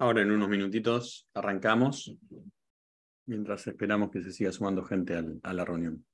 Ahora en unos minutitos arrancamos mientras esperamos que se siga sumando gente a la reunión.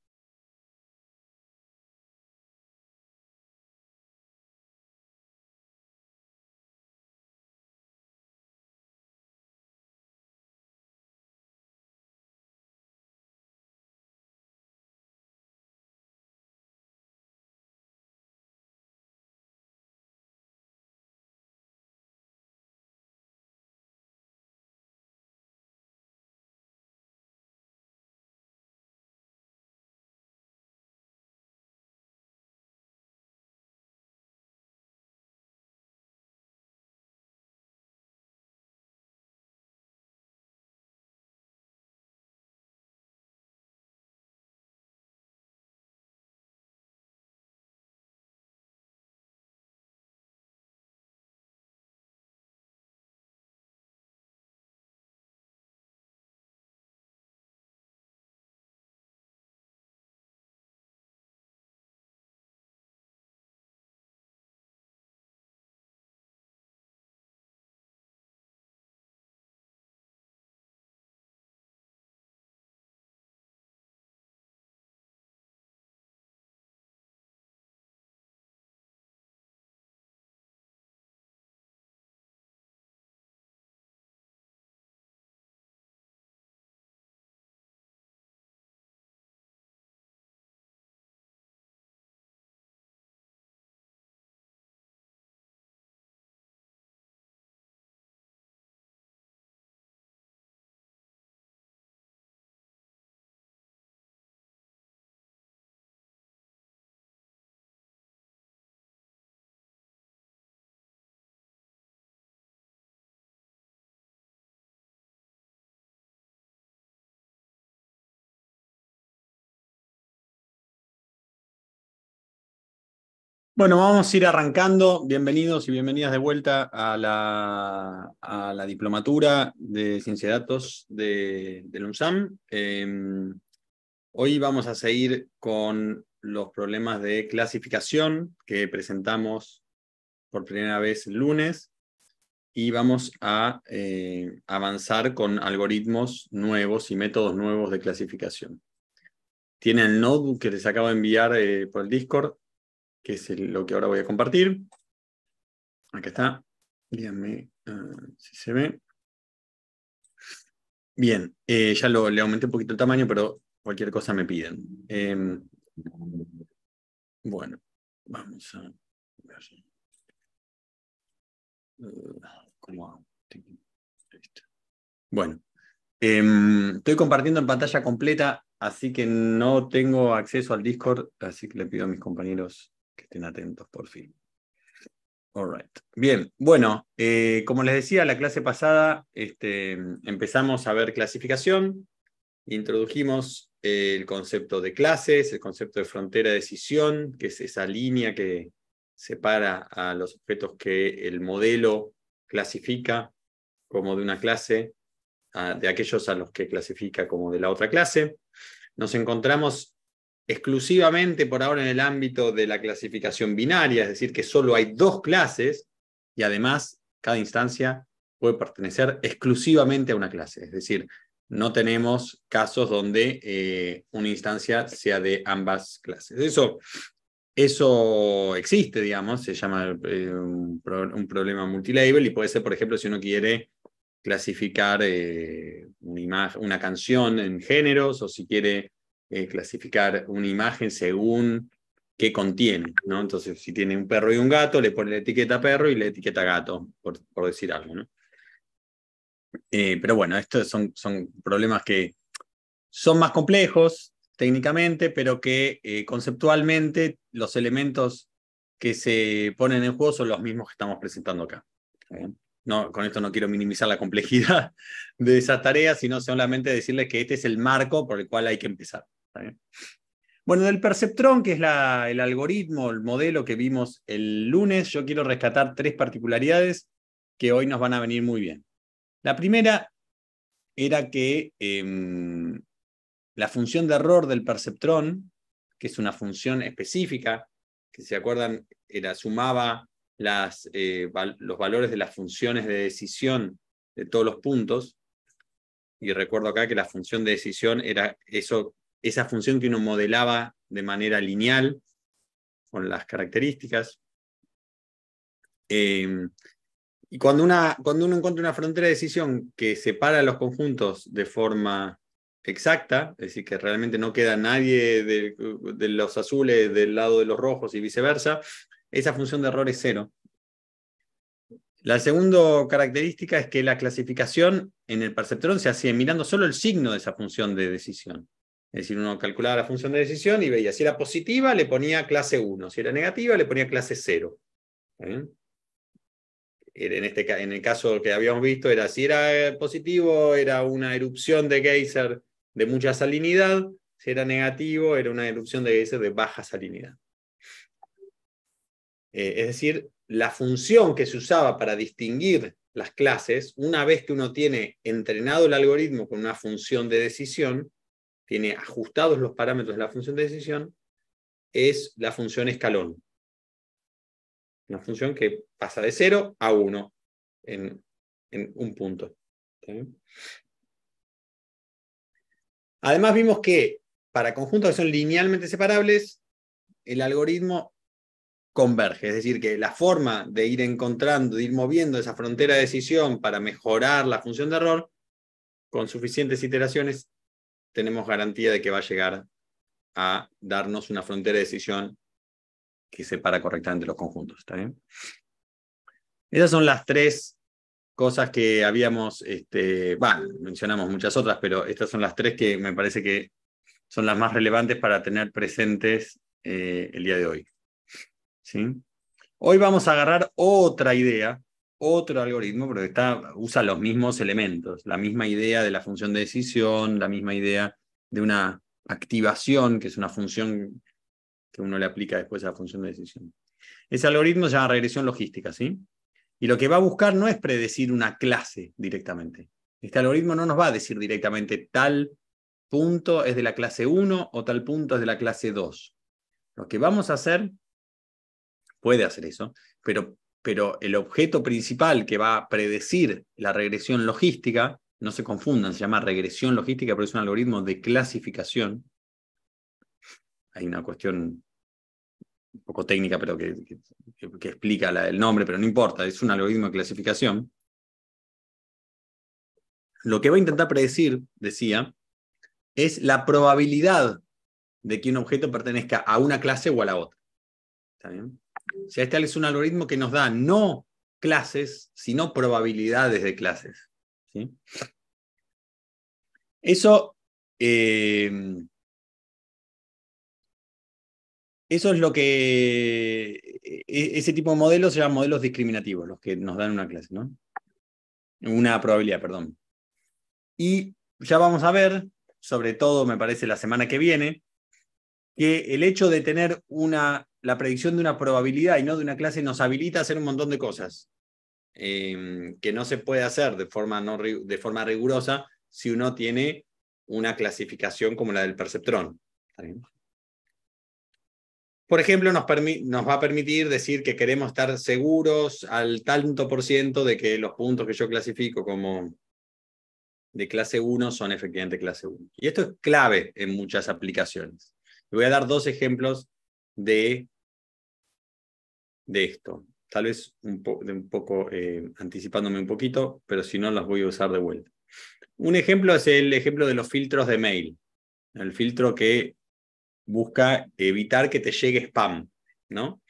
Bueno, vamos a ir arrancando. Bienvenidos y bienvenidas de vuelta a la, a la diplomatura de Ciencia de Datos de, del UNSAM. Em, hoy vamos a seguir con los problemas de clasificación que presentamos por primera vez el lunes y vamos a eh, avanzar con algoritmos nuevos y métodos nuevos de clasificación. Tiene el notebook que les acabo de enviar eh, por el Discord que es lo que ahora voy a compartir. Acá está. Díganme ah, si se ve. Bien, eh, ya lo, le aumenté un poquito el tamaño, pero cualquier cosa me piden. Em, bueno, vamos a ver. Eh, este. Bueno, em, estoy compartiendo en pantalla completa, así que no tengo acceso al Discord, así que le pido a mis compañeros que estén atentos, por fin. All right. Bien, bueno, eh, como les decía, la clase pasada este, empezamos a ver clasificación, introdujimos el concepto de clases, el concepto de frontera de decisión, que es esa línea que separa a los objetos que el modelo clasifica como de una clase, de aquellos a los que clasifica como de la otra clase. Nos encontramos exclusivamente por ahora en el ámbito de la clasificación binaria, es decir, que solo hay dos clases y además cada instancia puede pertenecer exclusivamente a una clase, es decir, no tenemos casos donde eh, una instancia sea de ambas clases. Eso, eso existe, digamos, se llama eh, un, problema multilabel y puede ser, por ejemplo, si uno quiere clasificar eh, una, una canción en géneros o si quiere eh, clasificar una imagen según qué contiene, ¿no? Entonces, si tiene un perro y un gato, le pone la etiqueta perro y la etiqueta gato, por, decir algo, ¿no? Eh, pero bueno, estos son, son problemas que son más complejos técnicamente, pero que eh, conceptualmente los elementos que se ponen en juego son los mismos que estamos presentando acá. No, con esto no quiero minimizar la complejidad de esas tareas, sino solamente decirles que este es el marco por el cual hay que empezar. Bueno, del perceptrón, que es el algoritmo, el modelo que vimos el lunes, yo quiero rescatar tres particularidades que hoy nos van a venir muy bien. La primera era que em, la función de error del perceptrón, que es una función específica, que se acuerdan, era, sumaba eh, los valores de las funciones de decisión de todos los puntos, y recuerdo acá que la función de decisión era eso esa función que uno modelaba de manera lineal con las características. Eh, y cuando, una, cuando uno encuentra una frontera de decisión que separa los conjuntos de forma exacta, es decir, que realmente no queda nadie de, de, los azules del lado de los rojos y viceversa, esa función de error es cero. La segunda característica es que la clasificación en el perceptrón se hacía mirando solo el signo de esa función de decisión. Es decir, uno calculaba la función de decisión y veía si era positiva, le ponía clase 1, si era negativa, le ponía clase 0. En, este, en el caso que habíamos visto, era si era positivo, era una erupción de geyser de mucha salinidad, si era negativo, era una erupción de geyser de baja salinidad. Eh, es decir, la función que se usaba para distinguir las clases, una vez que uno tiene entrenado el algoritmo con una función de decisión, tiene ajustados los parámetros de la función de decisión, es la función escalón. Una función que pasa de 0 a 1 en, un punto. Además vimos que para conjuntos que son linealmente separables, el algoritmo converge, es decir, que la forma de ir encontrando, de ir moviendo esa frontera de decisión para mejorar la función de error con suficientes iteraciones tenemos garantía de que va a llegar a darnos una frontera de decisión que separa correctamente los conjuntos. ¿está Esas son las tres cosas que habíamos, este, bueno, mencionamos muchas otras, pero estas son las tres que me parece que son las más relevantes para tener presentes eh, el día de hoy. ¿Sí? Hoy vamos a agarrar otra idea otro algoritmo, porque está, usa los mismos elementos, la misma idea de la función de decisión, la misma idea de una activación, que es una función que uno le aplica después a la función de decisión. Ese algoritmo se llama regresión logística, ¿sí? Y lo que va a buscar no es predecir una clase directamente. Este algoritmo no nos va a decir directamente tal punto es de la clase 1 o tal punto es de la clase 2. Lo que vamos a hacer, puede hacer eso, pero pero el objeto principal que va a predecir la regresión logística, no se confundan, se llama regresión logística, pero es un algoritmo de clasificación. Hay una cuestión un poco técnica, pero que, explica el nombre, pero no importa, es un algoritmo de clasificación. Lo que va a intentar predecir, decía, es la probabilidad de que un objeto pertenezca a una clase o a la otra. ¿Está bien? O sea, este es un algoritmo que nos da no clases, sino probabilidades de clases. ¿sí? Eso, eh, eso es lo que. E, ese tipo de modelos se llaman modelos discriminativos, los que nos dan una clase, ¿no? Una probabilidad, perdón. Y ya vamos a ver, sobre todo me parece la semana que viene, que el hecho de tener una la predicción de una probabilidad y no de una clase nos habilita a hacer un montón de cosas em, que no se puede hacer de forma, no, de forma rigurosa si uno tiene una clasificación como la del perceptrón. Por ejemplo, nos, nos va a permitir decir que queremos estar seguros al tanto por ciento de que los puntos que yo clasifico como de clase 1 son efectivamente clase 1. Y esto es clave en muchas aplicaciones. Le voy a dar dos ejemplos de de esto. Tal vez un, de un poco eh, anticipándome un poquito, pero si no, las voy a usar de vuelta. Un ejemplo es el ejemplo de los filtros de mail. El filtro que busca evitar que te llegue spam, ¿no?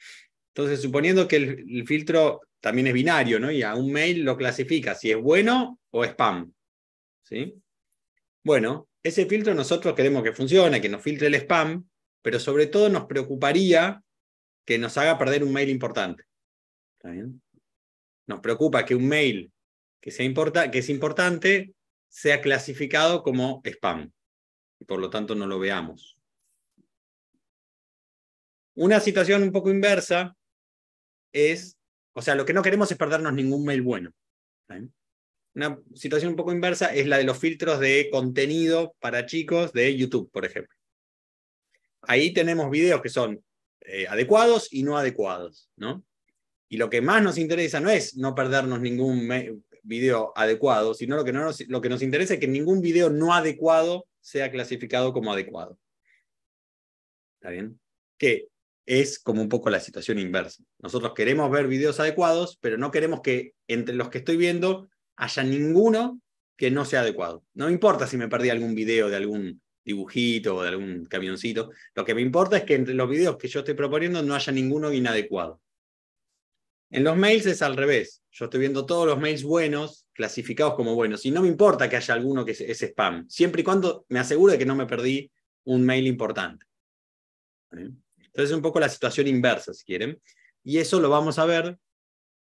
Entonces, suponiendo que el, filtro también es binario, ¿no? Y a un mail lo clasifica si es bueno o spam, ¿sí? Bueno, ese filtro nosotros queremos que funcione, que nos filtre el spam, pero sobre todo nos preocuparía que nos haga perder un mail importante. Nos preocupa que un mail que, sea que es importante sea clasificado como spam y por lo tanto no lo veamos. Una situación un poco inversa es, o sea, lo que no queremos es perdernos ningún mail bueno. una situación un poco inversa es la de los filtros de contenido para chicos de YouTube, por ejemplo. Ahí tenemos videos que son eh, adecuados y no adecuados, ¿no? Y lo que más nos interesa no es no perdernos ningún video adecuado, sino lo que, nos, lo que nos interesa es que ningún video no adecuado sea clasificado como adecuado. ¿Está bien? Que es como un poco la situación inversa. Nosotros queremos ver videos adecuados, pero no queremos que entre los que estoy viendo haya ninguno que no sea adecuado. No importa si me perdí algún video de algún dibujito o de algún camioncito. Lo que me importa es que entre los videos que yo estoy proponiendo no haya ninguno inadecuado. En los mails es al revés. Yo estoy viendo todos los mails buenos, clasificados como buenos, y no me importa que haya alguno que es, spam, siempre y cuando me asegure que no me perdí un mail importante. ¿Eh? Entonces es un poco la situación inversa, si quieren. Y eso lo vamos a ver.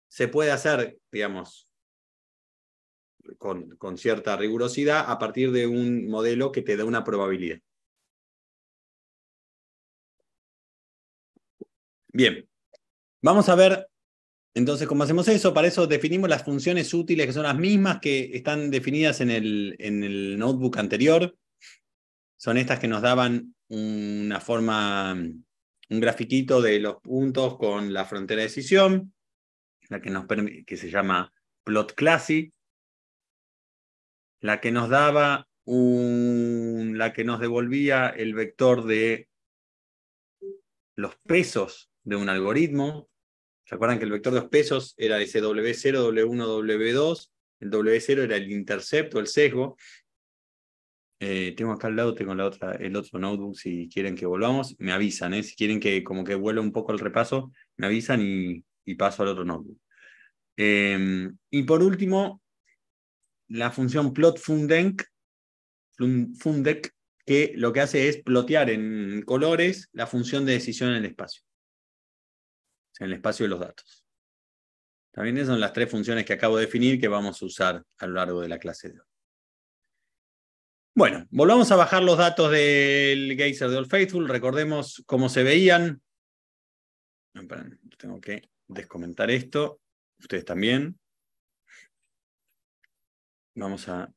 Se puede hacer, digamos, con, cierta rigurosidad a partir de un modelo que te da una probabilidad. Bien, vamos a ver entonces, ¿cómo hacemos eso? Para eso definimos las funciones útiles, que son las mismas que están definidas en el, en el, notebook anterior. Son estas que nos daban una forma, un grafiquito de los puntos con la frontera de decisión, la que, nos que se llama plot classy la que nos daba la que nos devolvía el vector de los pesos de un algoritmo. ¿Se acuerdan que el vector de los pesos era ese W0, W1, W2? El W0 era el intercepto, el sesgo. Eh, tengo acá al lado, tengo la otra, el otro notebook, si quieren que volvamos, me avisan, ¿eh? si quieren que como que vuelva un poco el repaso, me avisan y, paso al otro notebook. Em, y por último, la función plotfundenc, que lo que hace es plotear en colores la función de decisión en el espacio. en el espacio de los datos. También esas son las tres funciones que acabo de definir que vamos a usar a lo largo de la clase de hoy. Bueno, volvamos a bajar los datos del Geyser de Old Faithful. Recordemos cómo se veían. Tengo que descomentar esto. Ustedes también. Vamos a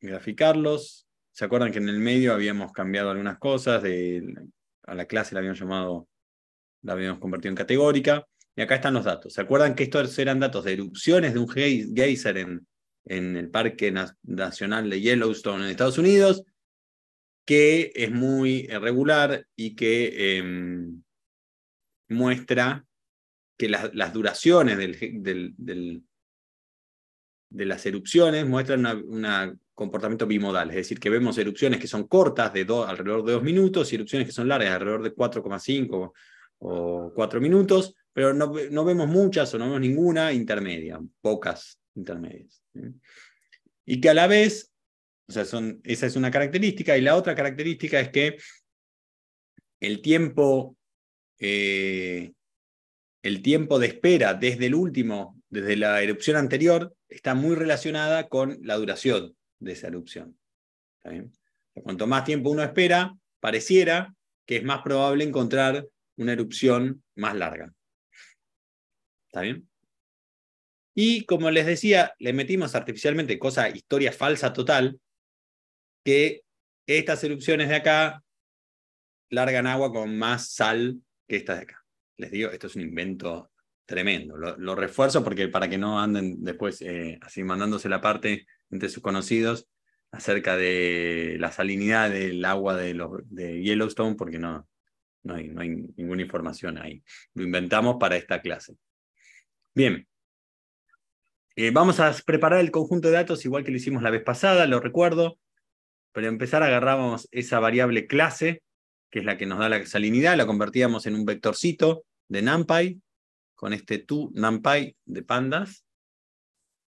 graficarlos. ¿Se acuerdan que en el medio habíamos cambiado algunas cosas? a la clase la habíamos llamado, la habíamos convertido en categórica. Y acá están los datos. ¿Se acuerdan que estos eran datos de erupciones de un geyser en, en el Parque Nacional de Yellowstone en Estados Unidos? Que es muy regular y que em, muestra que las, duraciones del, del, de las erupciones muestran un comportamiento bimodal, es decir, que vemos erupciones que son cortas de alrededor de dos minutos y erupciones que son largas, alrededor de 4,5 o 4 minutos, pero no, vemos muchas o no vemos ninguna intermedia, pocas intermedias. Y que a la vez, o sea, son, esa es una característica, y la otra característica es que el tiempo, eh, el tiempo de espera desde el último desde la erupción anterior está muy relacionada con la duración de esa erupción. ¿Está Cuanto más tiempo uno espera, pareciera que es más probable encontrar una erupción más larga. ¿Está bien? Y como les decía, le metimos artificialmente, cosa, historia falsa total, que estas erupciones de acá largan agua con más sal que estas de acá. Les digo, esto es un invento tremendo. Lo, refuerzo porque para que no anden después eh, así mandándose la parte entre sus conocidos acerca de la salinidad del agua de, los, de Yellowstone, porque no, no, hay, no hay ninguna información ahí. Lo inventamos para esta clase. Bien. Eh, vamos a preparar el conjunto de datos igual que lo hicimos la vez pasada, lo recuerdo. Pero empezar agarrábamos esa variable clase, que es la que nos da la salinidad, la convertíamos en un vectorcito de NumPy, con este to numpy de pandas.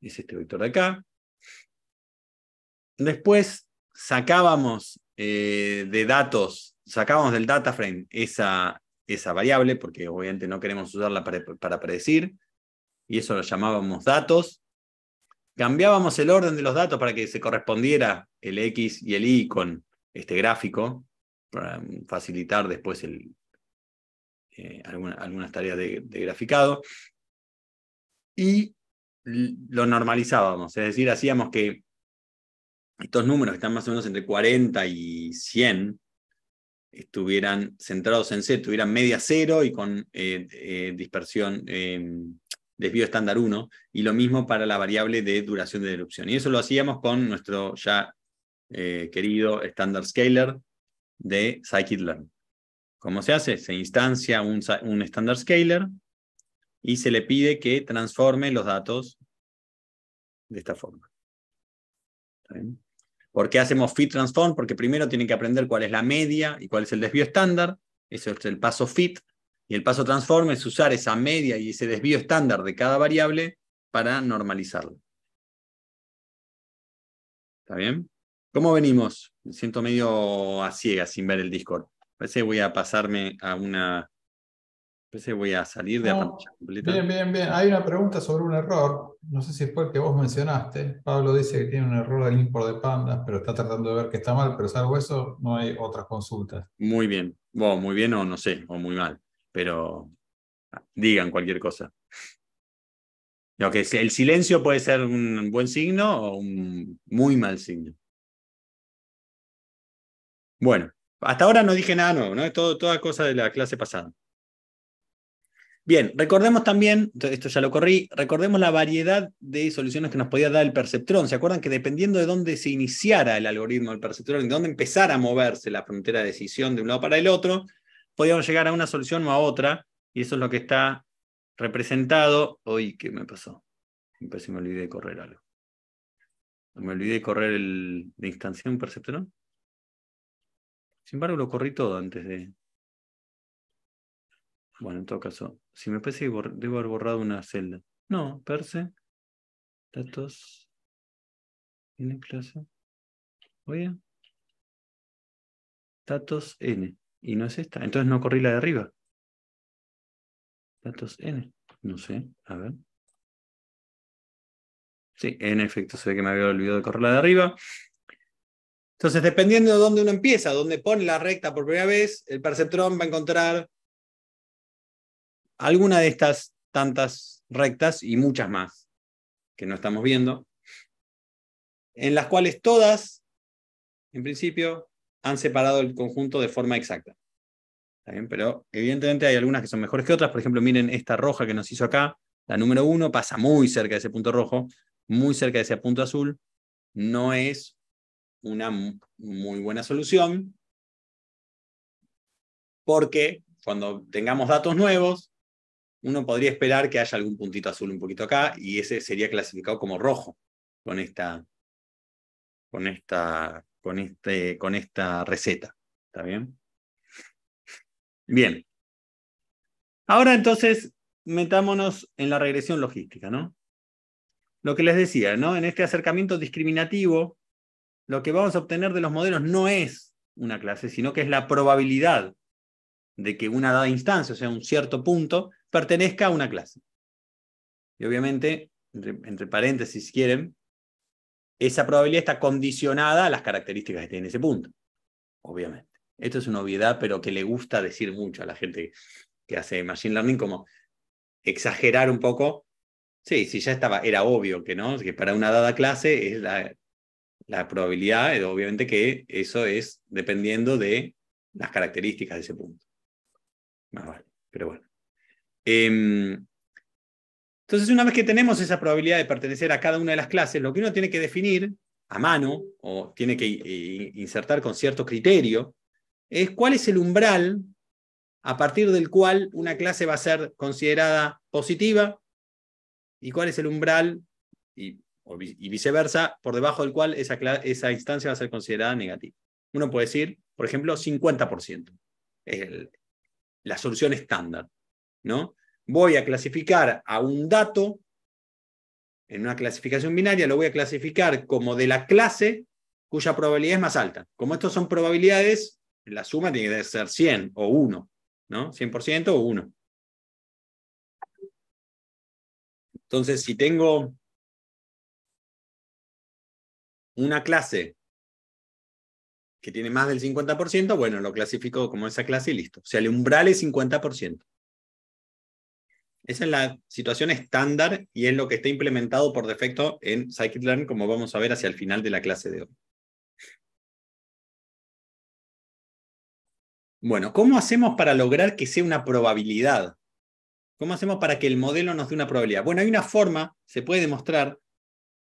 Es este vector de acá. Después sacábamos eh, de datos, sacábamos del data frame esa, esa variable, porque obviamente no queremos usarla para, para predecir, y eso lo llamábamos datos. Cambiábamos el orden de los datos para que se correspondiera el X y el Y con este gráfico, para facilitar después el, eh, algunas tareas de, graficado. Y lo normalizábamos, es decir, hacíamos que estos números que están más o menos entre 40 y 100 estuvieran centrados en C, tuvieran media cero y con eh, eh, dispersión, em, desvío estándar 1, y lo mismo para la variable de duración de erupción. Y eso lo hacíamos con nuestro ya querido estándar scaler de scikit-learn. ¿Cómo se hace? Se instancia un, un standard scaler y se le pide que transforme los datos de esta forma. ¿Por qué hacemos fit transform? Porque primero tienen que aprender cuál es la media y cuál es el desvío estándar. Eso es el paso fit. Y el paso transform es usar esa media y ese desvío estándar de cada variable para normalizarlo. ¿Está bien? ¿Cómo venimos? Me siento medio a ciega sin ver el Discord voy a pasarme a una. voy a salir de la completa. Bien, bien, bien. Hay una pregunta sobre un error. No sé si fue el que vos mencionaste. Pablo dice que tiene un error del import de pandas, pero está tratando de ver que está mal, pero salvo eso, no hay otras consultas. Muy bien. Bueno, muy bien, o no sé, o muy mal. Pero digan cualquier cosa. que el silencio puede ser un buen signo o un muy mal signo. Bueno, hasta ahora no dije nada nuevo, ¿no? Todo, toda cosa de la clase pasada. Bien, recordemos también, esto ya lo corrí, recordemos la variedad de soluciones que nos podía dar el perceptrón. ¿Se acuerdan que dependiendo de dónde se iniciara el algoritmo del perceptrón, de dónde empezara a moverse la frontera de decisión de un lado para el otro, podíamos llegar a una solución o a otra, y eso es lo que está representado. hoy ¿qué me pasó? Me parece que me olvidé de correr algo. Me olvidé de correr el, de instancia un perceptrón. Sin embargo, lo corrí todo antes de. Bueno, en todo caso, si me parece debo haber borrado una celda. No, perse. Datos. N clase. Oye. Datos N. Y no es esta. Entonces no corrí la de arriba. Datos N. No sé. A ver. Sí, en efecto, se ve que me había olvidado de correr la de arriba. Entonces, dependiendo de dónde uno empieza, dónde pone la recta por primera vez, el perceptrón va a encontrar alguna de estas tantas rectas y muchas más que no estamos viendo, en las cuales todas, en principio, han separado el conjunto de forma exacta. Pero evidentemente hay algunas que son mejores que otras. Por ejemplo, miren esta roja que nos hizo acá, la número uno, pasa muy cerca de ese punto rojo, muy cerca de ese punto azul. No es una muy buena solución porque cuando tengamos datos nuevos, uno podría esperar que haya algún puntito azul un poquito acá y ese sería clasificado como rojo con esta, con esta, con este, con esta receta. ¿Está bien? Bien. Ahora entonces metámonos en la regresión logística, ¿no? Lo que les decía, ¿no? En este acercamiento discriminativo lo que vamos a obtener de los modelos no es una clase, sino que es la probabilidad de que una dada instancia, o sea, un cierto punto, pertenezca a una clase. Y obviamente, entre, paréntesis, si quieren, esa probabilidad está condicionada a las características que tiene ese punto, obviamente. Esto es una obviedad, pero que le gusta decir mucho a la gente que hace Machine Learning, como exagerar un poco. Sí, si ya estaba, era obvio que no, que para una dada clase es la, la probabilidad, eh, obviamente que eso es dependiendo de las características de ese punto. vale, pero bueno. Em, entonces, una vez que tenemos esa probabilidad de pertenecer a cada una de las clases, lo que uno tiene que definir a mano o tiene que eh, insertar con cierto criterio es cuál es el umbral a partir del cual una clase va a ser considerada positiva y cuál es el umbral y viceversa, por debajo del cual esa, instancia va a ser considerada negativa. Uno puede decir, por ejemplo, 50%, el, la solución estándar. ¿no? Voy a clasificar a un dato en una clasificación binaria, lo voy a clasificar como de la clase cuya probabilidad es más alta. Como estos son probabilidades, la suma tiene que ser 100 o 1, ¿no? 100% o 1. Entonces, si tengo una clase que tiene más del 50%, bueno, lo clasifico como esa clase y listo. O sea, el umbral es 50%. Esa es la situación estándar y es lo que está implementado por defecto en Scikit-Learn, como vamos a ver hacia el final de la clase de hoy. Bueno, ¿cómo hacemos para lograr que sea una probabilidad? ¿Cómo hacemos para que el modelo nos dé una probabilidad? Bueno, hay una forma, se puede demostrar,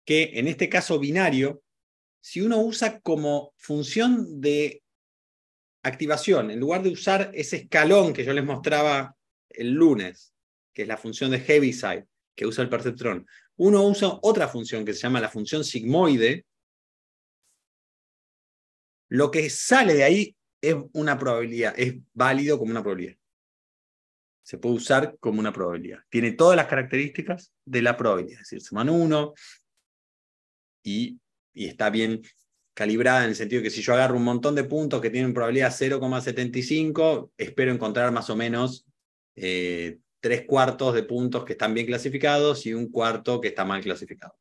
que en este caso binario, si uno usa como función de activación, en lugar de usar ese escalón que yo les mostraba el lunes, que es la función de Heaviside, que usa el perceptrón, uno usa otra función que se llama la función sigmoide, lo que sale de ahí es una probabilidad, es válido como una probabilidad. Se puede usar como una probabilidad. Tiene todas las características de la probabilidad, es decir, suman 1 y y está bien calibrada en el sentido que si yo agarro un montón de puntos que tienen probabilidad 0,75, espero encontrar más o menos eh, tres cuartos de puntos que están bien clasificados y un cuarto que está mal clasificado.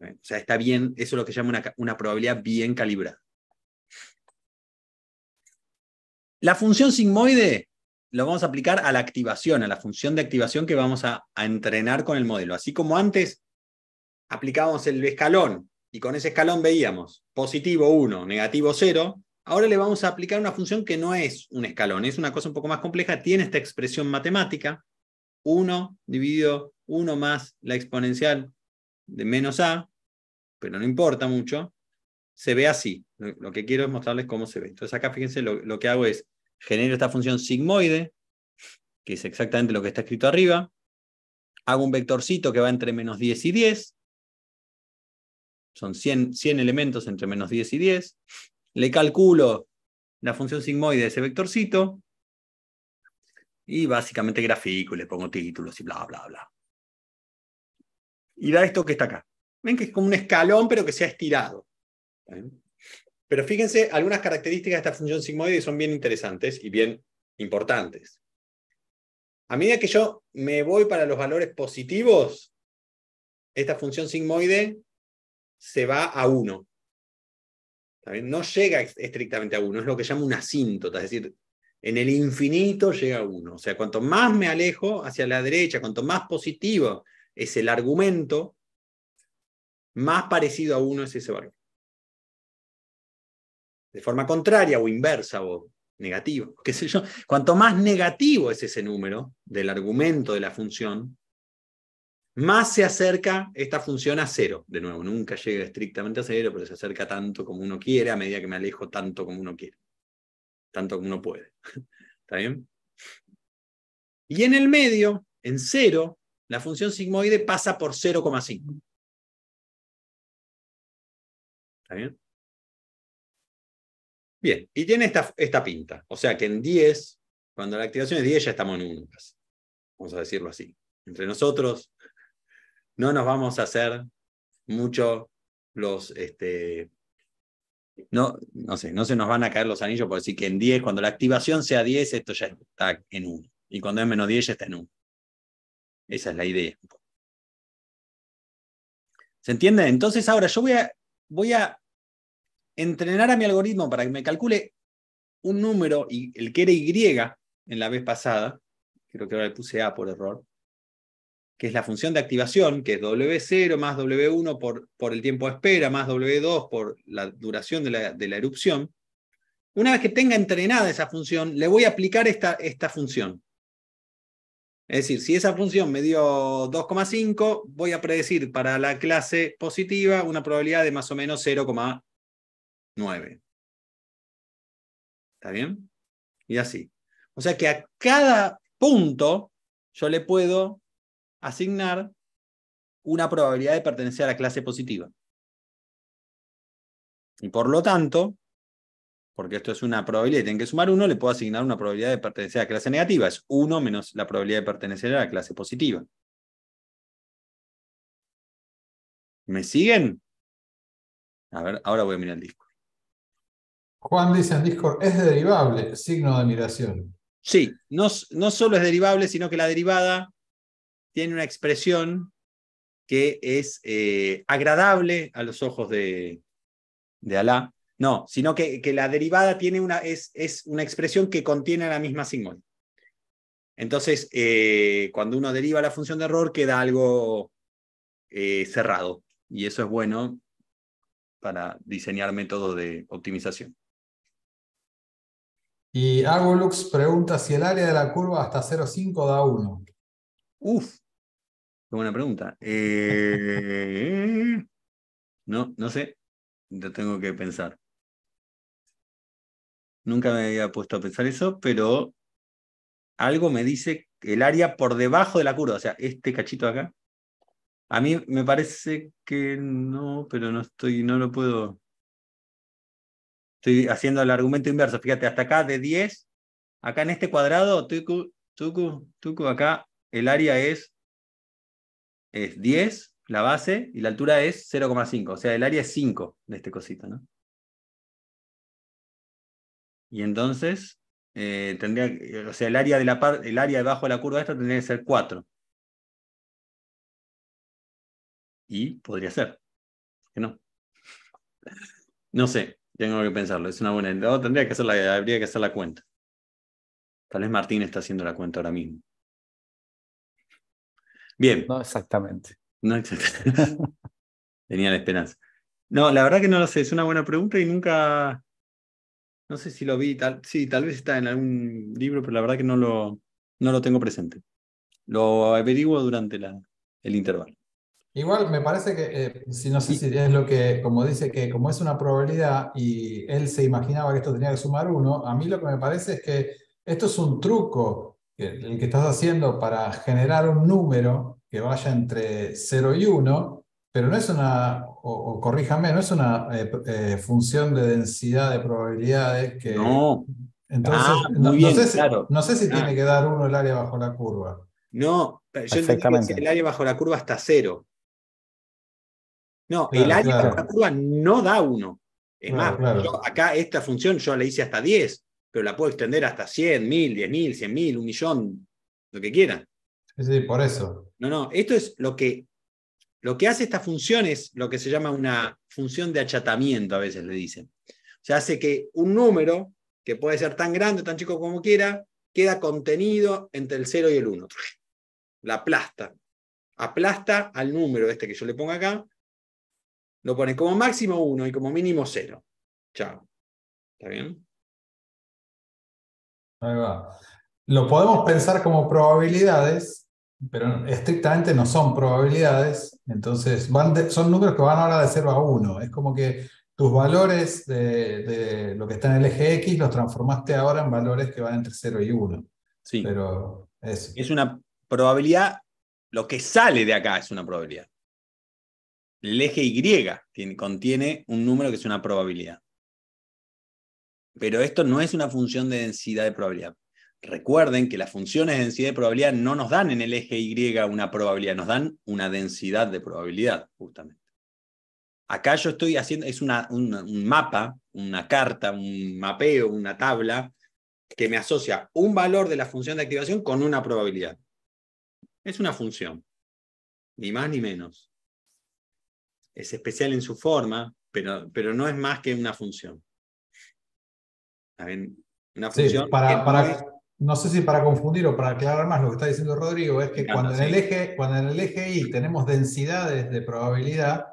Eh, o sea, está bien, eso es lo que llama una, probabilidad bien calibrada. La función sigmoide lo vamos a aplicar a la activación, a la función de activación que vamos a, a entrenar con el modelo. Así como antes aplicábamos el escalón y con ese escalón veíamos positivo 1, negativo 0, ahora le vamos a aplicar una función que no es un escalón, es una cosa un poco más compleja, tiene esta expresión matemática, 1 dividido 1 más la exponencial de menos a, pero no importa mucho, se ve así. Lo que quiero es mostrarles cómo se ve. Entonces acá fíjense, lo, que hago es, genero esta función sigmoide, que es exactamente lo que está escrito arriba, hago un vectorcito que va entre menos 10 y 10, son 100, elementos entre menos 10 y 10, le calculo la función sigmoide de ese vectorcito, y básicamente grafico, y le pongo títulos y bla, bla, bla. Y da esto que está acá. Ven que es como un escalón, pero que se ha estirado. Pero fíjense, algunas características de esta función sigmoide son bien interesantes y bien importantes. A medida que yo me voy para los valores positivos, esta función sigmoide se va a 1. No llega estrictamente a 1, es lo que llamo una asíntota, es decir, en el infinito llega a 1. O sea, cuanto más me alejo hacia la derecha, cuanto más positivo es el argumento, más parecido a uno es ese valor. De forma contraria o inversa o negativa, qué sé yo. Cuanto más negativo es ese número del argumento de la función, más se acerca esta función a cero. De nuevo, nunca llega estrictamente a cero, pero se acerca tanto como uno quiere, a medida que me alejo tanto como uno quiere, tanto como uno puede. ¿Está bien? Y en el medio, en cero, la función sigmoide pasa por 0,5. ¿Está bien? Bien, y tiene esta, esta pinta. O sea que en 10, cuando la activación es 10, ya estamos en 1 Vamos a decirlo así. Entre nosotros, no nos vamos a hacer mucho los, este, no, no sé, no se nos van a caer los anillos por decir que en 10, cuando la activación sea 10, esto ya está en 1. Y cuando es menos 10, ya está en 1. Esa es la idea. ¿Se entiende? Entonces ahora yo voy a, voy a entrenar a mi algoritmo para que me calcule un número, y el que era Y en la vez pasada, creo que ahora le puse A por error, que es la función de activación, que es W0 más W1 por, por el tiempo de espera, más W2 por la duración de la, erupción, una vez que tenga entrenada esa función, le voy a aplicar esta, esta función. Es decir, si esa función me dio 2,5, voy a predecir para la clase positiva una probabilidad de más o menos 0,9. ¿Está bien? Y así. O sea que a cada punto yo le puedo asignar una probabilidad de pertenecer a la clase positiva. Y por lo tanto, porque esto es una probabilidad y tienen que sumar 1, le puedo asignar una probabilidad de pertenecer a la clase negativa. Es 1 menos la probabilidad de pertenecer a la clase positiva. ¿Me siguen? A ver, ahora voy a mirar el disco. Juan dice en Discord, es derivable, signo de admiración. Sí, no, no solo es derivable, sino que la derivada tiene una expresión que es eh, agradable a los ojos de, de Alá. No, sino que, que, la derivada tiene una, es, es, una expresión que contiene la misma simbología. Entonces, eh, cuando uno deriva la función de error, queda algo eh, cerrado. Y eso es bueno para diseñar métodos de optimización. Y Agolux pregunta si el área de la curva hasta 0,5 da 1. Uf, Qué buena pregunta. Eh, no, no sé. Lo tengo que pensar. Nunca me había puesto a pensar eso, pero algo me dice el área por debajo de la curva, o sea, este cachito acá. A mí me parece que no, pero no estoy, no lo puedo. Estoy haciendo el argumento inverso. Fíjate, hasta acá de 10, acá en este cuadrado, tucu, tucu, tucu, acá el área es es 10, la base, y la altura es 0,5. O sea, el área es 5 de este cosito, ¿no? Y entonces, eh, tendría, eh, o sea, el área, de la el área debajo de la curva esta tendría que ser 4. Y podría ser. Que no. No sé, tengo que pensarlo. Es una buena. idea. tendría que la, habría que hacer la cuenta. Tal vez Martín está haciendo la cuenta ahora mismo. Bien. No exactamente. No exactamente. Tenía la esperanza. No, la verdad que no lo sé, es una buena pregunta y nunca. No sé si lo vi, tal, sí, tal vez está en algún libro, pero la verdad que no lo, no lo tengo presente. Lo averiguo durante el intervalo. Igual me parece que, eh, si no sé si es lo que, como dice, que como es una probabilidad y él se imaginaba que esto tenía que sumar uno, a mí lo que me parece es que esto es un truco el que estás haciendo para generar un número que vaya entre 0 y 1, pero no es una, o, corríjame, no es una eh, eh, función de densidad de probabilidades que... No. Entonces, ah, no, bien, no, sé si, ah. tiene que dar 1 el área bajo la curva. No, yo entendí que el área bajo la curva está 0. No, el área bajo la curva no da 1. Es más, acá esta función yo la hice hasta 10 pero la puedo extender hasta 100, 1000, 10000, 100000, un millón, lo que quieran. Sí, sí, por eso. No, no, esto es lo que, lo que hace esta función es lo que se llama una función de achatamiento, a veces le dicen. O sea, hace que un número, que puede ser tan grande, tan chico como quiera, queda contenido entre el 0 y el 1. La aplasta. Aplasta al número este que yo le pongo acá, lo pone como máximo 1 y como mínimo 0. Chao. ¿Está bien? Ahí va. Lo podemos pensar como probabilidades, pero estrictamente no son probabilidades, entonces van son números que van ahora de 0 a 1. Es como que tus valores de, lo que está en el eje X los transformaste ahora en valores que van entre 0 y 1. Sí. Pero es una probabilidad, lo que sale de acá es una probabilidad. El eje Y contiene un número que es una probabilidad. Pero esto no es una función de densidad de probabilidad. Recuerden que las funciones de densidad de probabilidad no nos dan en el eje Y una probabilidad, nos dan una densidad de probabilidad, justamente. Acá yo estoy haciendo, es un mapa, una carta, un mapeo, una tabla, que me asocia un valor de la función de activación con una probabilidad. Es una función, ni más ni menos. Es especial en su forma, pero, pero no es más que una función para, no sé si para confundir o para aclarar más lo que está diciendo Rodrigo, es que cuando, en el eje, cuando el eje Y tenemos densidades de probabilidad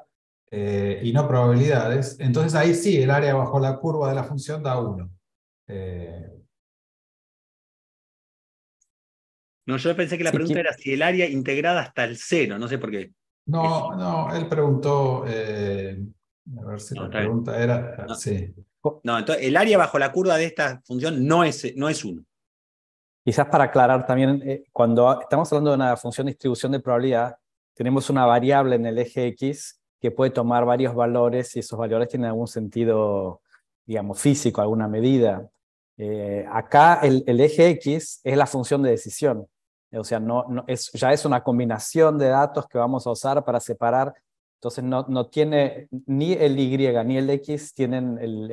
eh, y no probabilidades, entonces ahí sí, el área bajo la curva de la función da 1. Eh, no, yo pensé que la pregunta era si el área integrada hasta el 0, no sé por qué. No, no, él preguntó, eh, a ver si la pregunta era, sí. No, entonces el área bajo la curva de esta función no es, no es Quizás para aclarar también, eh, cuando estamos hablando de una función de distribución de probabilidad, tenemos una variable en el eje X que puede tomar varios valores y esos valores tienen algún sentido, digamos, físico, alguna medida. Eh, acá el, eje X es la función de decisión, o sea, no es, ya es una combinación de datos que vamos a usar para separar entonces no, tiene ni el Y ni el X tienen el,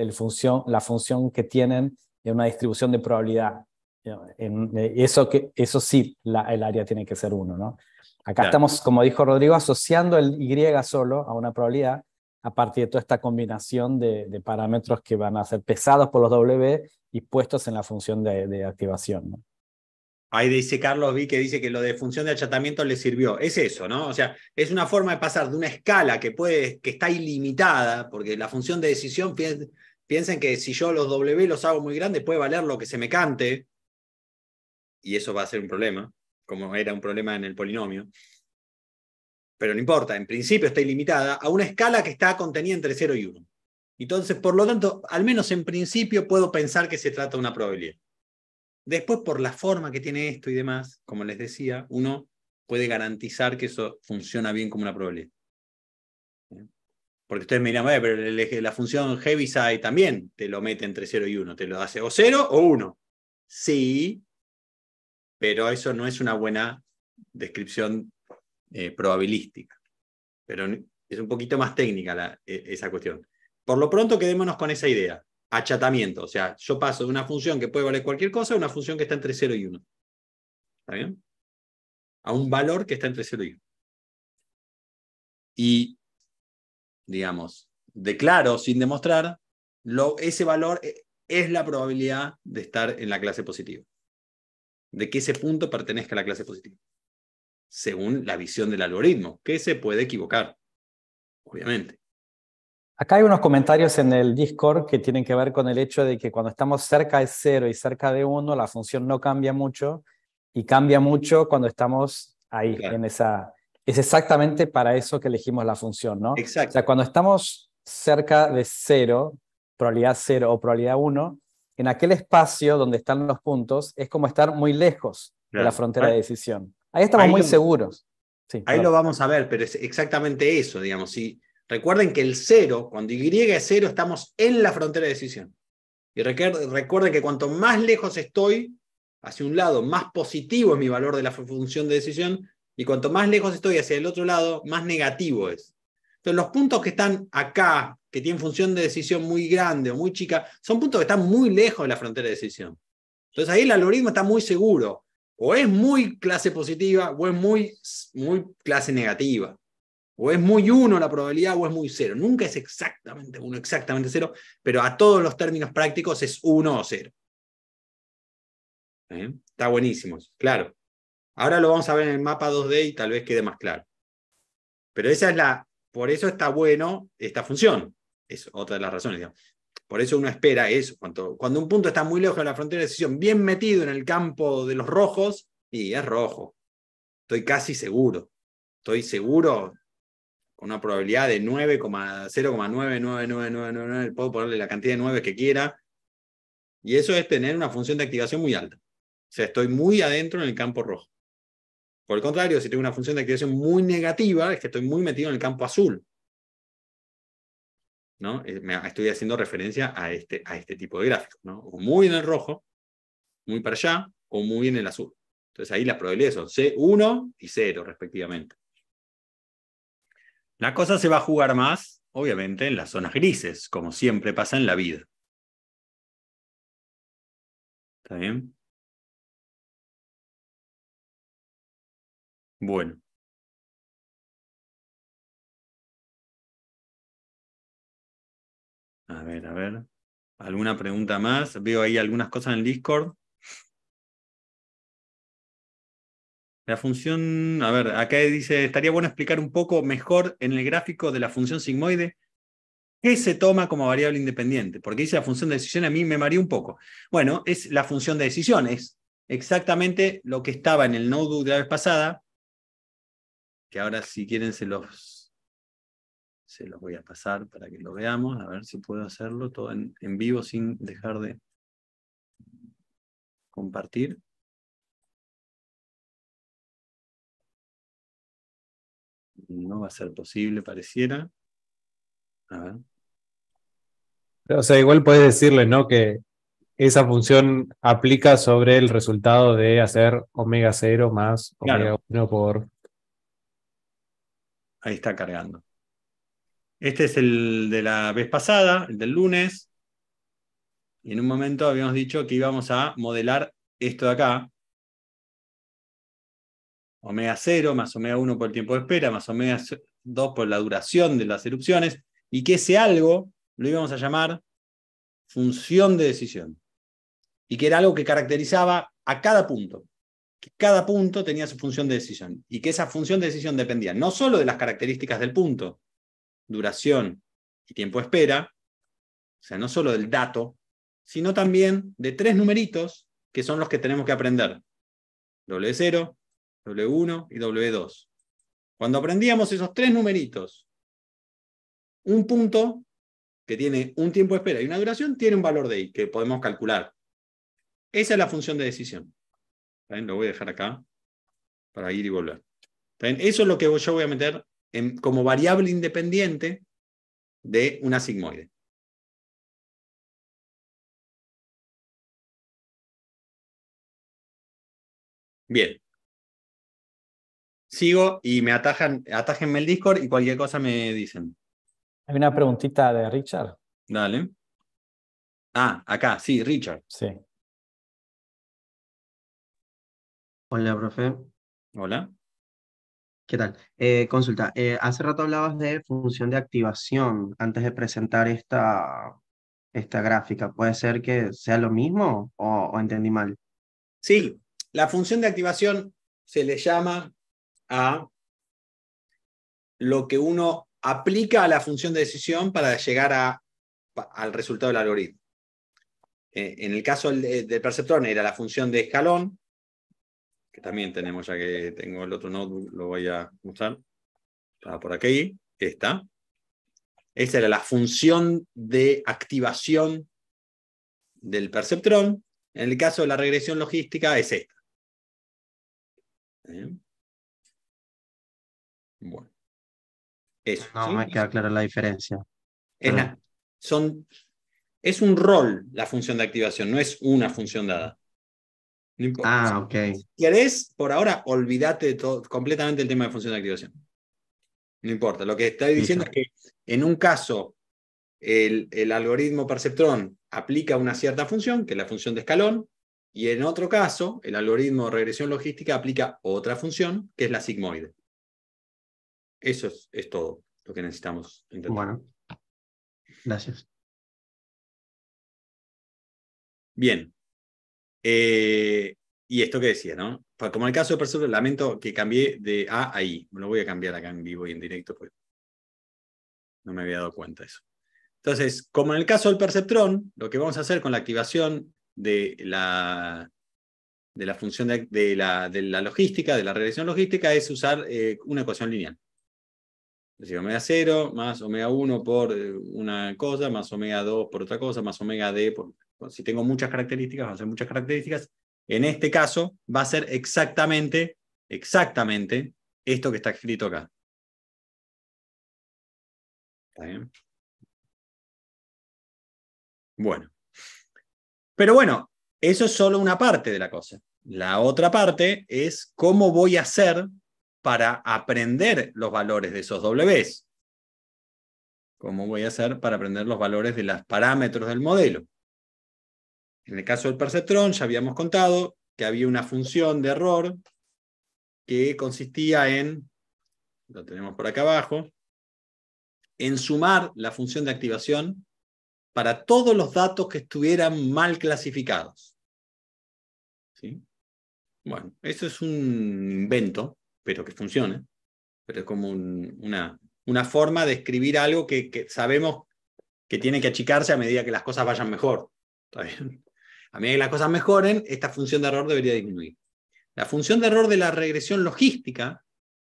la función que tienen en una distribución de probabilidad. Eh, eso, que, eso sí, el área tiene que ser uno, ¿no? Acá estamos, como dijo Rodrigo, asociando el Y solo a una probabilidad a partir de toda esta combinación de, parámetros que van a ser pesados por los W y puestos en la función de, de activación. ¿no? Ahí dice Carlos Vi que dice que lo de función de achatamiento le sirvió. Es eso, ¿no? O sea, es una forma de pasar de una escala que, puede, que está ilimitada, porque la función de decisión, piensen que si yo los W los hago muy grandes, puede valer lo que se me cante, y eso va a ser un problema, como era un problema en el polinomio. Pero no importa, en principio está ilimitada a una escala que está contenida entre 0 y 1. Entonces, por lo tanto, al menos en principio puedo pensar que se trata de una probabilidad. Después, por la forma que tiene esto y demás, como les decía, uno puede garantizar que eso funciona bien como una probabilidad. ¿Eh? Porque ustedes me dirán, pero la función Heaviside también te lo mete entre 0 y 1, te lo hace o 0 o 1. Sí, pero eso no es una buena descripción eh, probabilística. Pero es un poquito más técnica e, esa cuestión. Por lo pronto, quedémonos con esa idea achatamiento. O sea, yo paso de una función que puede valer cualquier cosa a una función que está entre 0 y 1. ¿Está bien? A un valor que está entre 0 y 1. Y, digamos, declaro sin demostrar, lo, ese valor eh, es la probabilidad de estar en la clase positiva. De que ese punto pertenezca a la clase positiva. Según la visión del algoritmo, que se puede equivocar, obviamente. Acá hay unos comentarios en el Discord que tienen que ver con el hecho de que cuando estamos cerca de cero y cerca de uno, la función no cambia mucho y cambia mucho cuando estamos ahí, en esa... Es exactamente para eso que elegimos la función, ¿no? Exacto. O sea, cuando estamos cerca de cero, probabilidad cero o probabilidad uno, en aquel espacio donde están los puntos, es como estar muy lejos de la frontera de decisión. Ahí estamos muy seguros. Sí, ahí lo vamos a ver, pero es exactamente eso, digamos. Si, Recuerden que el cero, cuando Y es cero, estamos en la frontera de decisión. Y recuerden que cuanto más lejos estoy hacia un lado, más positivo es mi valor de la función de decisión, y cuanto más lejos estoy hacia el otro lado, más negativo es. Entonces, los puntos que están acá, que tienen función de decisión muy grande o muy chica, son puntos que están muy lejos de la frontera de decisión. Entonces, ahí el algoritmo está muy seguro. O es muy clase positiva o es muy, muy clase negativa. O es muy uno la probabilidad o es muy cero. Nunca es exactamente uno, exactamente cero. pero a todos los términos prácticos es uno o cero. ¿Eh? Está buenísimo, claro. Ahora lo vamos a ver en el mapa 2D y tal vez quede más claro. Pero esa es la, por eso está bueno esta función. Es otra de las razones. Por eso uno espera eso. Cuando, cuando un punto está muy lejos de la frontera de decisión, bien metido en el campo de los rojos, y es rojo. Estoy casi seguro. Estoy seguro, con una probabilidad de 0,99999, puedo ponerle la cantidad de 9 que quiera, y eso es tener una función de activación muy alta. O sea, estoy muy adentro en el campo rojo. Por el contrario, si tengo una función de activación muy negativa, es que estoy muy metido en el campo azul. ¿no? Eh, estoy haciendo referencia a este, a este tipo de gráficos. ¿no? O muy en el rojo, muy para allá, o muy en el azul. Entonces ahí las probabilidades son C1 y 0 respectivamente. La cosa se va a jugar más, obviamente, en las zonas grises, como siempre pasa en la vida. ¿Está bien? Bueno. A ver, a ver. ¿Alguna pregunta más? Veo ahí algunas cosas en el Discord. La función, a ver, acá dice, estaría bueno explicar un poco mejor en el gráfico de la función sigmoide qué se toma como variable independiente, porque dice la función de decisión, a mí me mareó un poco. Bueno, es la función de decisión, es exactamente lo que estaba en el nodo de la vez pasada, que ahora si quieren se los, se los voy a pasar para que lo veamos, a ver si puedo hacerlo todo en vivo sin dejar de compartir. no va a ser posible, pareciera. A ver. O sea, igual puedes decirle, ¿no? Que esa función aplica sobre el resultado de hacer omega 0 más omega 1 por... Ahí está cargando. Este es el de la vez pasada, el del lunes. Y en un momento habíamos dicho que íbamos a modelar esto de acá, omega 0 más omega 1 por el tiempo de espera, más omega 2 por la duración de las erupciones, y que ese algo lo íbamos a llamar función de decisión. Y que era algo que caracterizaba a cada punto. Que cada punto tenía su función de decisión. Y que esa función de decisión dependía no solo de las características del punto, duración y tiempo de espera, o sea, no solo del dato, sino también de tres numeritos que son los que tenemos que aprender. W0, W1 y W2. Cuando aprendíamos esos tres numeritos, un punto que tiene un tiempo de espera y una duración tiene un valor de i que podemos calcular. Esa es la función de decisión. Lo voy a dejar acá para ir y volver. Eso es lo que yo voy a meter como variable independiente de una sigmoide. Bien sigo y me atajan, atájenme el Discord y cualquier cosa me dicen. Hay una preguntita de Richard. Dale. Ah, acá, sí, Richard. Sí. Hola, profe. Hola. ¿Qué tal? Eh, consulta, eh, hace rato hablabas de función de activación antes de presentar esta, esta gráfica. ¿Puede ser que sea lo mismo o, o entendí mal? Sí, la función de activación se le llama a lo que uno aplica a la función de decisión para llegar al resultado del algoritmo. Eh, en el caso del, perceptrón era la función de escalón, que también tenemos, ya que tengo el otro notebook, lo voy a mostrar. Estaba por aquí, esta. Esta era la función de activación del perceptrón. En el caso de la regresión logística es esta. Bueno. Eso. No me queda clara la diferencia. Es, son, es un rol la función de activación, no es una función dada. No importa. Ah, ok. Si por ahora, olvídate completamente el tema de función de activación. No importa. Lo que estoy diciendo es que en un caso el, el, algoritmo perceptrón aplica una cierta función, que es la función de escalón, y en otro caso el algoritmo de regresión logística aplica otra función, que es la sigmoide. Eso es, todo lo que necesitamos entender. Bueno, gracias. Bien. Eh, y esto que decía, ¿no? Como en el caso del perceptrón lamento que cambié de A a I. Lo voy a cambiar acá en vivo y en directo, pues no me había dado cuenta de eso. Entonces, como en el caso del perceptrón, lo que vamos a hacer con la activación de la, de la función de, la, logística, de la regresión logística, es usar eh, una ecuación lineal. Es decir, omega 0 más omega 1 por eh, una cosa, más omega 2 por otra cosa, más omega D por... Si tengo muchas características, van a ser muchas características. En este caso va a ser exactamente, exactamente esto que está escrito acá. ¿Está bien? Bueno. Pero bueno, eso es solo una parte de la cosa. La otra parte es cómo voy a hacer para aprender los valores de esos Ws? ¿Cómo voy a hacer para aprender los valores de los parámetros del modelo? En el caso del perceptrón, ya habíamos contado que había una función de error que consistía en, lo tenemos por acá abajo, en sumar la función de activación para todos los datos que estuvieran mal clasificados. ¿Sí? Bueno, eso es un invento pero que funcione, Pero es como una, una forma de escribir algo que, sabemos que tiene que achicarse a medida que las cosas vayan mejor. A medida que las cosas mejoren, esta función de error debería disminuir. La función de error de la regresión logística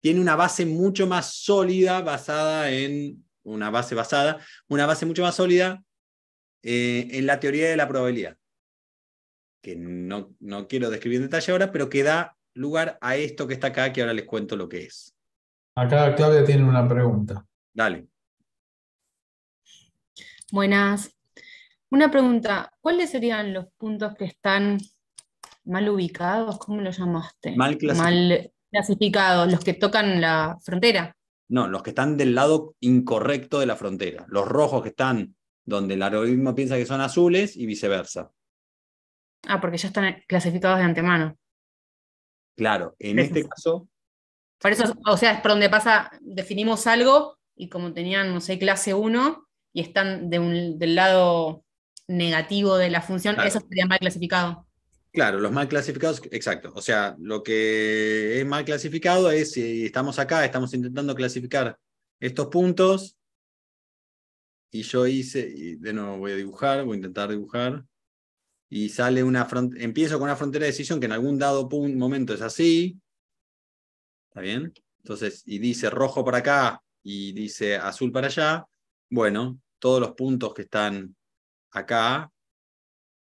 tiene una base mucho más sólida basada en una base basada, una base mucho más sólida eh, en la teoría de la probabilidad, que no, no quiero describir en detalle ahora, pero que da lugar a esto que está acá, que ahora les cuento lo que es. Acá Claudia tiene una pregunta. Dale. Buenas. Una pregunta, ¿cuáles serían los puntos que están mal ubicados? ¿Cómo lo llamaste? Mal clasificados. Mal clasificados, los que tocan la frontera. No, los que están del lado incorrecto de la frontera. Los rojos que están donde el algoritmo piensa que son azules y viceversa. Ah, porque ya están clasificados de antemano. Claro, en este caso. eso, o sea, es por donde pasa, definimos algo y como tenían, no sé, clase 1 y están de un, del lado negativo de la función, eso sería mal clasificado. Claro, los mal clasificados, exacto. O sea, lo que es mal clasificado es si eh, estamos acá, estamos intentando clasificar estos puntos y yo hice, y de nuevo voy a dibujar, voy a intentar dibujar y sale una empiezo con una frontera de decisión que en algún dado momento es así, ¿está bien? Entonces, y dice rojo para acá y dice azul para allá, bueno, todos los puntos que están acá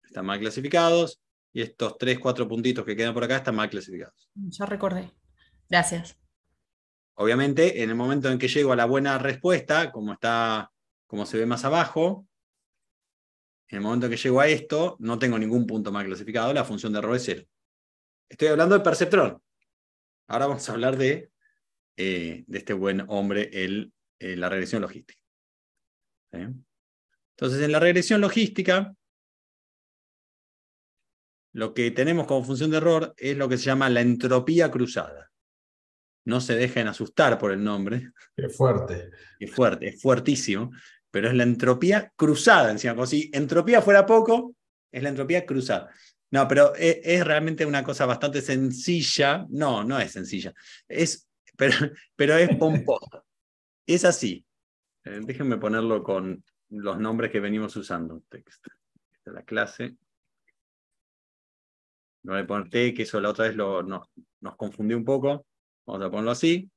están mal clasificados y estos tres, cuatro puntitos que quedan por acá están mal clasificados. Ya recordé. Gracias. Obviamente, en el momento en que llego a la buena respuesta, como está, como se ve más abajo, en el momento que llego a esto, no tengo ningún punto más clasificado, la función de error es cero. Estoy hablando del perceptrón. Ahora vamos a hablar de, eh, este buen hombre, eh, la regresión logística. Entonces, en la regresión logística, lo que tenemos como función de error es lo que se llama la entropía cruzada. No se dejen asustar por el nombre. Es fuerte. Es fuerte, es fuertísimo pero es la entropía cruzada, encima, como si entropía fuera poco, es la entropía cruzada. No, pero e-, es, realmente una cosa bastante sencilla, no, no es sencilla, es, pero, pero es pomposa. Es así. Eh, déjenme ponerlo con los nombres que venimos usando. Esta es la clase. No voy a poner T, que eso la otra vez lo, nos confundió un poco. Vamos a ponerlo así.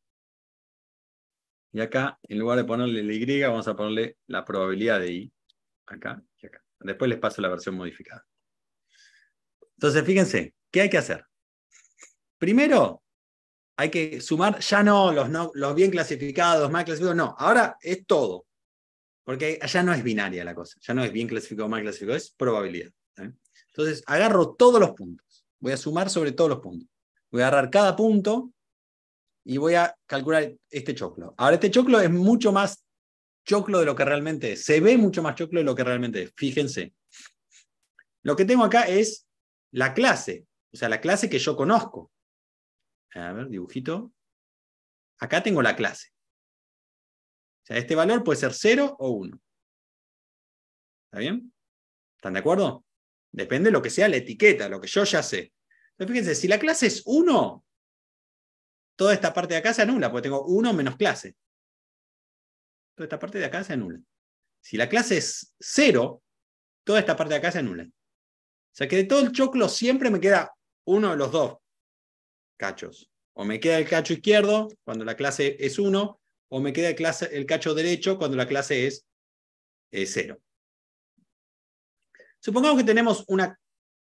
Y acá, en lugar de ponerle la Y, vamos a ponerle la probabilidad de Y. Acá y acá. Después les paso la versión modificada. Entonces, fíjense, ¿qué hay que hacer? Primero, hay que sumar ya no los, los bien clasificados, mal clasificados, no. Ahora es todo. Porque ya no es binaria la cosa. Ya no es bien clasificado, mal clasificado, es probabilidad. ¿eh? Entonces, agarro todos los puntos. Voy a sumar sobre todos los puntos. Voy a agarrar cada punto y voy a calcular este choclo. Ahora, este choclo es mucho más choclo de lo que realmente es. Se ve mucho más choclo de lo que realmente es. Fíjense. Lo que tengo acá es la clase, o sea, la clase que yo conozco. A ver, dibujito. Acá tengo la clase. O sea, este valor puede ser 0 o 1. ¿Está bien? ¿Están de acuerdo? Depende de lo que sea la etiqueta, lo que yo ya sé. Entonces, fíjense, si la clase es 1, toda esta parte de acá se anula, porque tengo 1 menos clase. Toda esta parte de acá se anula. Si la clase es 0, toda esta parte de acá se anula. O sea que de todo el choclo siempre me queda uno de los dos cachos. O me queda el cacho izquierdo cuando la clase es 1, o me queda el, cacho derecho cuando la clase es 0. Supongamos que tenemos una...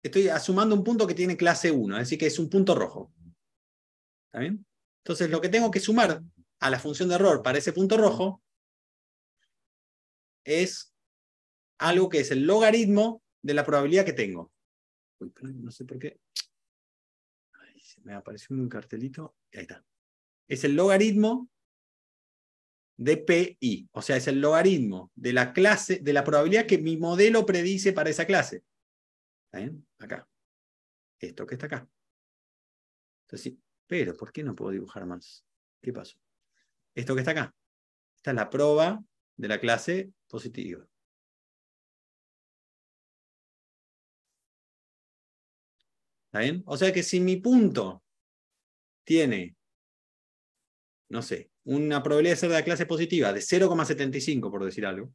Estoy asumiendo un punto que tiene clase 1, así decir, que es un punto rojo. ¿Está bien? Entonces, lo que tengo que sumar a la función de error para ese punto rojo es algo que es el logaritmo de la probabilidad que tengo. no sé por qué. se me apareció un cartelito. Ahí está. Es el logaritmo de PI. O sea, es el logaritmo de la clase, de la probabilidad que mi modelo predice para esa clase. ¿Está bien? Acá. Esto que está acá. Entonces, pero, ¿por qué no puedo dibujar más? ¿Qué pasó? Esto que está acá. Esta es la prueba de la clase positiva. ¿Está bien? O sea que si mi punto tiene, no sé, una probabilidad de ser de la clase positiva de 0,75, por decir algo,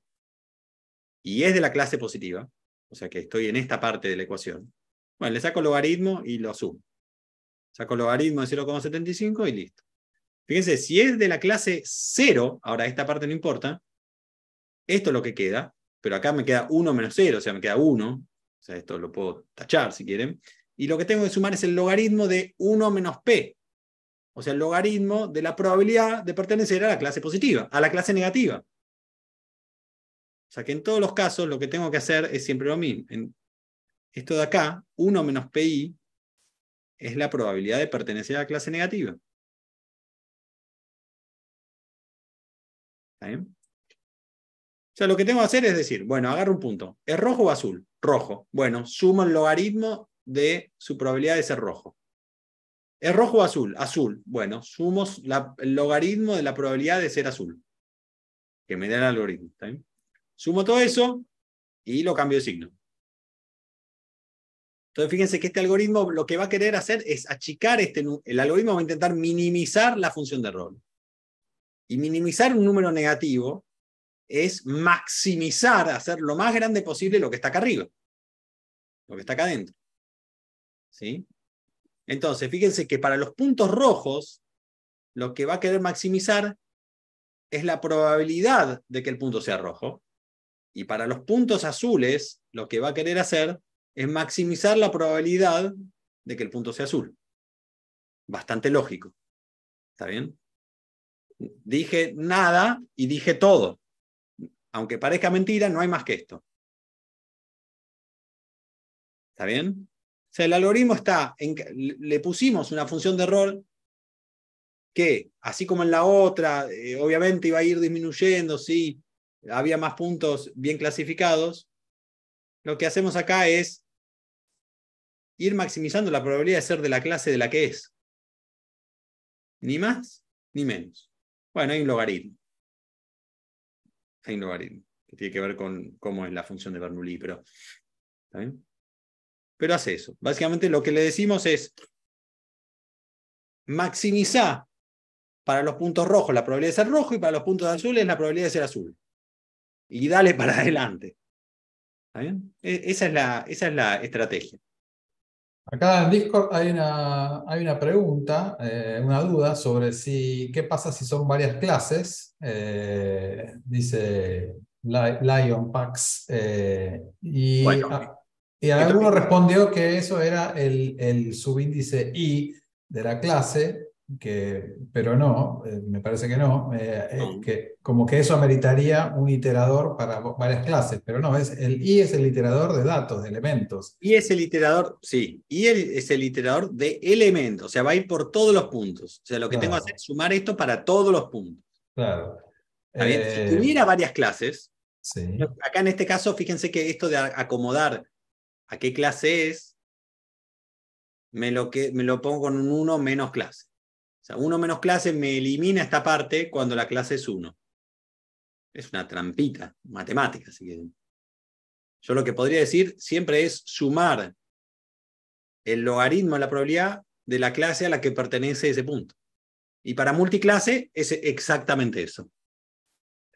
y es de la clase positiva, o sea que estoy en esta parte de la ecuación, bueno, le saco logaritmo y lo sumo. Saco logaritmo de 0,75 y listo. Fíjense, si es de la clase 0, ahora esta parte no importa, esto es lo que queda, pero acá me queda 1 menos 0, o sea, me queda 1, o sea, esto lo puedo tachar si quieren, y lo que tengo que sumar es el logaritmo de 1 menos p, o sea, el logaritmo de la probabilidad de pertenecer a la clase positiva, a la clase negativa. O sea, que en todos los casos lo que tengo que hacer es siempre lo mismo. esto de acá, 1 menos pi es la probabilidad de pertenecer a la clase negativa. O sea, lo que tengo que hacer es decir, bueno, agarro un punto. ¿Es rojo o azul? Rojo. Bueno, sumo el logaritmo de su probabilidad de ser rojo. ¿Es rojo o azul? Azul. Bueno, sumo el logaritmo de la probabilidad de ser azul. Que me da el algoritmo. Sumo todo eso y lo cambio de signo. Entonces, fíjense que este algoritmo lo que va a querer hacer es achicar este, el algoritmo va a intentar minimizar la función de rol. Y minimizar un número negativo es maximizar, hacer lo más grande posible lo que está acá arriba, lo que está acá adentro. ¿Sí? Entonces, fíjense que para los puntos rojos, lo que va a querer maximizar es la probabilidad de que el punto sea rojo. Y para los puntos azules, lo que va a querer hacer es maximizar la probabilidad de que el punto sea azul. Bastante lógico. ¿Está bien? Dije nada y dije todo. Aunque parezca mentira, no hay más que esto. ¿Está bien? O sea, el algoritmo está, le pusimos una función de error que, así como en la otra, eh, obviamente iba a ir disminuyendo, si había más puntos bien clasificados, lo que hacemos acá es ir maximizando la probabilidad de ser de la clase de la que es. Ni más ni menos. Bueno, hay un logaritmo. Hay un logaritmo que tiene que ver con cómo es la función de Bernoulli, pero. Pero hace eso. Básicamente lo que le decimos es maximiza para los puntos rojos la probabilidad de ser rojo y para los puntos azules la probabilidad de ser azul. Y dale para adelante. ¿Está bien? E-, esa es la, esa es la estrategia. Acá en Discord hay una, hay una pregunta, eh, una duda sobre si qué pasa si son varias clases, eh, dice Lion Pax. Eh, y, alguno respondió que eso era el, el subíndice I de la clase, que, pero no, eh, me parece que eh, no, que como que eso ameritaría un iterador para varias clases, pero no, es el I es el iterador de datos, de elementos. y es el iterador, sí, I es el iterador de elementos, o sea, va a ir por todos los puntos. O sea, lo que tengo que hacer es sumar esto para todos los puntos. Claro. si eh, tuviera varias clases, acá en este caso, fíjense que esto de acomodar a qué clase es, me lo, que, me lo pongo con un 1 menos clase. O sea, uno menos clase me elimina esta parte cuando la clase es 1. Es una trampita matemática, así Yo lo que podría decir siempre es sumar el logaritmo de la probabilidad de la clase a la que pertenece ese punto. Y para multiclase es exactamente eso.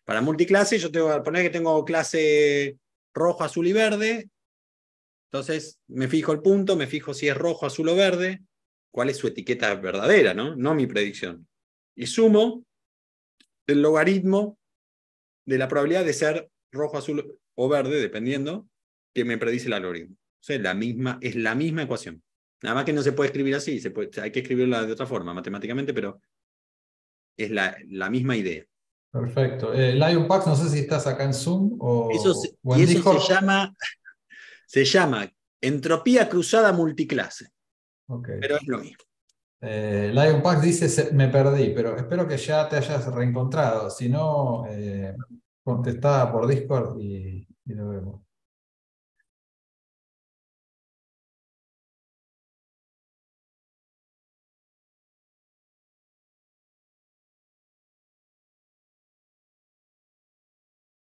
Para multiclase yo tengo poner que tengo clase rojo, azul y verde. Entonces me fijo el punto, me fijo si es rojo, azul o verde cuál es su etiqueta verdadera, ¿no? No mi predicción. Y sumo el logaritmo de la probabilidad de ser rojo, azul o verde, dependiendo, que me predice el algoritmo. O sea, la misma, es la misma ecuación. Nada más que no se puede escribir así, se puede, hay que escribirla de otra forma matemáticamente, pero es la, la misma idea. Perfecto. Eh, Lion Pax, no sé si estás acá en Zoom o. Eso se llama, se llama entropía cruzada multiclase. Okay. Pero es lo mismo. Eh, Lion Pack dice, me perdí, pero espero que ya te hayas reencontrado. Si no, eh, por Discord y, nos vemos.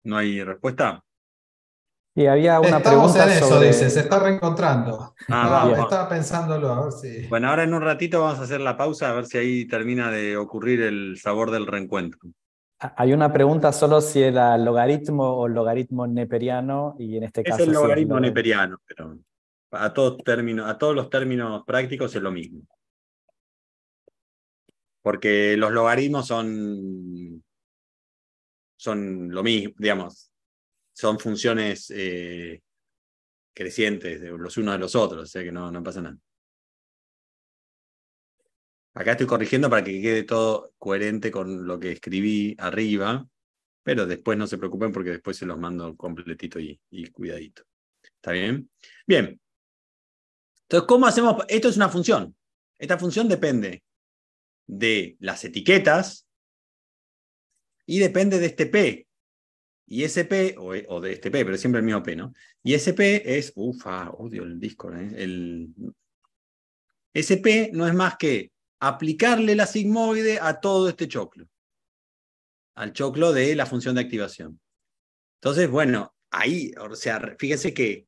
¿No hay respuesta? Y había una pregunta eso, dice, se está reencontrando. Ah, ah estaba pensándolo, a ver si... Bueno, ahora en un ratito vamos a hacer la pausa, a ver si ahí termina de ocurrir el sabor del reencuentro. Ah, hay una pregunta solo si era logaritmo o logaritmo neperiano, y en este caso... es el logaritmo neperiano, pero a todos, términos, a todos los términos prácticos es lo mismo. Porque los logaritmos son, son lo mismo, digamos, son funciones eh, crecientes los unos de los otros, o sea que no, no pasa nada. Acá estoy corrigiendo para que quede todo coherente con lo que escribí arriba, pero después no se preocupen porque después se los mando completito y, y cuidadito. ¿Está bien? Bien. Entonces, ¿cómo hacemos? Esto es una función. Esta función depende de las etiquetas y depende de este P, y SP, o, de este P, pero siempre el mismo P, ¿no? Y SP es, ufa, odio el Discord, ¿eh? el... SP no es más que aplicarle la sigmoide a todo este choclo, al choclo de la función de activación. Entonces, bueno, ahí, o sea, fíjense que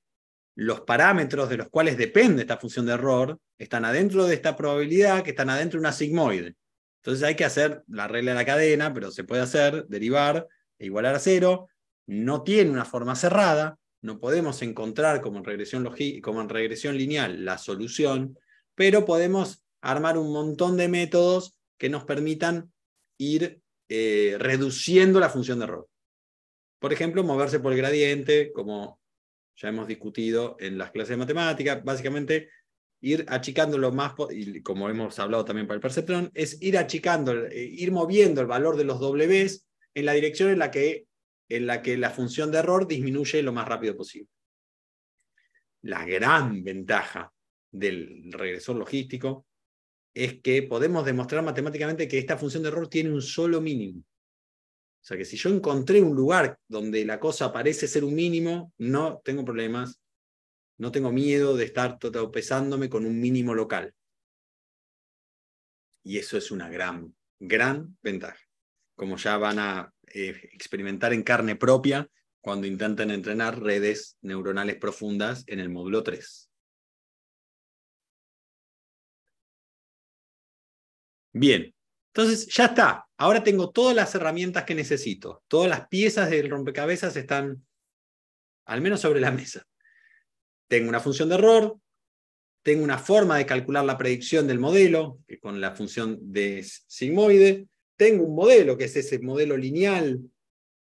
los parámetros de los cuales depende esta función de error están adentro de esta probabilidad, que están adentro de una sigmoide. Entonces hay que hacer la regla de la cadena, pero se puede hacer, derivar, e igualar a cero, no tiene una forma cerrada, no podemos encontrar como en regresión, como en regresión lineal la solución, pero podemos armar un montón de métodos que nos permitan ir eh, reduciendo la función de error. Por ejemplo, moverse por el gradiente, como ya hemos discutido en las clases de matemática, básicamente ir achicando lo más, y como hemos hablado también para el perceptrón, es ir achicando, eh, ir moviendo el valor de los Ws en la dirección en la que, en la, que la función de error disminuye lo más rápido posible. La gran ventaja del regresor logístico es que podemos demostrar matemáticamente que esta función de error tiene un solo mínimo. O sea que si yo encontré un lugar donde la cosa parece ser un mínimo, no tengo problemas, no tengo miedo de estar tropezándome con un mínimo local. Y eso es una gran, gran ventaja como ya van a eh, experimentar en carne propia cuando intenten entrenar redes neuronales profundas en el módulo 3. Bien, entonces ya está. Ahora tengo todas las herramientas que necesito. Todas las piezas del rompecabezas están al menos sobre la mesa. Tengo una función de error, tengo una forma de calcular la predicción del modelo, con la función de sigmoide, tengo un modelo, que es ese modelo lineal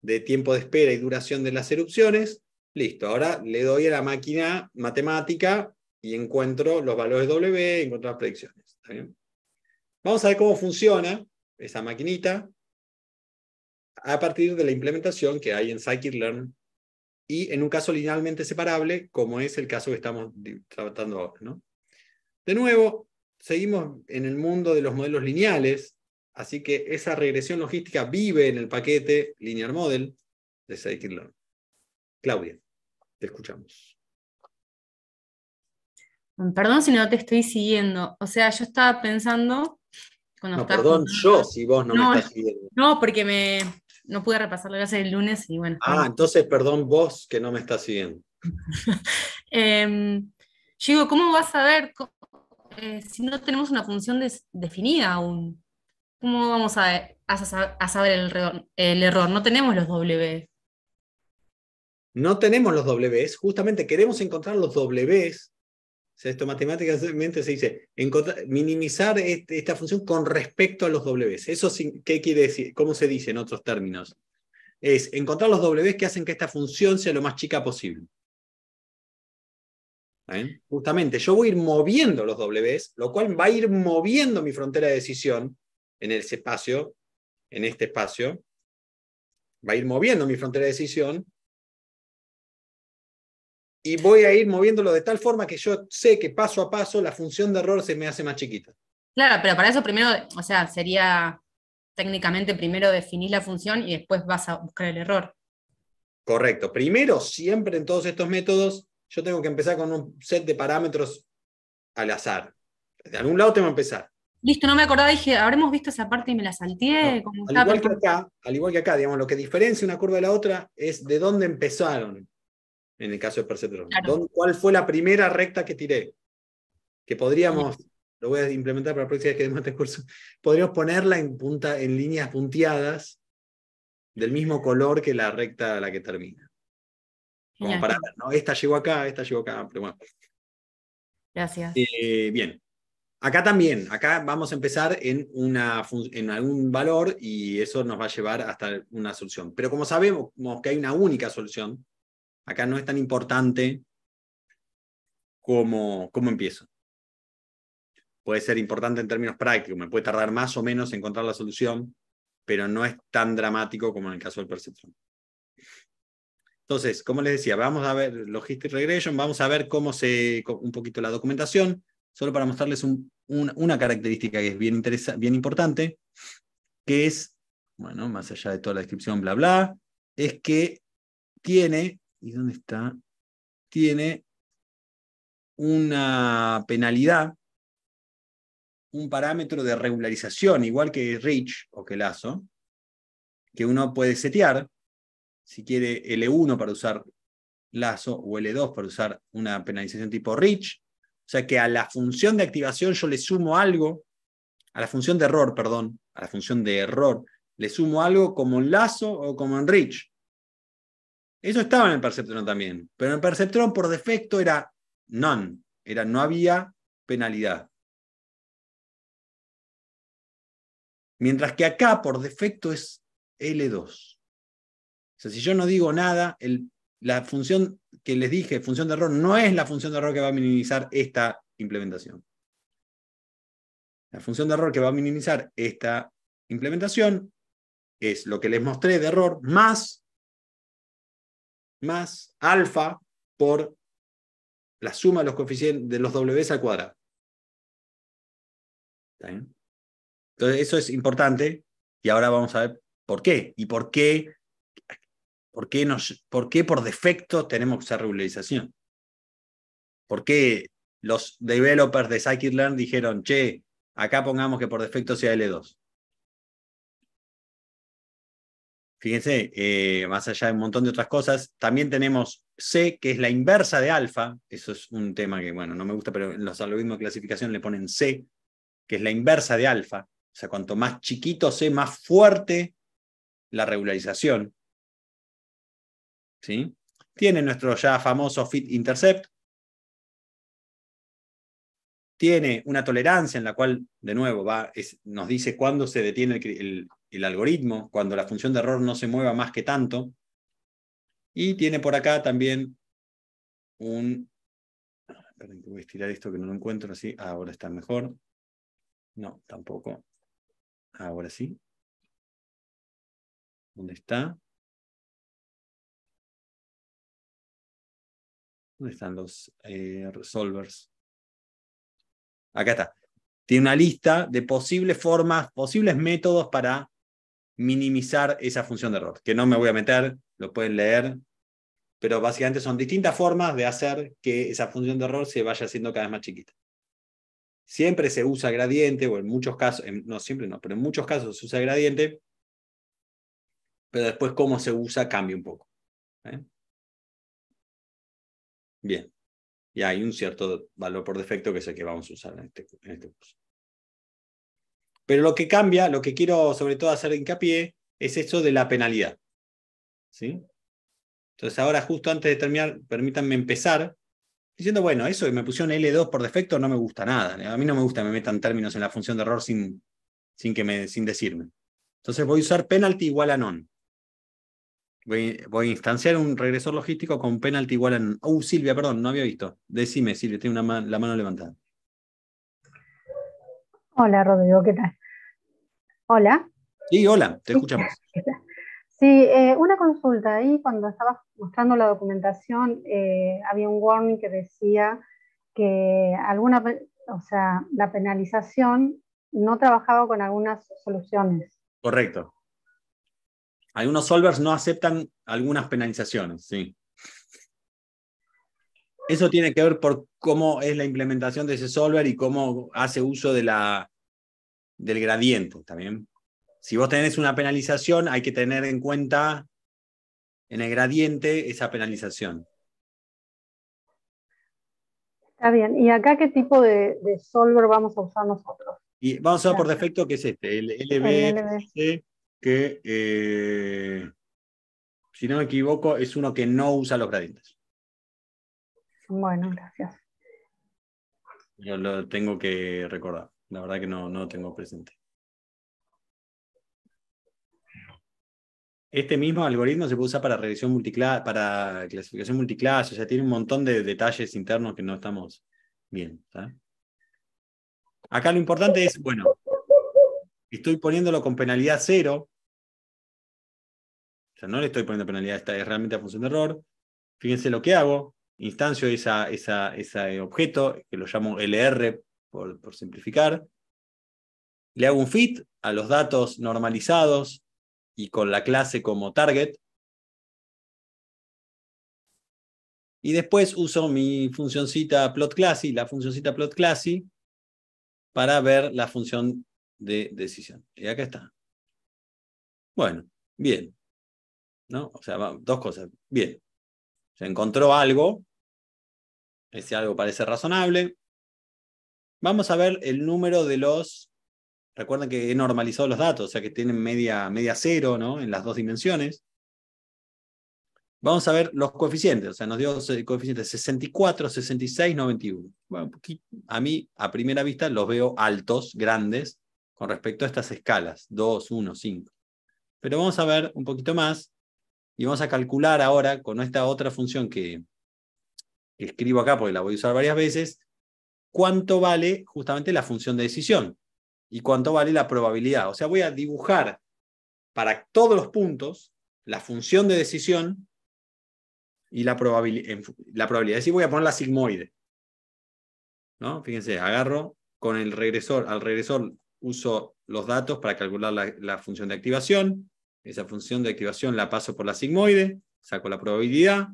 de tiempo de espera y duración de las erupciones, listo, ahora le doy a la máquina matemática y encuentro los valores W, encuentro las predicciones. Vamos a ver cómo funciona esa maquinita a partir de la implementación que hay en scikit-learn y en un caso linealmente separable, como es el caso que estamos tratando ahora. ¿no? De nuevo, seguimos en el mundo de los modelos lineales, Así que esa regresión logística vive en el paquete Linear Model de Scikit-Learn. Claudia, te escuchamos. Mm, perdón si no te estoy siguiendo. O sea, yo estaba pensando... no, perdón yo si vos no, me estás siguiendo. No, porque me, no pude repasar la clase del lunes y bueno. Ah, entonces perdón vos que no me estás siguiendo. eh, ¿cómo vas a ver eh, si no tenemos una función definida aún? ¿Cómo vamos a, saber el error? No tenemos los W. No tenemos los W, justamente queremos encontrar los W. esto matemáticamente se dice, minimizar este, esta función con respecto a los W. ¿Eso qué quiere decir? ¿Cómo se dice en otros términos? Es encontrar los W que hacen que esta función sea lo más chica posible. Justamente, yo voy a ir moviendo los W, lo cual va a ir moviendo mi frontera de decisión en ese espacio, en este espacio, va a ir moviendo mi frontera de decisión y voy a ir moviéndolo de tal forma que yo sé que paso a paso la función de error se me hace más chiquita. Claro, pero para eso primero, o sea, sería técnicamente primero definir la función y después vas a buscar el error. Correcto. Primero, siempre en todos estos métodos, yo tengo que empezar con un set de parámetros al azar. De algún lado tengo que empezar listo, no me acordaba, dije, habremos visto esa parte y me la salté. al, igual que acá, al igual que acá, digamos, lo que diferencia una curva de la otra es de dónde empezaron, en el caso de Perceptron. ¿Cuál fue la primera recta que tiré? Que podríamos, lo voy a implementar para la próxima vez que demos este curso, podríamos ponerla en, punta, en líneas punteadas del mismo color que la recta a la que termina. Como ¿no? Esta llegó acá, esta llegó acá, pero Gracias. Eh, bien, Acá también, acá vamos a empezar en, una, en algún valor y eso nos va a llevar hasta una solución. Pero como sabemos que hay una única solución, acá no es tan importante cómo, empiezo. Puede ser importante en términos prácticos, me puede tardar más o menos en encontrar la solución, pero no es tan dramático como en el caso del perceptrón. Entonces, como les decía, vamos a ver Logistic Regression, vamos a ver cómo se, un poquito la documentación, solo para mostrarles un una, característica que es bien, interesa, bien importante, que es, bueno, más allá de toda la descripción, bla, bla, es que tiene, ¿y dónde está? Tiene una penalidad, un parámetro de regularización, igual que Rich o que Lazo, que uno puede setear, si quiere L1 para usar Lazo o L2 para usar una penalización tipo Rich, o sea que a la función de activación yo le sumo algo, a la función de error, perdón, a la función de error, le sumo algo como lazo o como reach. Eso estaba en el perceptrón también, pero en el perceptrón por defecto era none, era no había penalidad. Mientras que acá por defecto es L2. O sea, si yo no digo nada, la función que les dije, función de error, no es la función de error que va a minimizar esta implementación. La función de error que va a minimizar esta implementación es lo que les mostré de error más, más alfa por la suma de los coeficientes de los W al cuadrado. Entonces, eso es importante y ahora vamos a ver por qué y por qué ¿Por qué, ¿Por qué por defecto tenemos que regularización? ¿Por qué los developers de Scikit-Learn dijeron, che, acá pongamos que por defecto sea L2? Fíjense, eh, más allá de un montón de otras cosas, también tenemos C, que es la inversa de alfa. Eso es un tema que, bueno, no me gusta, pero en los algoritmos de clasificación le ponen C, que es la inversa de alfa. O sea, cuanto más chiquito C, más fuerte la regularización. Tiene nuestro ya famoso fit intercept. Tiene una tolerancia en la cual, de nuevo, va, nos dice cuándo se detiene el, algoritmo, cuando la función de error no se mueva más que tanto. Y tiene por acá también un... Esperen que voy a estirar esto que no lo encuentro así. Ahora está mejor. No, tampoco. Ahora sí. ¿Dónde está? ¿Dónde están los eh, resolvers? Acá está. Tiene una lista de posibles formas, posibles métodos para minimizar esa función de error, que no me voy a meter, lo pueden leer, pero básicamente son distintas formas de hacer que esa función de error se vaya haciendo cada vez más chiquita. Siempre se usa gradiente, o en muchos casos, no siempre no, pero en muchos casos se usa gradiente, pero después cómo se usa cambia un poco. ¿eh? Bien. Y hay un cierto valor por defecto que es el que vamos a usar este, en este, curso. Pero lo que cambia, lo que quiero sobre todo hacer hincapié, es eso de la penalidad. ¿Sí? Entonces ahora, justo antes de terminar, permítanme empezar diciendo, bueno, eso que me pusieron L2 por defecto no me gusta nada. A mí no me gusta que me metan términos en la función de error sin, sin, que me, sin decirme. Entonces voy a usar penalty igual a non. Voy, a instanciar un regresor logístico con penalti igual en. Uh, Silvia, perdón, no había visto. Decime, Silvia, tiene la mano levantada. Hola, Rodrigo, ¿qué tal? Hola. Sí, hola, te escuchamos. Sí, eh, una consulta. Ahí cuando estabas mostrando la documentación, eh, había un warning que decía que alguna, o sea, la penalización no trabajaba con algunas soluciones. Correcto algunos solvers no aceptan algunas penalizaciones, sí. Eso tiene que ver por cómo es la implementación de ese solver y cómo hace uso de la, del gradiente, También, Si vos tenés una penalización, hay que tener en cuenta en el gradiente esa penalización. Está bien. ¿Y acá qué tipo de, solver vamos a usar nosotros? Y vamos a usar por defecto que es este, el Lb que, eh, si no me equivoco, es uno que no usa los gradientes. Bueno, gracias. Yo lo tengo que recordar, la verdad que no, no lo tengo presente. Este mismo algoritmo se puede usar para revisión multiclase, para clasificación multiclase, o sea, tiene un montón de detalles internos que no estamos bien. Acá lo importante es, bueno, estoy poniéndolo con penalidad cero, o sea, no le estoy poniendo penalidad, esta es realmente a función de error. Fíjense lo que hago, instancio ese objeto, que lo llamo LR por, simplificar. Le hago un fit a los datos normalizados y con la clase como target. Y después uso mi funcioncita plotClassy, la funcioncita plotClassy, para ver la función de decisión. Y acá está. Bueno, bien. ¿no? O sea, dos cosas. Bien, se encontró algo, ese algo parece razonable. Vamos a ver el número de los, recuerden que he normalizado los datos, o sea que tienen media, media cero, ¿no? En las dos dimensiones. Vamos a ver los coeficientes, o sea, nos dio el coeficiente 64, 66, 91. a mí, a primera vista, los veo altos, grandes, con respecto a estas escalas, 2, 1, 5. Pero vamos a ver un poquito más y vamos a calcular ahora con esta otra función que, escribo acá, porque la voy a usar varias veces, cuánto vale justamente la función de decisión y cuánto vale la probabilidad. O sea, voy a dibujar para todos los puntos la función de decisión y la, probabilidad. la Es decir, voy a poner la sigmoide. ¿No? Fíjense, agarro con el regresor, al regresor uso los datos para calcular la función de activación, esa función de activación la paso por la sigmoide, saco la probabilidad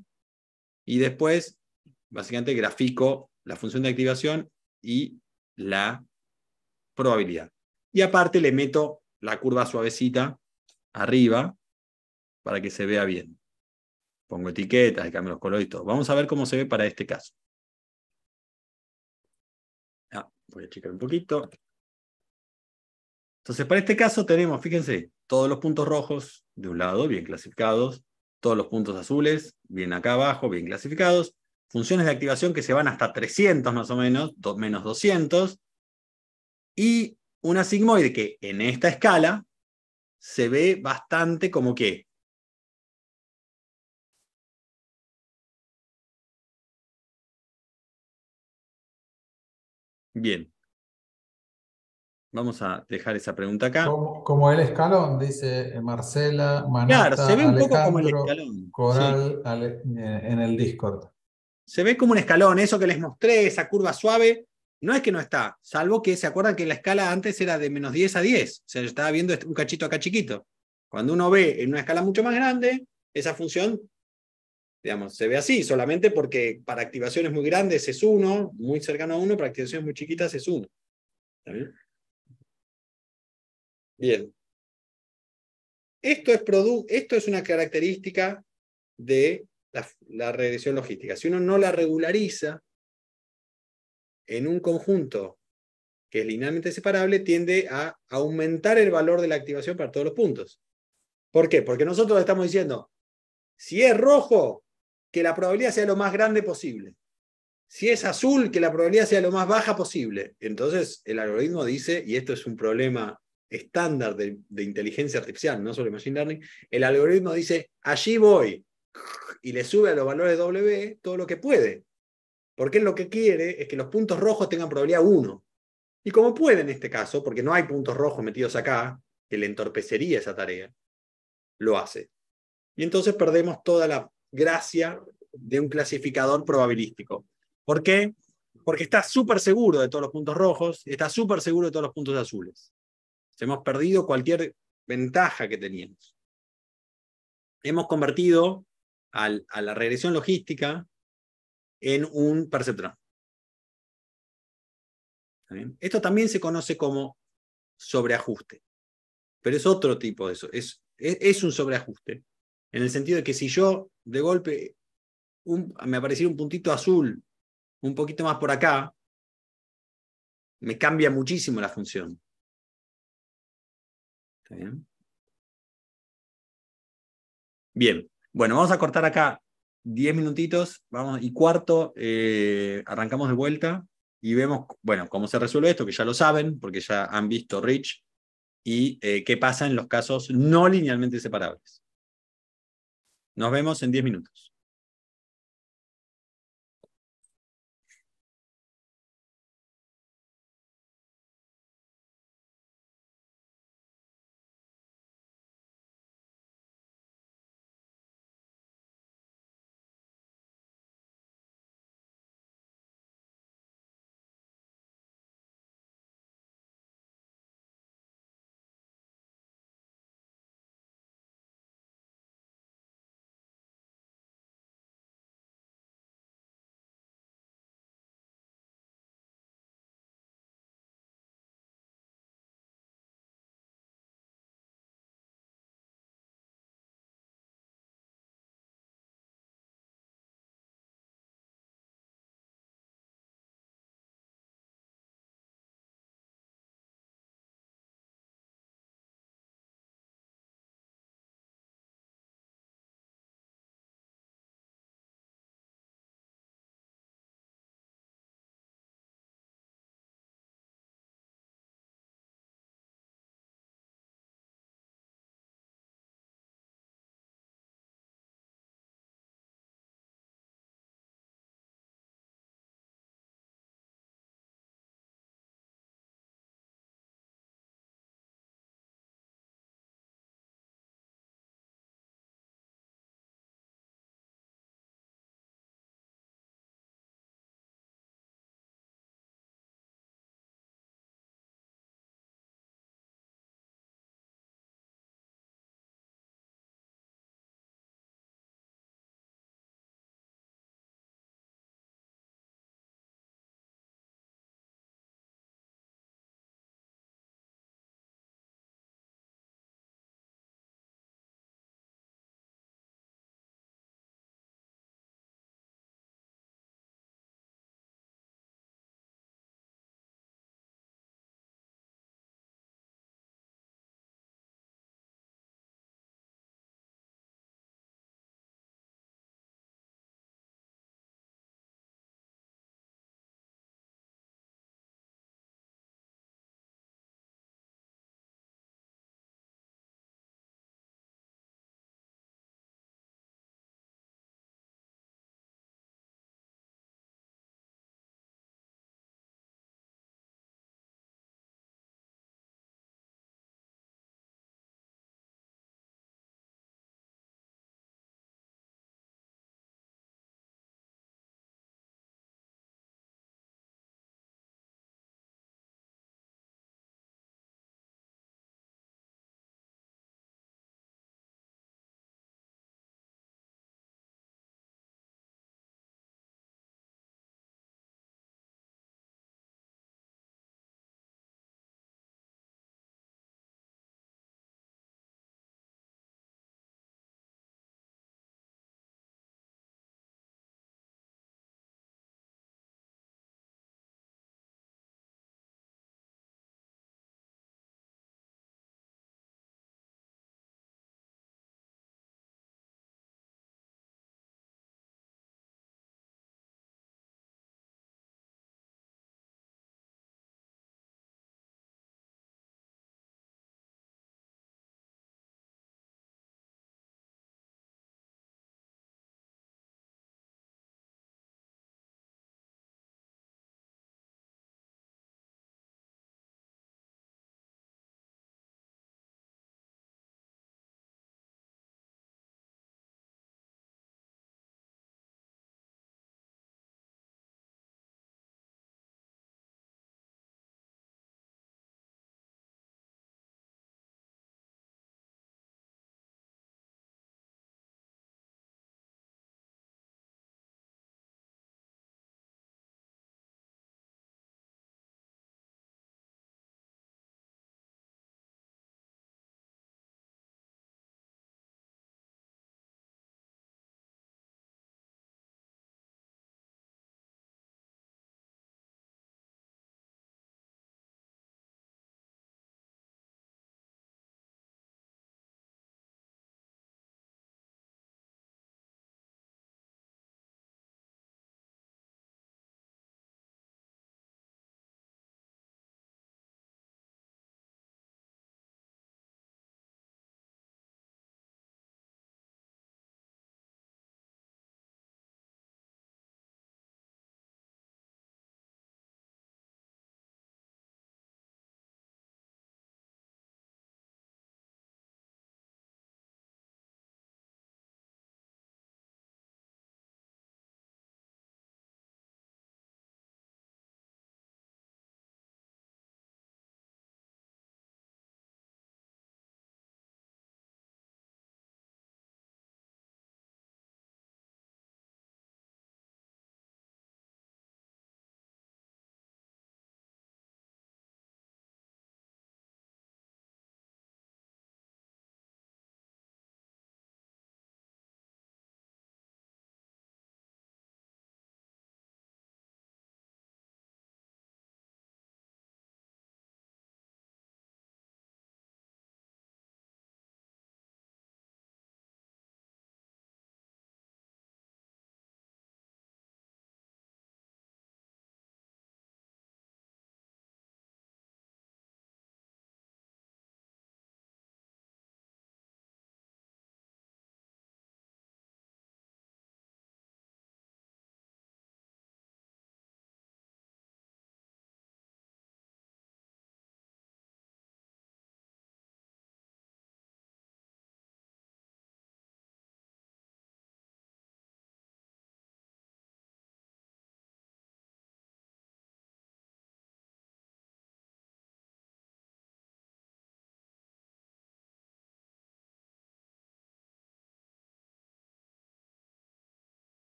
y después, básicamente, grafico la función de activación y la probabilidad. Y aparte le meto la curva suavecita arriba para que se vea bien. Pongo etiquetas, le cambio los colores y todo. Vamos a ver cómo se ve para este caso. Ah, voy a checar un poquito. Entonces, para este caso tenemos, fíjense, todos los puntos rojos de un lado, bien clasificados, todos los puntos azules, bien acá abajo, bien clasificados, funciones de activación que se van hasta 300 más o menos, menos 200, y una sigmoide que en esta escala se ve bastante como que Bien, Vamos a dejar esa pregunta acá. Como, el escalón, dice eh, Marcela, Manuel. Claro, se ve un poco como el escalón. Coral eh, en el Discord. Se ve como un escalón, eso que les mostré, esa curva suave, no es que no está, salvo que se acuerdan que la escala antes era de menos 10 a 10, Se estaba viendo este, un cachito acá chiquito. Cuando uno ve en una escala mucho más grande, esa función, digamos, se ve así, solamente porque para activaciones muy grandes es 1, muy cercano a 1, para activaciones muy chiquitas es 1. ¿Está bien? Bien. Esto es, esto es una característica de la, la regresión logística. Si uno no la regulariza en un conjunto que es linealmente separable, tiende a aumentar el valor de la activación para todos los puntos. ¿Por qué? Porque nosotros estamos diciendo, si es rojo, que la probabilidad sea lo más grande posible. Si es azul, que la probabilidad sea lo más baja posible. Entonces, el algoritmo dice, y esto es un problema estándar de, inteligencia artificial, no de machine learning, el algoritmo dice, allí voy, y le sube a los valores W todo lo que puede. Porque él lo que quiere es que los puntos rojos tengan probabilidad 1. Y como puede en este caso, porque no hay puntos rojos metidos acá, que le entorpecería esa tarea, lo hace. Y entonces perdemos toda la gracia de un clasificador probabilístico. ¿Por qué? Porque está súper seguro de todos los puntos rojos, está súper seguro de todos los puntos azules. Hemos perdido cualquier ventaja que teníamos. Hemos convertido a la regresión logística en un perceptrón. Esto también se conoce como sobreajuste, pero es otro tipo de eso. Es, un sobreajuste, en el sentido de que si yo de golpe me apareciera un puntito azul un poquito más por acá, me cambia muchísimo la función bien? bueno, vamos a cortar acá 10 minutitos vamos, y cuarto, eh, arrancamos de vuelta y vemos, bueno, cómo se resuelve esto, que ya lo saben, porque ya han visto Rich, y eh, qué pasa en los casos no linealmente separables. Nos vemos en 10 minutos.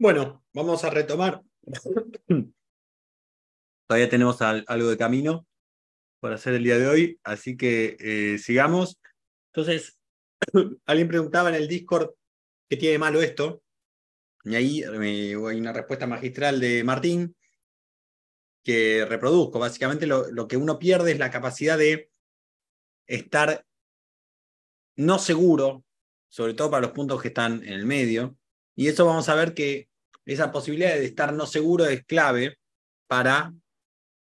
Bueno, vamos a retomar. Todavía tenemos algo de camino para hacer el día de hoy, así que eh, sigamos. Entonces, alguien preguntaba en el Discord qué tiene malo esto, y ahí hay una respuesta magistral de Martín que reproduzco. Básicamente lo que uno pierde es la capacidad de estar no seguro, sobre todo para los puntos que están en el medio. Y eso vamos a ver que esa posibilidad de estar no seguro es clave para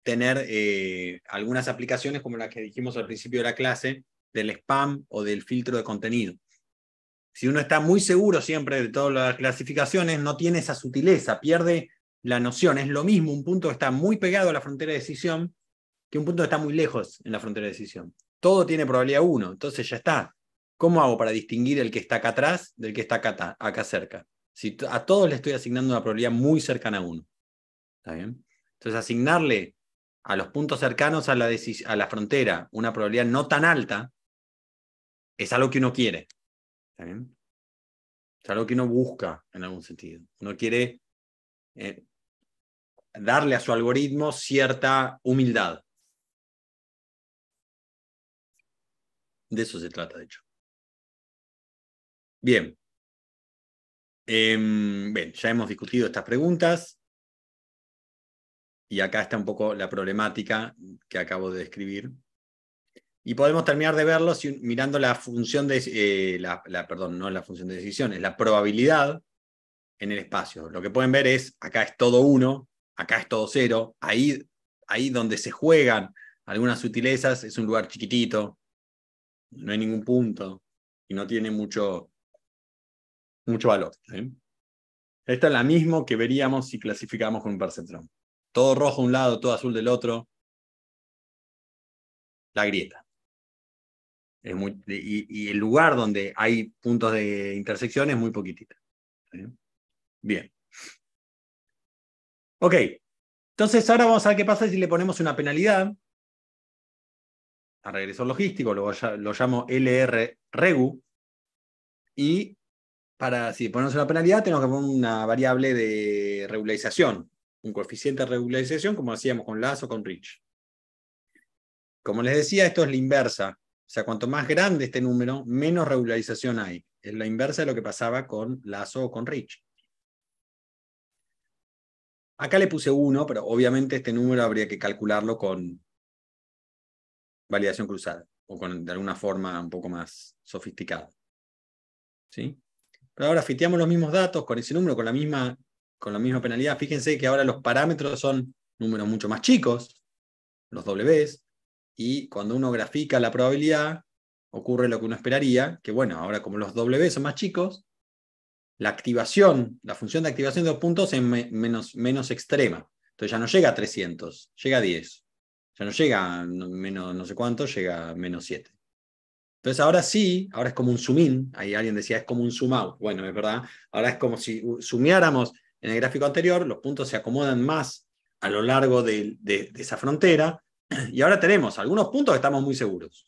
tener eh, algunas aplicaciones como las que dijimos al principio de la clase, del spam o del filtro de contenido. Si uno está muy seguro siempre de todas las clasificaciones, no tiene esa sutileza, pierde la noción. Es lo mismo un punto que está muy pegado a la frontera de decisión que un punto que está muy lejos en la frontera de decisión. Todo tiene probabilidad 1, entonces ya está. ¿Cómo hago para distinguir el que está acá atrás del que está acá, acá cerca? Si a todos le estoy asignando una probabilidad muy cercana a uno. Entonces, asignarle a los puntos cercanos a la, frontera una probabilidad no tan alta es algo que uno quiere. Es algo que uno busca en algún sentido. Uno quiere eh, darle a su algoritmo cierta humildad. De eso se trata, de hecho. Bien. Em, ya hemos discutido estas preguntas y acá está un poco la problemática que acabo de describir. Y podemos terminar de verlo mirando la función de, eh, la, perdón, no la función de decisión, es la probabilidad en el espacio. Lo que pueden ver es, acá es todo uno, acá es todo cero, ahí, ahí donde se juegan algunas sutilezas es un lugar chiquitito, no hay ningún punto y no tiene mucho, mucho valor. Esta es la misma que veríamos si clasificamos con un perceptrón. Todo rojo de un lado, todo azul del otro. La grieta. y, el lugar donde hay puntos de intersección es muy poquitita. Bien. Ok. Entonces ahora vamos a ver qué pasa si le ponemos una penalidad a regreso logístico, lo, lo llamo LR regu, y para si ponemos la penalidad, tenemos que poner una variable de regularización, un coeficiente de regularización, como hacíamos con Lazo o con Rich. Como les decía, esto es la inversa. O sea, cuanto más grande este número, menos regularización hay. Es la inversa de lo que pasaba con Lazo o con Rich. Acá le puse 1, pero obviamente este número habría que calcularlo con validación cruzada o con, de alguna forma un poco más sofisticada. ¿Sí? pero ahora fiteamos los mismos datos con ese número, con la misma, con la misma penalidad. Fíjense que ahora los parámetros son números mucho más chicos, los Ws, y cuando uno grafica la probabilidad, ocurre lo que uno esperaría, que bueno, ahora como los W son más chicos, la activación, la función de activación de los puntos es menos, menos extrema. Entonces ya no llega a 300, llega a 10. Ya no llega a menos no sé cuánto, llega a menos 7. Entonces ahora sí, ahora es como un zoom in, ahí alguien decía es como un zoom out, bueno, es verdad, ahora es como si sumiáramos en el gráfico anterior, los puntos se acomodan más a lo largo de, esa frontera y ahora tenemos algunos puntos que estamos muy seguros,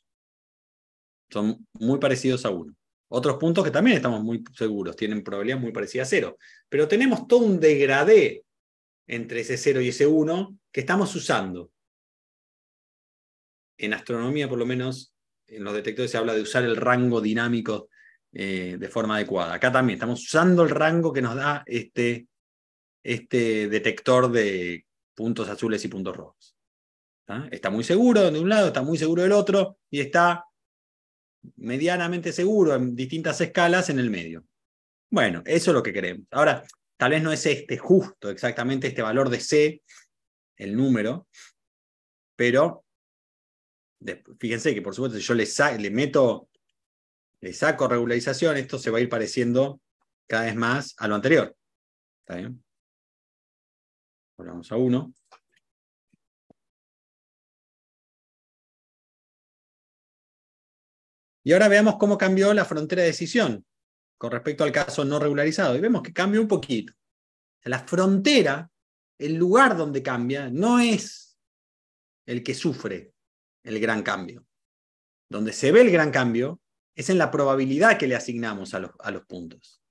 son muy parecidos a uno. Otros puntos que también estamos muy seguros, tienen probabilidades muy parecidas a cero. Pero tenemos todo un degradé entre ese cero y ese uno que estamos usando. En astronomía, por lo menos, en los detectores se habla de usar el rango dinámico eh, de forma adecuada. Acá también estamos usando el rango que nos da este, este detector de puntos azules y puntos rojos. Está muy seguro de un lado, está muy seguro del otro y está medianamente seguro en distintas escalas en el medio. Bueno, eso es lo que queremos. Ahora, tal vez no es este justo exactamente este valor de C, el número, pero fíjense que por supuesto si yo le, meto, le saco regularización, esto se va a ir pareciendo cada vez más a lo anterior. ¿Está bien? Volvamos a uno Y ahora veamos cómo cambió la frontera de decisión con respecto al caso no regularizado. Y vemos que cambia un poquito. La frontera, el lugar donde cambia, no es el que sufre, el gran cambio. Donde se ve el gran cambio es en la probabilidad que le asignamos a los, a los puntos.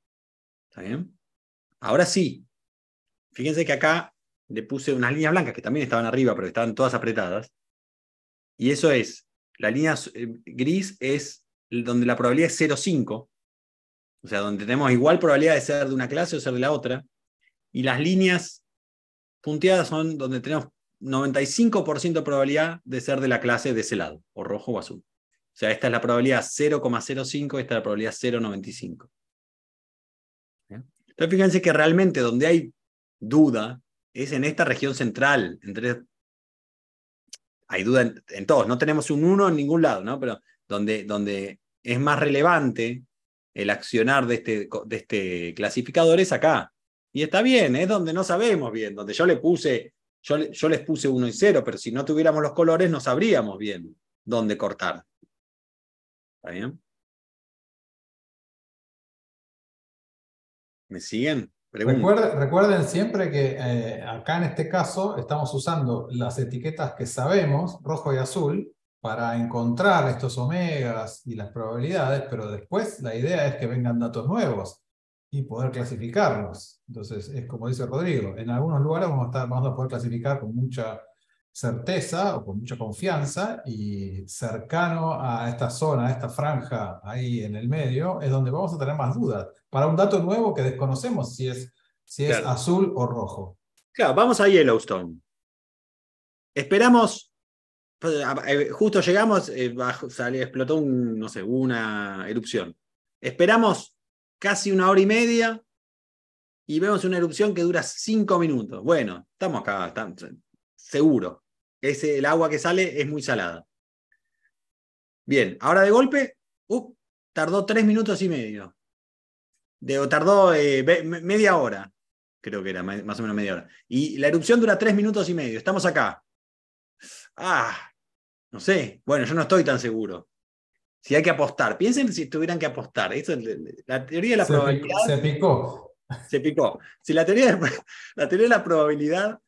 ¿Está bien? Ahora sí, fíjense que acá le puse unas líneas blancas que también estaban arriba, pero estaban todas apretadas. Y eso es, la línea eh, gris es donde la probabilidad es 0,5, o sea, donde tenemos igual probabilidad de ser de una clase o ser de la otra. Y las líneas punteadas son donde tenemos 95% de probabilidad de ser de la clase de ese lado, o rojo o azul. O sea, esta es la probabilidad 0,05, esta es la probabilidad 0,95. Entonces, fíjense que realmente donde hay duda es en esta región central. Entre... Hay duda en, todos, no tenemos un 1 en ningún lado, ¿no? Pero donde, donde es más relevante el accionar de este, de este clasificador es acá. Y está bien, es donde no sabemos bien, donde yo le puse yo, les puse 1 y 0, pero si no tuviéramos los colores no sabríamos bien dónde cortar. ¿Está bien? ¿Me siguen? Recuerden, siempre que eh, acá en este caso estamos usando las etiquetas que sabemos, rojo y azul, para encontrar estos omegas y las probabilidades, pero después la idea es que vengan datos nuevos y poder clasificarlos. Entonces, es como dice Rodrigo, en algunos lugares vamos a, estar, vamos poder clasificar con mucha certeza o con mucha confianza y cercano a esta zona, a esta franja ahí en el medio, es donde vamos a tener más dudas para un dato nuevo que desconocemos si es, si azul o rojo. Claro, vamos a Yellowstone. Esperamos, eh, justo llegamos, eh, explotó no una erupción. Esperamos casi una hora y media y vemos una erupción que dura cinco minutos. Bueno, estamos acá, seguro. Ese, el agua que sale es muy salada. Bien, ahora de golpe, uh, tardó tres minutos y medio. De, o tardó eh, media hora, creo que era más o menos media hora. Y la erupción dura tres minutos y medio. Estamos acá. Ah, no sé. Bueno, yo no estoy tan seguro. Si hay que apostar, piensen si tuvieran que apostar. Eso, la teoría de la probabilidad. se picó. Se picó. Si la teoría la, teoría de la probabilidad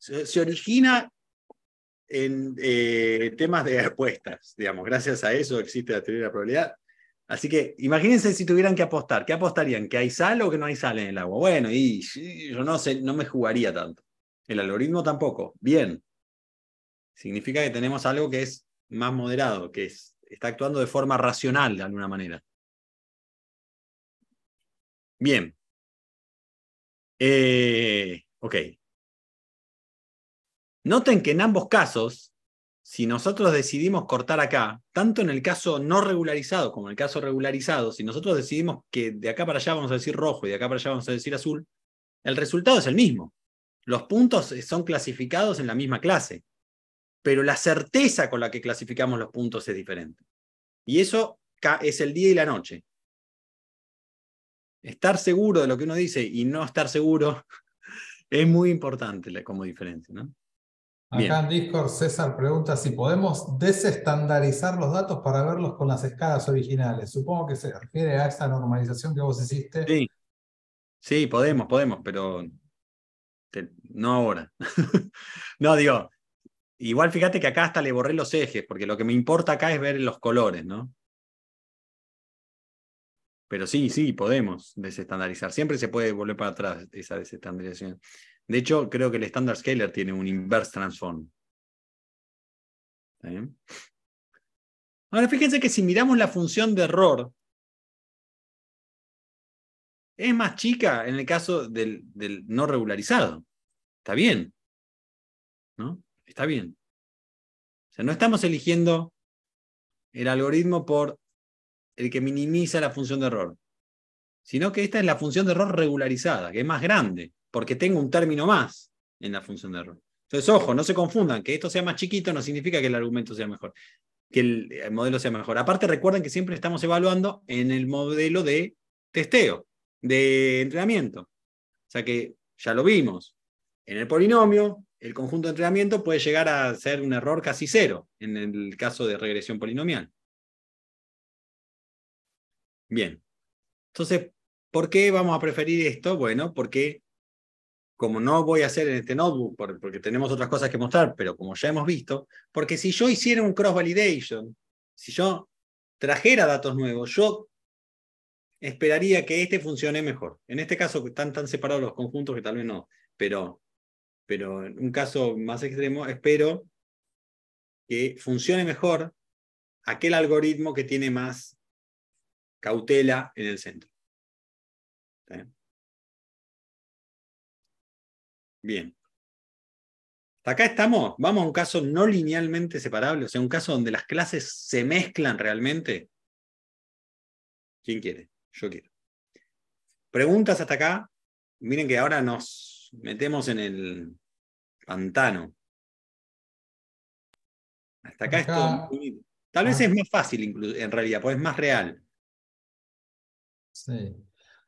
se, origina en eh, temas de apuestas, digamos, gracias a eso existe la teoría de la probabilidad. Así que imagínense si tuvieran que apostar, ¿qué apostarían? ¿Que hay sal o que no hay sal en el agua? Bueno, y yo no sé, no me jugaría tanto. El algoritmo tampoco. Bien. Significa que tenemos algo que es más moderado, que es está actuando de forma racional de alguna manera. Bien. Eh, ok. Noten que en ambos casos, si nosotros decidimos cortar acá, tanto en el caso no regularizado como en el caso regularizado, si nosotros decidimos que de acá para allá vamos a decir rojo y de acá para allá vamos a decir azul, el resultado es el mismo. Los puntos son clasificados en la misma clase pero la certeza con la que clasificamos los puntos es diferente. Y eso es el día y la noche. Estar seguro de lo que uno dice y no estar seguro es muy importante como diferencia. ¿no? Acá en Discord César pregunta si podemos desestandarizar los datos para verlos con las escalas originales. Supongo que se refiere a esa normalización que vos hiciste. Sí, podemos, podemos, pero no ahora. no, digo, Igual fíjate que acá hasta le borré los ejes, porque lo que me importa acá es ver los colores, ¿no? Pero sí, sí, podemos desestandarizar. Siempre se puede volver para atrás esa desestandarización. De hecho, creo que el Standard Scaler tiene un inverse transform. Ahora, fíjense que si miramos la función de error, es más chica en el caso del, del no regularizado. Está bien. ¿No? está bien. O sea, no estamos eligiendo el algoritmo por el que minimiza la función de error, sino que esta es la función de error regularizada, que es más grande, porque tengo un término más en la función de error. Entonces, ojo, no se confundan, que esto sea más chiquito no significa que el argumento sea mejor, que el modelo sea mejor. Aparte, recuerden que siempre estamos evaluando en el modelo de testeo, de entrenamiento. O sea que ya lo vimos. En el polinomio, el conjunto de entrenamiento puede llegar a ser un error casi cero en el caso de regresión polinomial. Bien. Entonces, ¿por qué vamos a preferir esto? Bueno, porque como no voy a hacer en este notebook, porque tenemos otras cosas que mostrar, pero como ya hemos visto, porque si yo hiciera un cross-validation, si yo trajera datos nuevos, yo esperaría que este funcione mejor. En este caso, están tan separados los conjuntos que tal vez no, pero pero en un caso más extremo, espero que funcione mejor aquel algoritmo que tiene más cautela en el centro. Bien. Hasta acá estamos. Vamos a un caso no linealmente separable, o sea, un caso donde las clases se mezclan realmente. ¿Quién quiere? Yo quiero. ¿Preguntas hasta acá? Miren que ahora nos metemos en el pantano. Hasta acá, es Tal vez ah. es más fácil incluso, en realidad, porque es más real. Sí.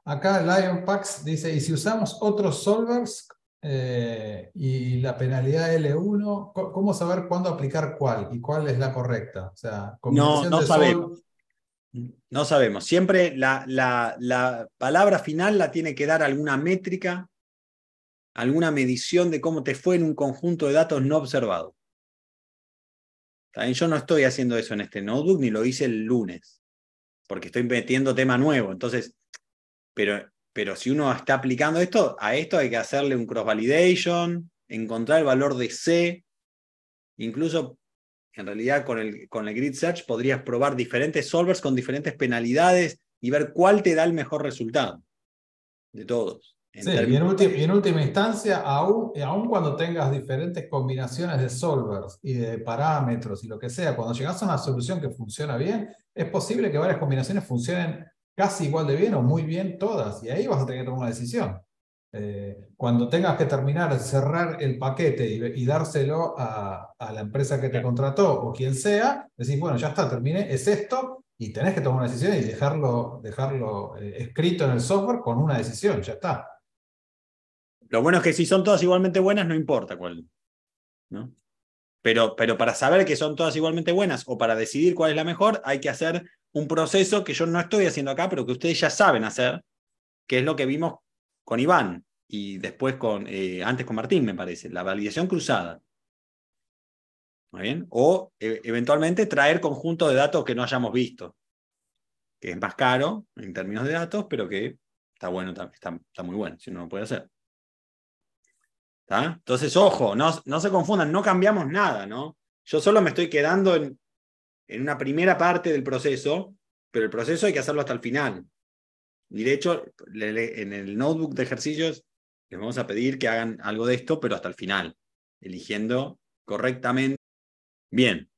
Acá Lion Pax dice, ¿y si usamos otros solvers eh, y la penalidad L1, cómo saber cuándo aplicar cuál y cuál es la correcta? O sea, no, no sabemos. No sabemos. Siempre la palabra final la tiene que dar alguna métrica alguna medición de cómo te fue en un conjunto de datos no observado. También yo no estoy haciendo eso en este notebook ni lo hice el lunes, porque estoy metiendo tema nuevo. Entonces, pero, pero si uno está aplicando esto, a esto hay que hacerle un cross-validation, encontrar el valor de C, incluso en realidad con el grid search podrías probar diferentes solvers con diferentes penalidades y ver cuál te da el mejor resultado de todos y en, última, instancia, aún, cuando tengas diferentes combinaciones de solvers y de parámetros y lo que sea, cuando llegas a una solución que funciona bien, es posible que varias combinaciones funcionen casi igual de bien o muy bien todas, y ahí vas a tener que tomar una decisión. Eh, cuando tengas que terminar, cerrar el paquete y, dárselo a, la empresa que te contrató o quien sea, decís, bueno, ya está, terminé, es esto, y tenés que tomar una decisión y dejarlo, eh, escrito en el software con una decisión, ya está. Lo bueno es que si son todas igualmente buenas, no importa cuál. ¿no? Pero, pero para saber que son todas igualmente buenas o para decidir cuál es la mejor, hay que hacer un proceso que yo no estoy haciendo acá, pero que ustedes ya saben hacer, que es lo que vimos con Iván y después con, eh, antes con Martín, me parece, la validación cruzada. O e, eventualmente traer conjuntos de datos que no hayamos visto, que es más caro en términos de datos, pero que está bueno, está, muy bueno, si uno lo puede hacer. Entonces, ojo, no, no, se confundan, no cambiamos nada, ¿no? Yo solo me estoy quedando en, en una primera parte del proceso, pero el proceso hay que hacerlo hasta el final. Y de hecho, en el notebook de ejercicios les vamos a pedir que hagan algo de esto, pero hasta el final, eligiendo correctamente. Bien.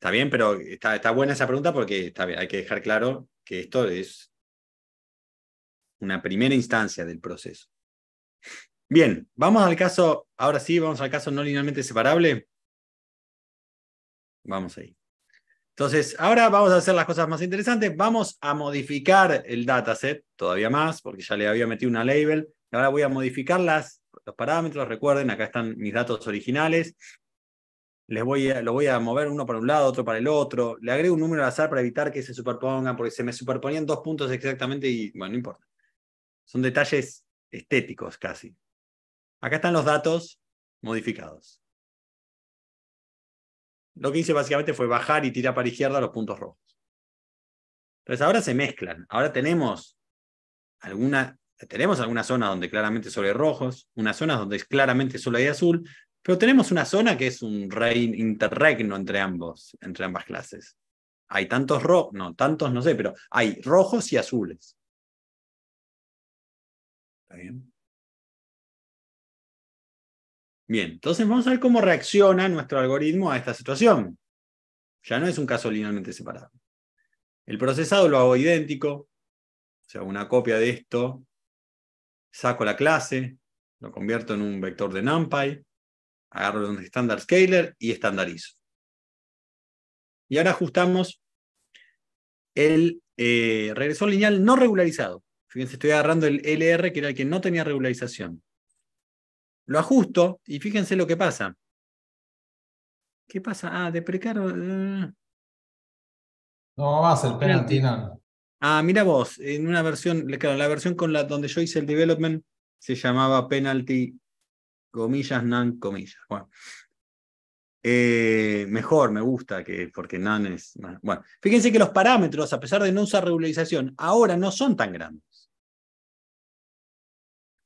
Está bien, pero está, buena esa pregunta porque hay que dejar claro que esto es una primera instancia del proceso. Bien, vamos al caso, ahora sí, vamos al caso no linealmente separable. Vamos ahí. Entonces, ahora vamos a hacer las cosas más interesantes. Vamos a modificar el dataset todavía más, porque ya le había metido una label. Ahora voy a modificar los parámetros. Recuerden, acá están mis datos originales. Les voy a, lo voy a mover uno para un lado, otro para el otro. Le agrego un número al azar para evitar que se superpongan, porque se me superponían dos puntos exactamente y, bueno, no importa. Son detalles estéticos casi. Acá están los datos modificados. Lo que hice básicamente fue bajar y tirar para izquierda los puntos rojos. Entonces ahora se mezclan. Ahora tenemos alguna, tenemos zona donde claramente solo hay rojos, unas zonas donde claramente solo hay azul, pero tenemos una zona que es un rey interregno entre ambos, entre ambas clases. Hay tantos rojos, no, tantos no sé, pero hay rojos y azules. ¿Está bien? Bien, entonces vamos a ver cómo reacciona nuestro algoritmo a esta situación. Ya no es un caso linealmente separado. El procesado lo hago idéntico, o sea, una copia de esto, saco la clase, lo convierto en un vector de NumPy, agarro un standard scaler y estandarizo. Y ahora ajustamos el eh, regresor lineal no regularizado. Fíjense, estoy agarrando el LR, que era el que no tenía regularización. Lo ajusto y fíjense lo que pasa. ¿Qué pasa? Ah, de eh. No más el penalti, no. Ah, mira vos, en una versión, claro, la versión con la donde yo hice el development se llamaba penalty, comillas, nan, comillas. Eh, mejor, me gusta, que, porque NAN es. Bueno, fíjense que los parámetros, a pesar de no usar regularización, ahora no son tan grandes.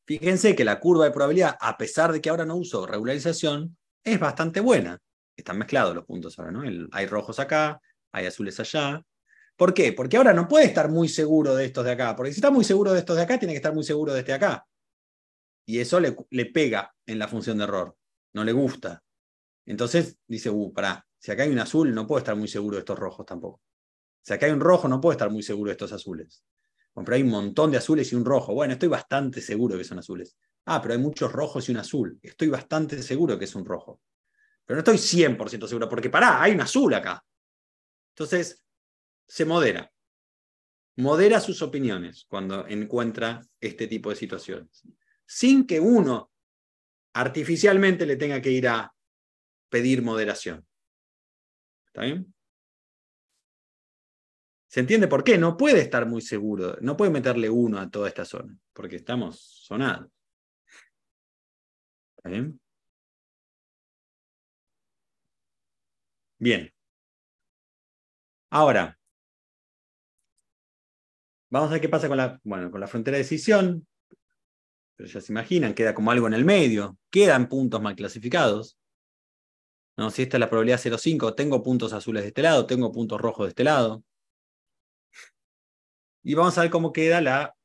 Fíjense que la curva de probabilidad, a pesar de que ahora no uso regularización, es bastante buena. Están mezclados los puntos ahora, ¿no? hay rojos acá, hay azules allá. ¿Por qué? Porque ahora no puede estar muy seguro de estos de acá, porque si está muy seguro de estos de acá, tiene que estar muy seguro de este de acá. Y eso le, pega en la función de error, no le gusta. Entonces dice, uh, pará, si acá hay un azul, no puedo estar muy seguro de estos rojos tampoco. Si acá hay un rojo, no puedo estar muy seguro de estos azules pero hay un montón de azules y un rojo. Bueno, estoy bastante seguro que son azules. Ah, pero hay muchos rojos y un azul. Estoy bastante seguro que es un rojo. Pero no estoy 100% seguro, porque pará, hay un azul acá. Entonces, se modera. Modera sus opiniones cuando encuentra este tipo de situaciones. Sin que uno artificialmente le tenga que ir a pedir moderación. ¿Está bien? ¿Se entiende por qué? No puede estar muy seguro, no puede meterle uno a toda esta zona, porque estamos sonados. bien? Ahora, vamos a ver qué pasa con la, bueno, con la frontera de decisión. Pero ya se imaginan, queda como algo en el medio, quedan puntos mal clasificados. No, si esta es la probabilidad 0,5, tengo puntos azules de este lado, tengo puntos rojos de este lado. Y vamos a ver cómo queda la,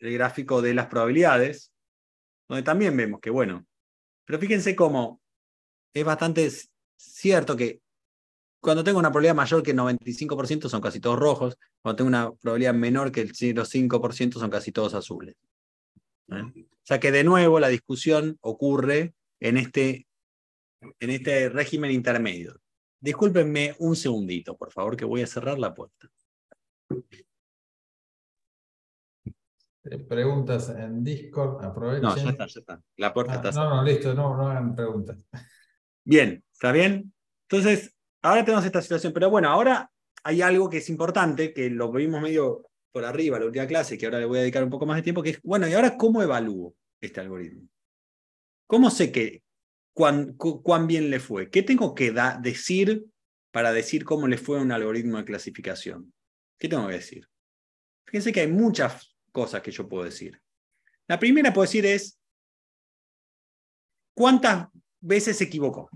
el gráfico de las probabilidades, donde también vemos que, bueno, pero fíjense cómo es bastante cierto que cuando tengo una probabilidad mayor que el 95% son casi todos rojos, cuando tengo una probabilidad menor que el 0,5% son casi todos azules. O sea que de nuevo la discusión ocurre en este, en este régimen intermedio. Discúlpenme un segundito, por favor, que voy a cerrar la puerta. Eh, preguntas en Discord, aprovechen. No, ya está, ya está. La puerta ah, está. No, no, listo, no, no hagan preguntas. Bien, ¿está bien? Entonces, ahora tenemos esta situación, pero bueno, ahora hay algo que es importante, que lo vimos medio por arriba la última clase, que ahora le voy a dedicar un poco más de tiempo, que es, bueno, ¿y ahora cómo evalúo este algoritmo? ¿Cómo sé que cuán, bien le fue? ¿Qué tengo que decir para decir cómo le fue a un algoritmo de clasificación? ¿Qué tengo que decir? Fíjense que hay muchas cosas que yo puedo decir. La primera puedo decir es, ¿cuántas veces se equivocó?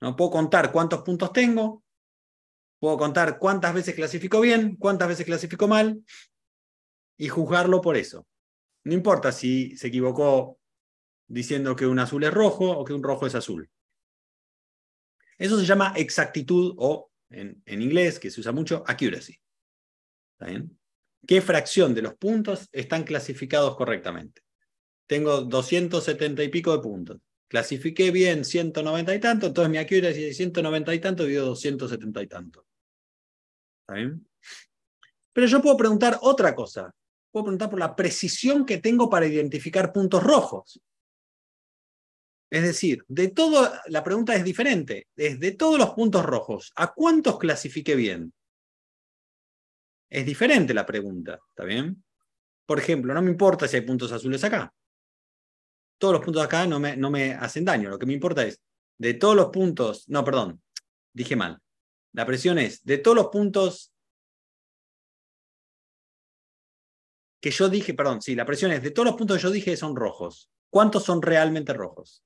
¿No? Puedo contar cuántos puntos tengo, puedo contar cuántas veces clasificó bien, cuántas veces clasificó mal y juzgarlo por eso. No importa si se equivocó diciendo que un azul es rojo o que un rojo es azul. Eso se llama exactitud o, en, en inglés, que se usa mucho, accuracy. ¿Está bien? qué fracción de los puntos están clasificados correctamente. Tengo 270 y pico de puntos. Clasifiqué bien 190 y tanto, entonces mi accuracy de 190 y tanto dio 270 y tanto. ¿Está Pero yo puedo preguntar otra cosa. Puedo preguntar por la precisión que tengo para identificar puntos rojos. Es decir, de todo, la pregunta es diferente. Es de todos los puntos rojos, ¿a cuántos clasifiqué bien? Es diferente la pregunta, ¿está bien? Por ejemplo, no me importa si hay puntos azules acá. Todos los puntos acá no me, no me hacen daño. Lo que me importa es, de todos los puntos, no, perdón, dije mal. La presión es, de todos los puntos que yo dije, perdón, sí, la presión es, de todos los puntos que yo dije son rojos. ¿Cuántos son realmente rojos?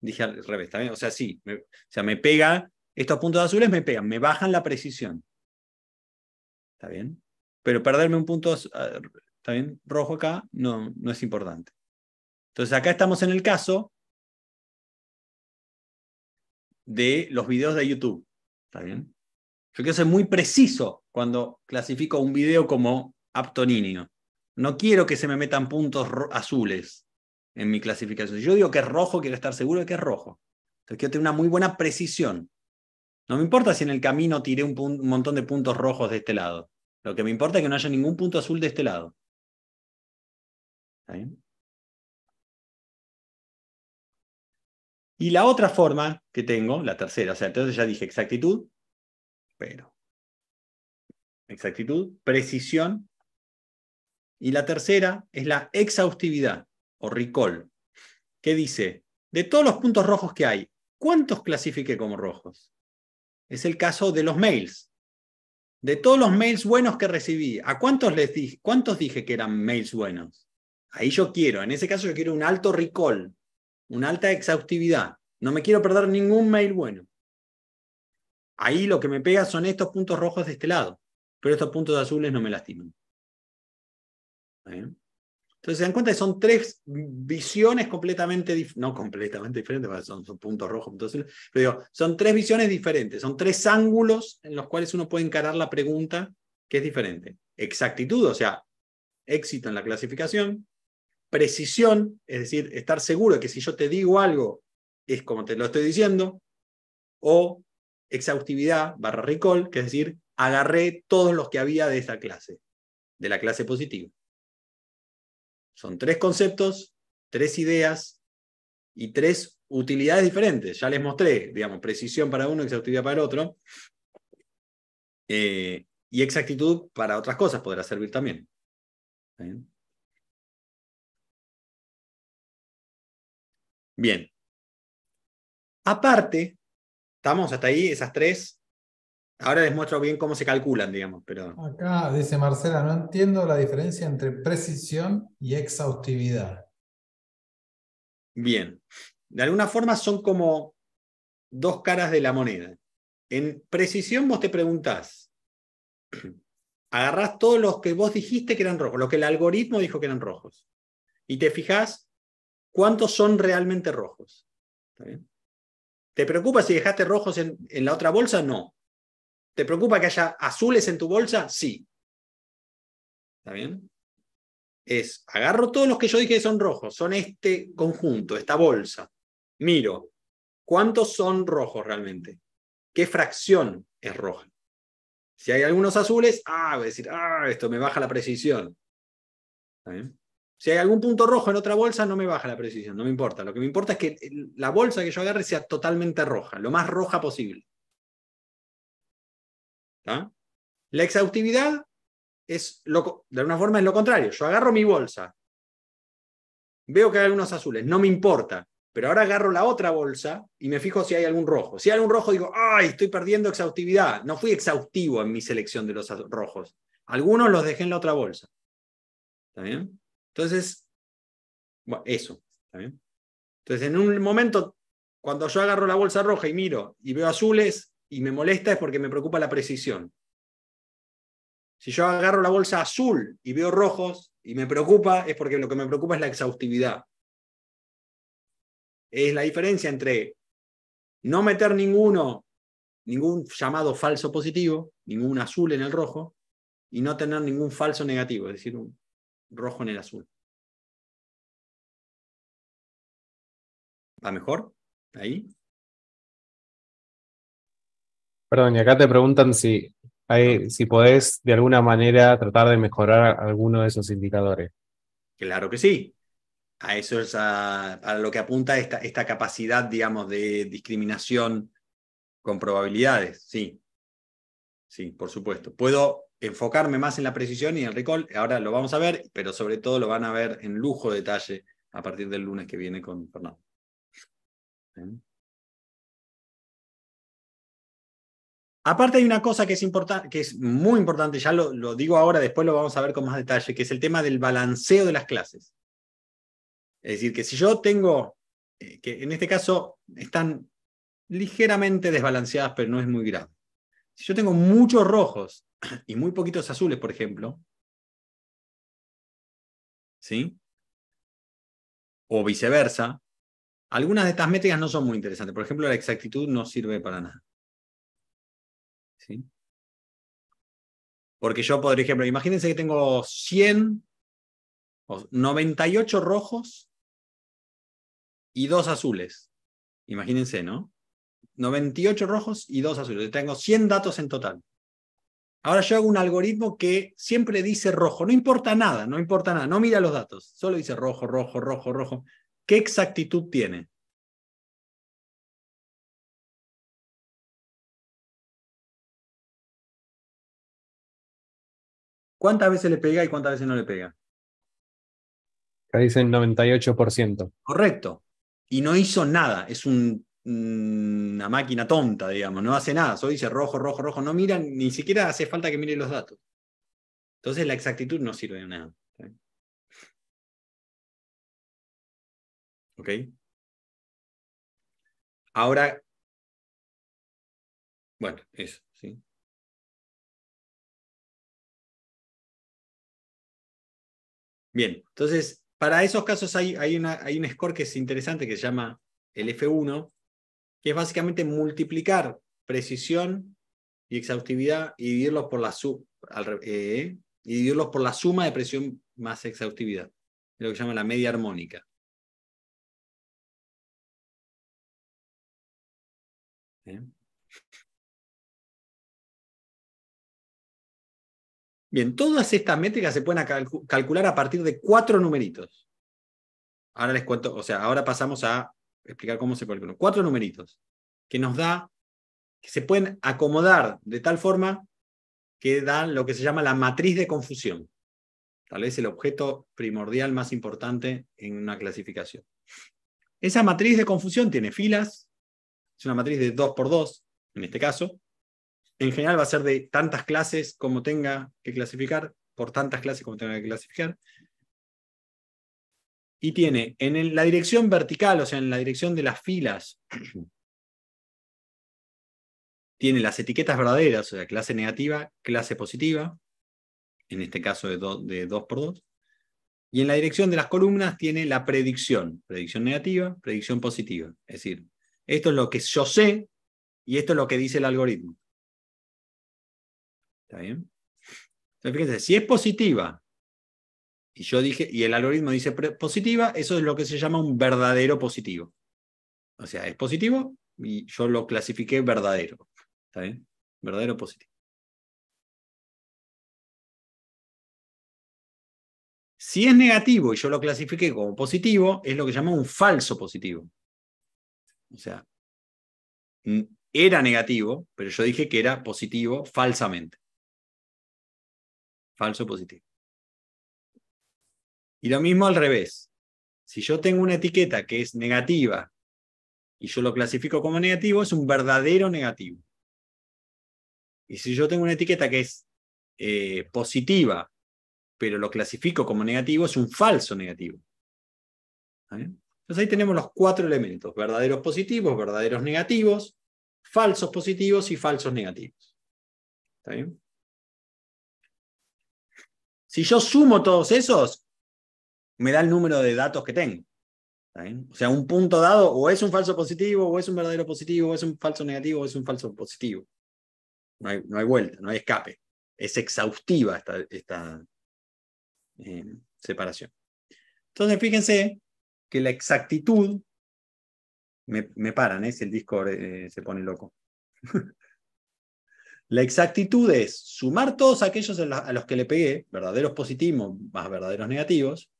Dije al revés, ¿está bien? O sea, sí, me, o sea, me pega, estos puntos azules me pegan, me bajan la precisión. ¿Está bien? Pero perderme un punto, ah, ¿está Rojo acá no, no es importante. Entonces acá estamos en el caso de los videos de YouTube. ¿Está bien? Yo quiero ser muy preciso cuando clasifico un video como apto No quiero que se me metan puntos azules en mi clasificación. Si yo digo que es rojo, quiero estar seguro de que es rojo. Entonces quiero tener una muy buena precisión. No me importa si en el camino tiré un montón de puntos rojos de este lado. Lo que me importa es que no haya ningún punto azul de este lado. Y la otra forma que tengo, la tercera, o sea, entonces ya dije exactitud, pero. Exactitud, precisión. Y la tercera es la exhaustividad o recall, que dice, de todos los puntos rojos que hay, ¿cuántos clasifique como rojos? Es el caso de los mails de todos los mails buenos que recibí, ¿a cuántos, les dije, cuántos dije que eran mails buenos? Ahí yo quiero, en ese caso yo quiero un alto recall, una alta exhaustividad. No me quiero perder ningún mail bueno. Ahí lo que me pega son estos puntos rojos de este lado, pero estos puntos azules no me lastiman. Entonces se dan cuenta que son tres visiones completamente diferentes, no completamente diferentes, son, puntos rojos, entonces, pero son tres visiones diferentes, son tres ángulos en los cuales uno puede encarar la pregunta que es diferente. Exactitud, o sea, éxito en la clasificación, precisión, es decir, estar seguro de que si yo te digo algo es como te lo estoy diciendo, o exhaustividad barra recall, que es decir, agarré todos los que había de esta clase, de la clase positiva. Son tres conceptos, tres ideas y tres utilidades diferentes. Ya les mostré, digamos, precisión para uno, exactitud para el otro. Eh, y exactitud para otras cosas podrá servir también. Bien. Aparte, ¿estamos hasta ahí? Esas tres Ahora les muestro bien cómo se calculan, digamos, pero... Acá dice Marcela, no entiendo la diferencia entre precisión y exhaustividad. Bien. De alguna forma son como dos caras de la moneda. En precisión vos te preguntás, agarrás todos los que vos dijiste que eran rojos, los que el algoritmo dijo que eran rojos, y te fijás cuántos son realmente rojos. ¿Te preocupa si dejaste rojos en la otra bolsa? No. ¿Te preocupa que haya azules en tu bolsa? Sí. ¿Está bien? Es, agarro todos los que yo dije que son rojos, son este conjunto, esta bolsa. Miro, ¿cuántos son rojos realmente? ¿Qué fracción es roja? Si hay algunos azules, ah, voy a decir, ah, esto me baja la precisión. Si hay algún punto rojo en otra bolsa, no me baja la precisión, no me importa. Lo que me importa es que la bolsa que yo agarre sea totalmente roja, lo más roja posible. La exhaustividad es, lo, de alguna forma, es lo contrario. Yo agarro mi bolsa, veo que hay algunos azules, no me importa, pero ahora agarro la otra bolsa y me fijo si hay algún rojo. Si hay algún rojo, digo, ay, estoy perdiendo exhaustividad. No fui exhaustivo en mi selección de los rojos. Algunos los dejé en la otra bolsa. ¿Está bien? Entonces, eso. Entonces, en un momento, cuando yo agarro la bolsa roja y miro y veo azules, y me molesta es porque me preocupa la precisión. Si yo agarro la bolsa azul y veo rojos y me preocupa, es porque lo que me preocupa es la exhaustividad. Es la diferencia entre no meter ninguno, ningún llamado falso positivo, ningún azul en el rojo, y no tener ningún falso negativo, es decir, un rojo en el azul. ¿Va mejor? Ahí. Perdón, y acá te preguntan si, si podés de alguna manera tratar de mejorar alguno de esos indicadores. Claro que sí. A eso es a, lo que apunta esta, esta capacidad, digamos, de discriminación con probabilidades, sí. Sí, por supuesto. Puedo enfocarme más en la precisión y en el recall, ahora lo vamos a ver, pero sobre todo lo van a ver en lujo detalle a partir del lunes que viene con Fernando. ¿Eh? Aparte hay una cosa que es, muy importante, ya lo, digo ahora, después lo vamos a ver con más detalle, que es el tema del balanceo de las clases. Es decir, que si yo tengo, eh, que en este caso están ligeramente desbalanceadas, pero no es muy grave. Si yo tengo muchos rojos y muy poquitos azules, por ejemplo, ¿sí? O viceversa, algunas de estas métricas no son muy interesantes. Por ejemplo, la exactitud no sirve para nada. ¿sí? Porque yo, por ejemplo, imagínense que tengo 100, 98 rojos y 2 azules. Imagínense, ¿no? 98 rojos y 2 azules. Tengo 100 datos en total. Ahora yo hago un algoritmo que siempre dice rojo, no importa nada, no importa nada, no mira los datos, solo dice rojo, rojo, rojo, rojo. ¿Qué exactitud tiene? ¿Cuántas veces le pega y cuántas veces no le pega? Acá dicen 98%. Correcto. Y no hizo nada. Es una máquina tonta, digamos. No hace nada. Solo dice rojo, rojo, rojo. No miran. ni siquiera hace falta que miren los datos. Entonces la exactitud no sirve de nada. ¿Ok? Ahora, bueno, eso. Bien, entonces, para esos casos hay, un score que es interesante que se llama el F1, que es básicamente multiplicar precisión y exhaustividad y dividirlos por la, eh, y por la suma de presión más exhaustividad. lo que se llama la media armónica. Bien, todas estas métricas se pueden calcular a partir de cuatro numeritos. Ahora les cuento, o sea, ahora pasamos a explicar cómo se calculan. Cuatro numeritos que nos da, que se pueden acomodar de tal forma que dan lo que se llama la matriz de confusión. Tal vez el objeto primordial más importante en una clasificación. Esa matriz de confusión tiene filas, es una matriz de 2 por 2, en este caso, en general va a ser de tantas clases como tenga que clasificar, por tantas clases como tenga que clasificar. Y tiene en la dirección vertical, o sea, en la dirección de las filas, tiene las etiquetas verdaderas, o sea, clase negativa, clase positiva, en este caso de, de 2 por 2. Y en la dirección de las columnas tiene la predicción, predicción negativa, predicción positiva. Es decir, esto es lo que yo sé y esto es lo que dice el algoritmo. ¿Está bien? Entonces, fíjense, si es positiva, y yo dije, y el algoritmo dice positiva, eso es lo que se llama un verdadero positivo. O sea, es positivo y yo lo clasifiqué verdadero. ¿Está bien? Verdadero positivo. Si es negativo y yo lo clasifiqué como positivo, es lo que se llama un falso positivo. O sea, era negativo, pero yo dije que era positivo falsamente falso positivo. Y lo mismo al revés. Si yo tengo una etiqueta que es negativa y yo lo clasifico como negativo, es un verdadero negativo. Y si yo tengo una etiqueta que es eh, positiva, pero lo clasifico como negativo, es un falso negativo. Entonces ahí tenemos los cuatro elementos, verdaderos positivos, verdaderos negativos, falsos positivos y falsos negativos. ¿Está bien? Si yo sumo todos esos, me da el número de datos que tengo. O sea, un punto dado o es un falso positivo, o es un verdadero positivo, o es un falso negativo, o es un falso positivo. No hay, vuelta, no hay escape. Es exhaustiva esta, esta eh, separación. Entonces, fíjense que la exactitud, me, paran, ¿eh? si el disco eh, se pone loco. La exactitud es sumar todos aquellos a los que le pegué, verdaderos positivos más verdaderos negativos,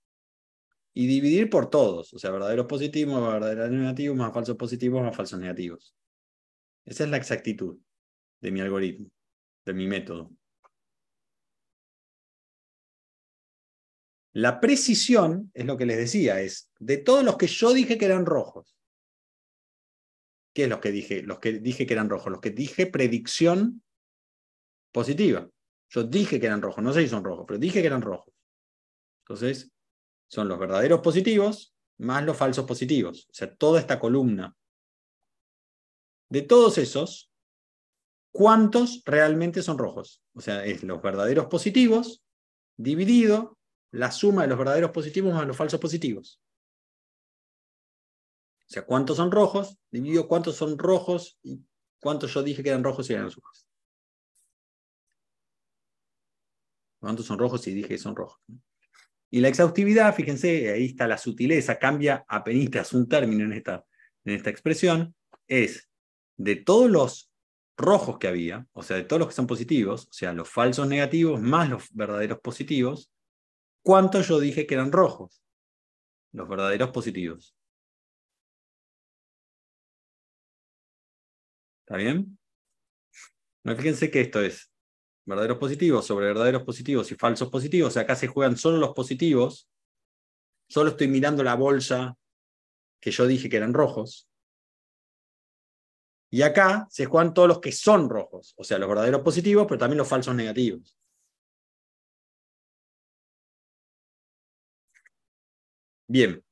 y dividir por todos, o sea, verdaderos positivos más verdaderos negativos más falsos positivos más falsos negativos. Esa es la exactitud de mi algoritmo, de mi método. La precisión, es lo que les decía, es de todos los que yo dije que eran rojos. ¿Qué es los que dije? Los que dije que eran rojos, los que dije predicción positiva. Yo dije que eran rojos, no sé si son rojos, pero dije que eran rojos. Entonces, son los verdaderos positivos más los falsos positivos, o sea, toda esta columna. De todos esos, ¿cuántos realmente son rojos? O sea, es los verdaderos positivos dividido la suma de los verdaderos positivos más los falsos positivos. O sea, ¿cuántos son rojos? Dividido cuántos son rojos y cuántos yo dije que eran rojos y eran azules. ¿Cuántos son rojos y dije que son rojos. Y la exhaustividad, fíjense, ahí está la sutileza, cambia apenas un término en esta, en esta expresión, es de todos los rojos que había, o sea, de todos los que son positivos, o sea, los falsos negativos más los verdaderos positivos, ¿cuántos yo dije que eran rojos? Los verdaderos positivos. ¿Está bien? No, fíjense que esto es verdaderos positivos sobre verdaderos positivos y falsos positivos. acá se juegan solo los positivos. Solo estoy mirando la bolsa que yo dije que eran rojos. Y acá se juegan todos los que son rojos, o sea, los verdaderos positivos, pero también los falsos negativos. Bien.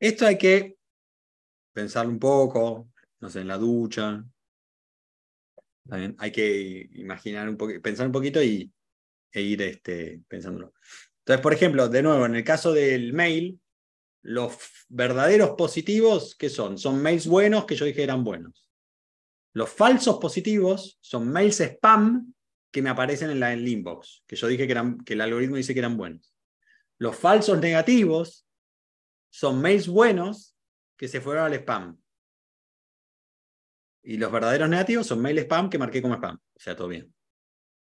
Esto hay que Pensar un poco, no sé, en la ducha. hay que imaginar un poco, pensar un poquito y, e ir este, pensándolo. Entonces, por ejemplo, de nuevo, en el caso del mail, los verdaderos positivos, ¿qué son? Son mails buenos que yo dije eran buenos. Los falsos positivos son mails spam que me aparecen en la inbox, que yo dije que, eran, que el algoritmo dice que eran buenos. Los falsos negativos son mails buenos que se fueron al spam. Y los verdaderos negativos son mail spam que marqué como spam. O sea, todo bien.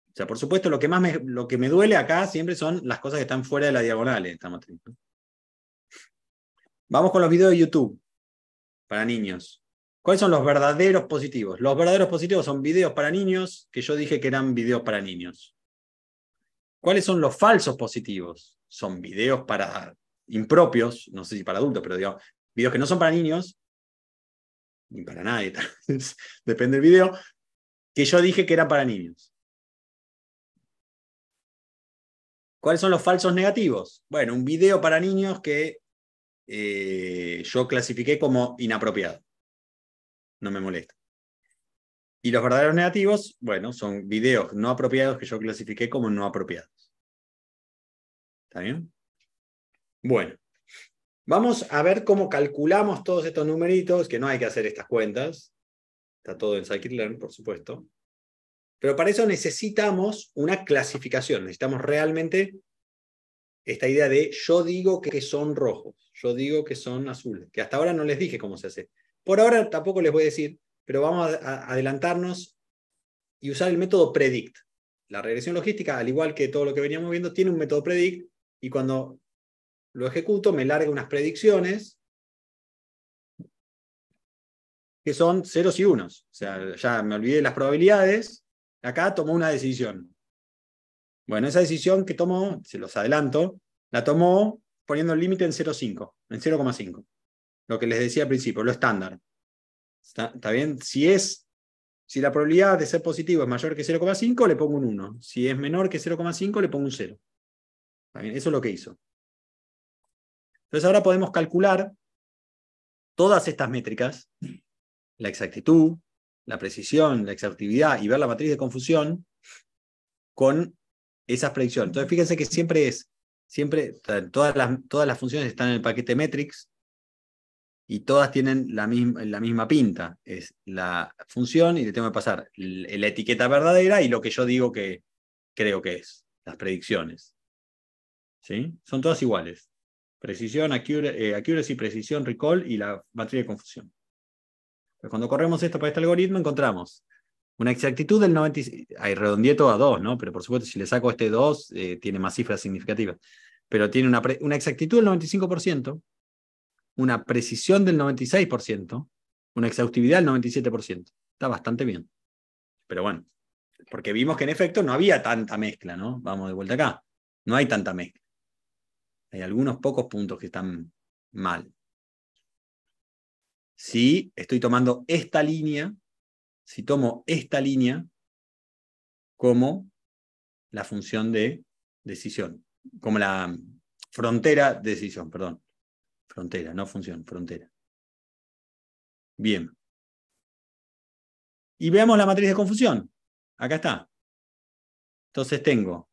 O sea, por supuesto, lo que más me, lo que me duele acá siempre son las cosas que están fuera de la diagonal esta matriz. Vamos con los videos de YouTube para niños. ¿Cuáles son los verdaderos positivos? Los verdaderos positivos son videos para niños, que yo dije que eran videos para niños. ¿Cuáles son los falsos positivos? Son videos para impropios, no sé si para adultos, pero digamos videos que no son para niños, ni para nadie, depende del video, que yo dije que eran para niños. ¿Cuáles son los falsos negativos? Bueno, un video para niños que eh, yo clasifiqué como inapropiado. No me molesta. Y los verdaderos negativos, bueno, son videos no apropiados que yo clasifiqué como no apropiados. ¿Está bien? Bueno, Vamos a ver cómo calculamos todos estos numeritos, que no hay que hacer estas cuentas. Está todo en scikit-learn, por supuesto. Pero para eso necesitamos una clasificación. Necesitamos realmente esta idea de yo digo que son rojos, yo digo que son azules, que hasta ahora no les dije cómo se hace. Por ahora tampoco les voy a decir, pero vamos a adelantarnos y usar el método predict. La regresión logística, al igual que todo lo que veníamos viendo, tiene un método predict y cuando lo ejecuto, me larga unas predicciones que son ceros y unos. O sea, ya me olvidé las probabilidades, acá tomó una decisión. Bueno, esa decisión que tomó, se los adelanto, la tomó poniendo el límite en 0,5, en 0,5. Lo que les decía al principio, lo estándar. ¿Está, bien? Si es, si la probabilidad de ser positivo es mayor que 0,5, le pongo un 1. Si es menor que 0,5, le pongo un 0. ¿Está bien? Eso es lo que hizo. Entonces ahora podemos calcular todas estas métricas, la exactitud, la precisión, la exactividad, y ver la matriz de confusión con esas predicciones. Entonces fíjense que siempre es, siempre todas las, todas las funciones están en el paquete metrics y todas tienen la misma, la misma pinta. Es la función y le tengo que pasar la etiqueta verdadera y lo que yo digo que creo que es, las predicciones. ¿Sí? Son todas iguales precisión, eh, accuracy, precisión, recall y la matriz de confusión. Pues cuando corremos esto para este algoritmo, encontramos una exactitud del 96. Ahí redondeé todo a 2, ¿no? Pero por supuesto, si le saco este 2, eh, tiene más cifras significativas. Pero tiene una, una exactitud del 95%, una precisión del 96%, una exhaustividad del 97%. Está bastante bien. Pero bueno, porque vimos que en efecto no había tanta mezcla, ¿no? Vamos de vuelta acá. No hay tanta mezcla. Hay algunos pocos puntos que están mal. Si estoy tomando esta línea, si tomo esta línea como la función de decisión, como la frontera de decisión, perdón. Frontera, no función, frontera. Bien. Y veamos la matriz de confusión. Acá está. Entonces tengo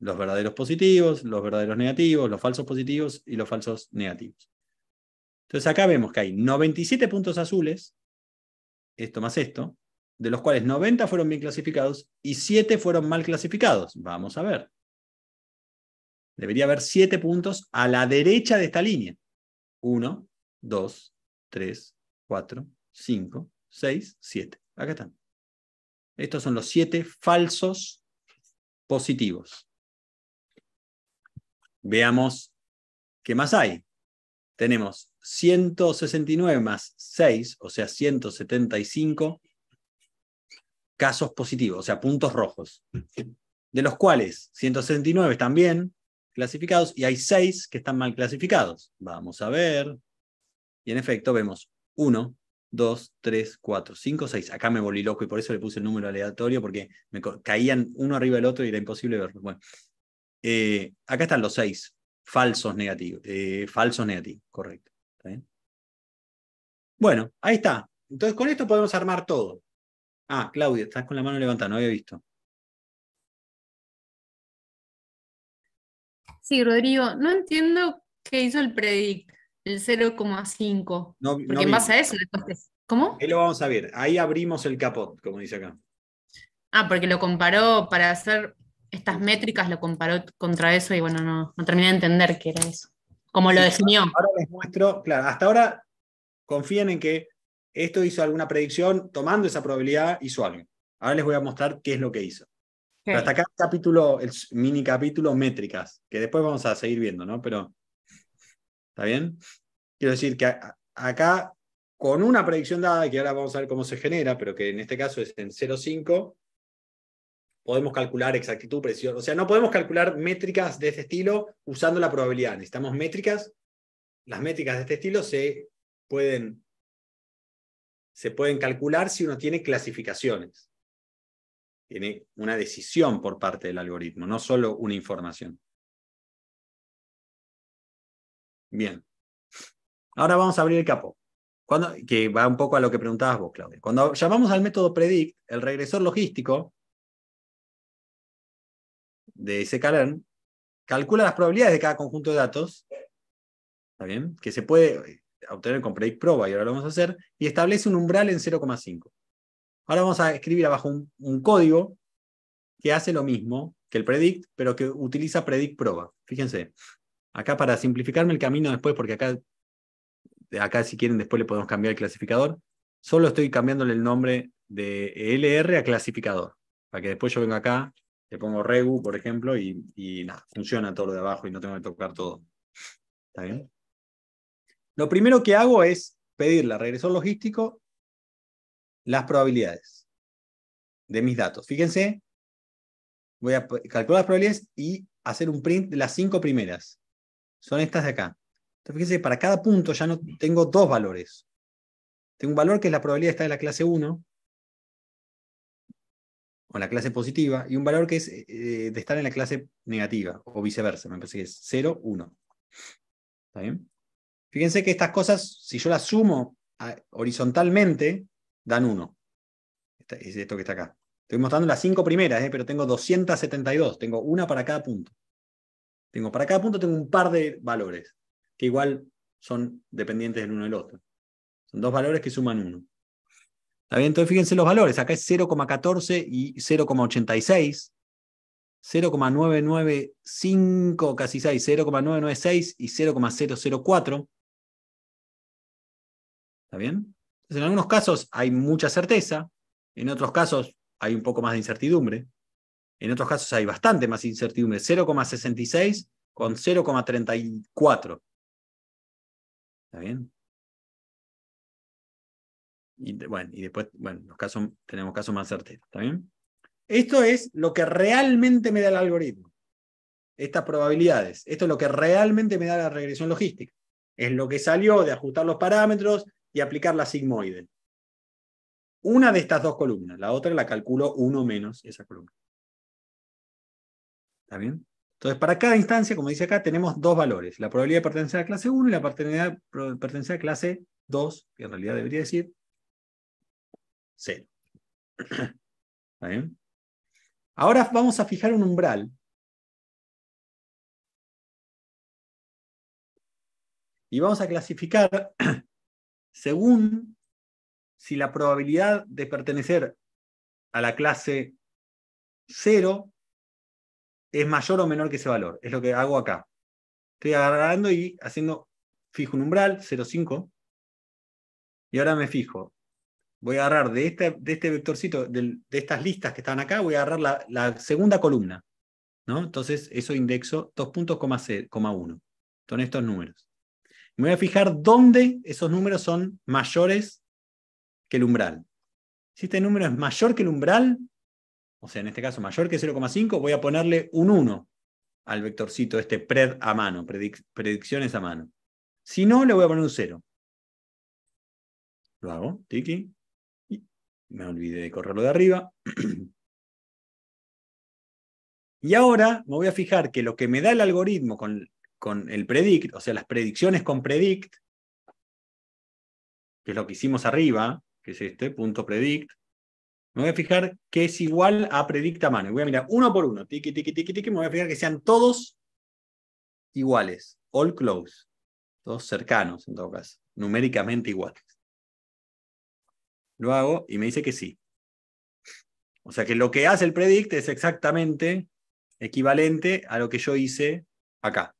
los verdaderos positivos, los verdaderos negativos, los falsos positivos y los falsos negativos. Entonces acá vemos que hay 97 puntos azules, esto más esto, de los cuales 90 fueron bien clasificados y 7 fueron mal clasificados. Vamos a ver. Debería haber 7 puntos a la derecha de esta línea. 1, 2, 3, 4, 5, 6, 7. Acá están. Estos son los 7 falsos positivos. Veamos qué más hay. Tenemos 169 más 6, o sea, 175 casos positivos, o sea, puntos rojos, de los cuales 169 están bien clasificados y hay 6 que están mal clasificados. Vamos a ver. Y en efecto vemos 1, 2, 3, 4, 5, 6. Acá me volví loco y por eso le puse el número aleatorio porque me caían uno arriba del otro y era imposible verlo. Bueno, eh, acá están los seis falsos negativos. Eh, falsos negativos, correcto. bueno, ahí está. Entonces con esto podemos armar todo. Ah, Claudia, estás con la mano levantada, no había visto. Sí, Rodrigo, no entiendo qué hizo el predict, el 0,5. porque en base a eso, ¿cómo? Ahí lo vamos a ver. Ahí abrimos el capot, como dice acá. Ah, porque lo comparó para hacer estas métricas lo comparó contra eso y bueno, no, no terminé de entender qué era eso, como lo definió. Ahora les muestro, claro, hasta ahora confíen en que esto hizo alguna predicción, tomando esa probabilidad hizo algo. Ahora les voy a mostrar qué es lo que hizo. hasta acá el capítulo, el mini capítulo métricas, que después vamos a seguir viendo, ¿no? Pero, ¿está bien? Quiero decir que acá, con una predicción dada, que ahora vamos a ver cómo se genera, pero que en este caso es en 0,5, podemos calcular exactitud, precisión. O sea, no podemos calcular métricas de este estilo usando la probabilidad. Necesitamos métricas. Las métricas de este estilo se pueden, pueden calcular si uno tiene clasificaciones. Tiene una decisión por parte del algoritmo, no solo una información. Bien. Ahora vamos a abrir el capo. que va un poco a lo que preguntabas vos, Claudia. Cuando llamamos al método predict, el regresor logístico de SKLearn calcula las probabilidades de cada conjunto de datos, ¿está Que se puede eh, obtener con Predict y ahora lo vamos a hacer, y establece un umbral en 0,5. Ahora vamos a escribir abajo un, código que hace lo mismo que el Predict, pero que utiliza Predict Fíjense, acá para simplificarme el camino después, porque acá, acá si quieren después le podemos cambiar el clasificador, solo estoy cambiándole el nombre de LR a clasificador, para que después yo venga acá le pongo regu, por ejemplo, y, funciona todo lo de abajo y no tengo que tocar todo. ¿Está bien? Lo primero que hago es pedirle a regresor logístico las probabilidades de mis datos. Fíjense, voy a calcular las probabilidades y hacer un print de las cinco primeras. Son estas de acá. Entonces, fíjense, para cada punto ya no tengo dos valores. Tengo un valor que es la probabilidad de estar de la clase 1, o la clase positiva, y un valor que es eh, de estar en la clase negativa, o viceversa, me parece que es 0, 1. ¿Está bien? Fíjense que estas cosas, si yo las sumo horizontalmente, dan 1. Es esto que está acá. Estoy mostrando las 5 primeras, eh, pero tengo 272, tengo una para cada punto. Tengo para cada punto tengo un par de valores, que igual son dependientes del uno del otro. Son dos valores que suman uno. ¿Está bien? Entonces fíjense los valores. Acá es 0,14 y 0,86. 0,995, casi 6, 0,996 y 0,004. ¿Está bien? Entonces, en algunos casos hay mucha certeza, en otros casos hay un poco más de incertidumbre, en otros casos hay bastante más incertidumbre, 0,66 con 0,34. ¿Está bien? Y, y después, bueno, los casos, tenemos casos más certeros, ¿está Esto es lo que realmente me da el algoritmo. Estas probabilidades. Esto es lo que realmente me da la regresión logística. Es lo que salió de ajustar los parámetros y aplicar la sigmoide. Una de estas dos columnas, la otra la calculo uno menos esa columna. ¿Está bien? Entonces, para cada instancia, como dice acá, tenemos dos valores, la probabilidad de pertenecer a clase 1 y la pertenencia pertenecer a clase 2, que en realidad debería decir cero. Ahora vamos a fijar un umbral. Y vamos a clasificar según si la probabilidad de pertenecer a la clase 0 es mayor o menor que ese valor. Es lo que hago acá. Estoy agarrando y haciendo, fijo un umbral, 0,5. Y ahora me fijo voy a agarrar de este, de este vectorcito, de, estas listas que están acá, voy a agarrar la, segunda columna. ¿no? Entonces, eso indexo 2.1. Son estos números. Me voy a fijar dónde esos números son mayores que el umbral. Si este número es mayor que el umbral, o sea, en este caso mayor que 0,5, voy a ponerle un 1 al vectorcito este pred a mano, predicciones a mano. Si no, le voy a poner un 0. Lo hago, tiki, me olvidé de correrlo de arriba. y ahora me voy a fijar que lo que me da el algoritmo con, con el predict, o sea, las predicciones con predict, que es lo que hicimos arriba, que es este, punto predict, me voy a fijar que es igual a predict a mano. Y voy a mirar uno por uno, tiqui, tiqui, tiqui, tiqui, me voy a fijar que sean todos iguales, all close, todos cercanos en todo caso, numéricamente iguales lo hago y me dice que sí. O sea que lo que hace el predict es exactamente equivalente a lo que yo hice acá.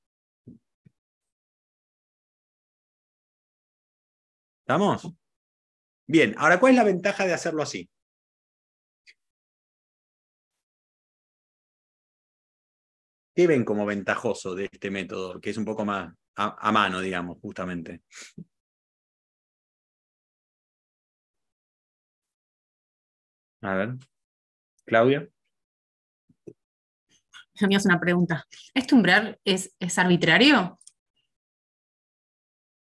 ¿Estamos? Bien, ahora, ¿cuál es la ventaja de hacerlo así? ¿Qué ven como ventajoso de este método, que es un poco más a, a mano, digamos, justamente? A ver. Claudia. Me es una pregunta. ¿Este umbral es, es arbitrario?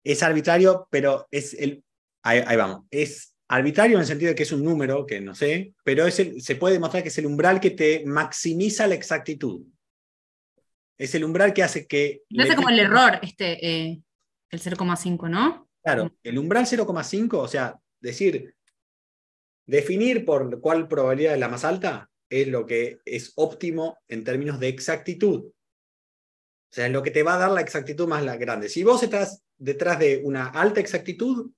Es arbitrario, pero es el. Ahí, vamos. Es arbitrario en el sentido de que es un número, que no sé, pero es el, se puede demostrar que es el umbral que te maximiza la exactitud. Es el umbral que hace que. No hace como el error, este, eh, el 0,5, ¿no? Claro, el umbral 0,5, o sea, decir, Definir por cuál probabilidad es la más alta es lo que es óptimo en términos de exactitud. O sea, es lo que te va a dar la exactitud más grande. Si vos estás detrás de una alta exactitud,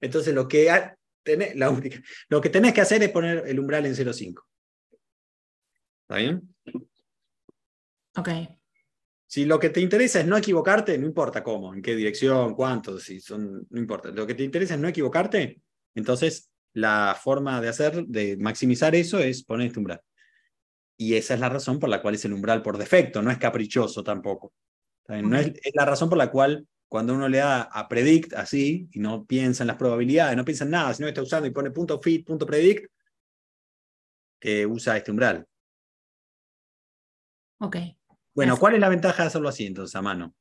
entonces lo que, tenés, la única, lo que tenés que hacer es poner el umbral en 0,5. ¿Está bien? Ok. Si lo que te interesa es no equivocarte, no importa cómo, en qué dirección, cuánto, si son, no importa. Lo que te interesa es no equivocarte, entonces la forma de hacer, de maximizar eso, es poner este umbral. Y esa es la razón por la cual es el umbral por defecto, no es caprichoso tampoco. No es, la razón por la cual cuando uno le da a predict así y no piensa en las probabilidades, no piensa en nada, sino que está usando y pone punto fit, punto predict, que usa este umbral. Ok. Bueno, ¿cuál es la ventaja de hacerlo así entonces a mano?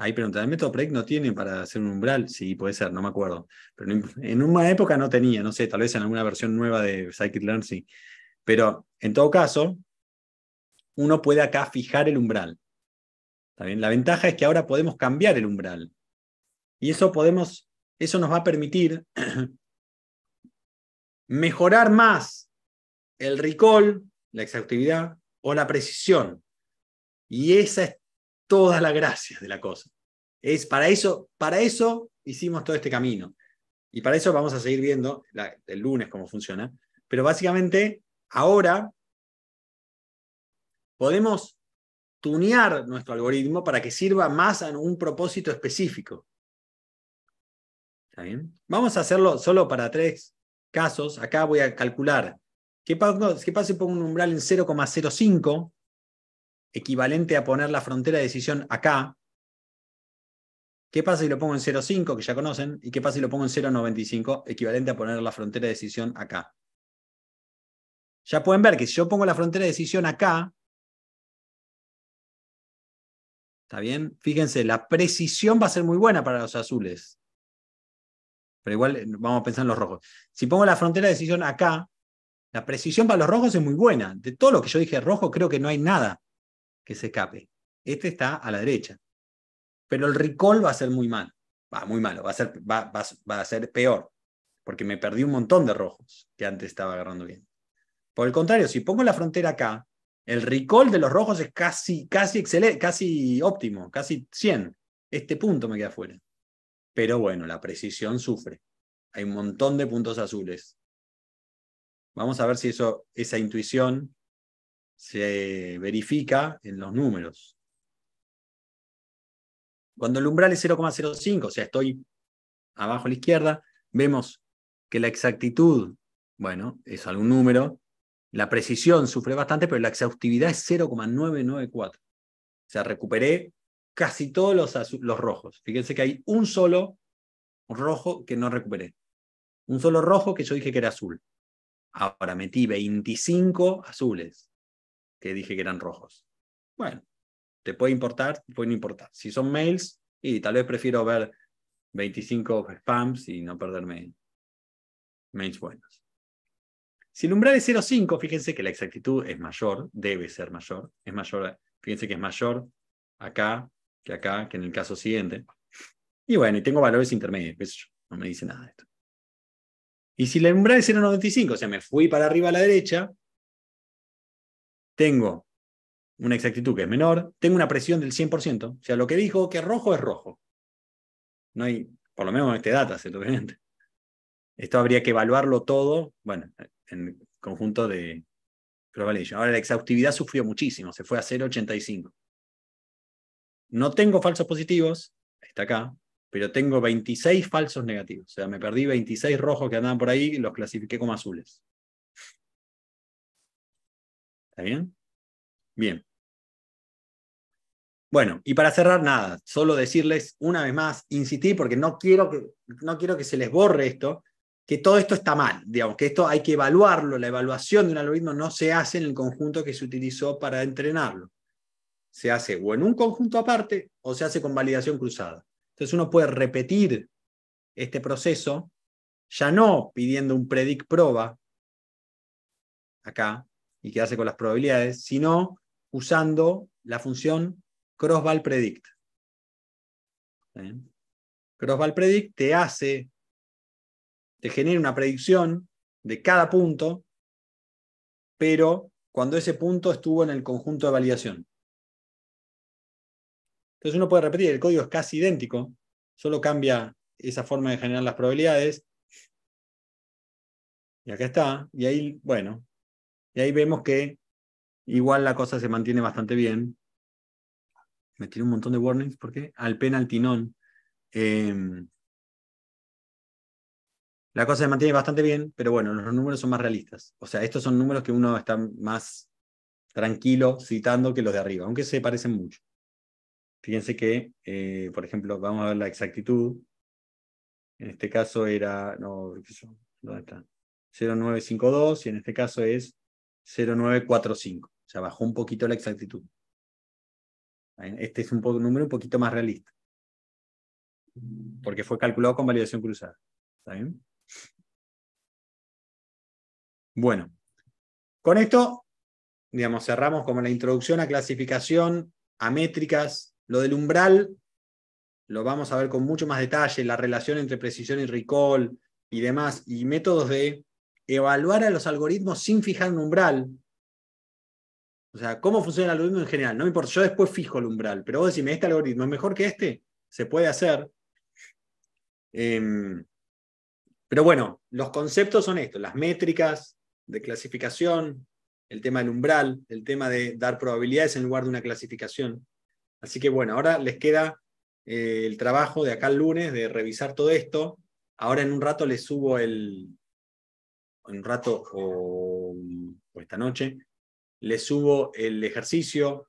Ahí preguntan, ¿el método PREC no tiene para hacer un umbral? Sí, puede ser, no me acuerdo. Pero en una época no tenía, no sé, tal vez en alguna versión nueva de Scikit-Learn sí. Pero en todo caso, uno puede acá fijar el umbral. también La ventaja es que ahora podemos cambiar el umbral. Y eso podemos, eso nos va a permitir mejorar más el recall, la exactividad, o la precisión. Y esa es toda la gracia de la cosa. Es para eso, para eso hicimos todo este camino. Y para eso vamos a seguir viendo el lunes cómo funciona. Pero básicamente, ahora podemos tunear nuestro algoritmo para que sirva más a un propósito específico. Vamos a hacerlo solo para tres casos. Acá voy a calcular. ¿Qué pasa, qué pasa si pongo un umbral en 0,05? equivalente a poner la frontera de decisión acá. ¿Qué pasa si lo pongo en 0,5, que ya conocen? ¿Y qué pasa si lo pongo en 0,95, equivalente a poner la frontera de decisión acá? Ya pueden ver que si yo pongo la frontera de decisión acá, ¿está bien? Fíjense, la precisión va a ser muy buena para los azules. Pero igual eh, vamos a pensar en los rojos. Si pongo la frontera de decisión acá, la precisión para los rojos es muy buena. De todo lo que yo dije rojo, creo que no hay nada que se escape. Este está a la derecha. Pero el recall va a ser muy malo. Va, muy malo. Va a ser, va, a ser peor. Porque me perdí un montón de rojos que antes estaba agarrando bien. Por el contrario, si pongo la frontera acá, el recall de los rojos es casi, casi, excelente, casi óptimo, casi 100. Este punto me queda fuera. Pero bueno, la precisión sufre. Hay un montón de puntos azules. Vamos a ver si eso, esa intuición se verifica en los números. Cuando el umbral es 0,05, o sea, estoy abajo a la izquierda, vemos que la exactitud, bueno, es algún número, la precisión sufre bastante, pero la exhaustividad es 0,994. O sea, recuperé casi todos los, los rojos. Fíjense que hay un solo rojo que no recuperé. Un solo rojo que yo dije que era azul. Ahora metí 25 azules que dije que eran rojos. Bueno, te puede importar, puede no importar. Si son mails, y tal vez prefiero ver 25 spams y no perderme mails buenos. Si el umbral es 0,5, fíjense que la exactitud es mayor, debe ser mayor, es mayor, fíjense que es mayor acá que acá, que en el caso siguiente. Y bueno, y tengo valores intermedios, no me dice nada de esto. Y si el umbral es 0,95, o sea, me fui para arriba a la derecha, tengo una exactitud que es menor, tengo una presión del 100%, o sea, lo que dijo que rojo es rojo. No hay, por lo menos en este data, obviamente. Esto habría que evaluarlo todo, bueno, en conjunto de cross Ahora, la exhaustividad sufrió muchísimo, se fue a 0,85. No tengo falsos positivos, está acá, pero tengo 26 falsos negativos. O sea, me perdí 26 rojos que andaban por ahí y los clasifiqué como azules. ¿Está bien? Bien. Bueno, y para cerrar nada, solo decirles una vez más, insistir, porque no quiero que, no quiero que se les borre esto, que todo esto está mal, digamos, que esto hay que evaluarlo, la evaluación de un algoritmo no se hace en el conjunto que se utilizó para entrenarlo. Se hace o en un conjunto aparte o se hace con validación cruzada. Entonces uno puede repetir este proceso, ya no pidiendo un predict prueba acá, y hace con las probabilidades, sino usando la función crossval predict. Crossval predict te hace, te genera una predicción de cada punto, pero cuando ese punto estuvo en el conjunto de validación. Entonces uno puede repetir, el código es casi idéntico, solo cambia esa forma de generar las probabilidades. Y acá está, y ahí, bueno, y ahí vemos que igual la cosa se mantiene bastante bien. Me tiene un montón de warnings porque al penaltinón. tinón. Em, la cosa se mantiene bastante bien, pero bueno, los números son más realistas. O sea, estos son números que uno está más tranquilo citando que los de arriba, aunque se parecen mucho. Fíjense que, eh, por ejemplo, vamos a ver la exactitud. En este caso era, no, ¿dónde está? 0952 y en este caso es 0,945. O sea, bajó un poquito la exactitud. Este es un, número un poquito más realista. Porque fue calculado con validación cruzada. ¿Está bien? Bueno, con esto, digamos, cerramos como la introducción a clasificación, a métricas, lo del umbral, lo vamos a ver con mucho más detalle, la relación entre precisión y recall y demás, y métodos de evaluar a los algoritmos sin fijar un umbral. O sea, cómo funciona el algoritmo en general. No me importa, yo después fijo el umbral, pero vos decime, ¿este algoritmo es mejor que este? Se puede hacer. Em, pero bueno, los conceptos son estos, las métricas de clasificación, el tema del umbral, el tema de dar probabilidades en lugar de una clasificación. Así que bueno, ahora les queda eh, el trabajo de acá el lunes de revisar todo esto. Ahora en un rato les subo el, en un rato o, esta noche, les subo el ejercicio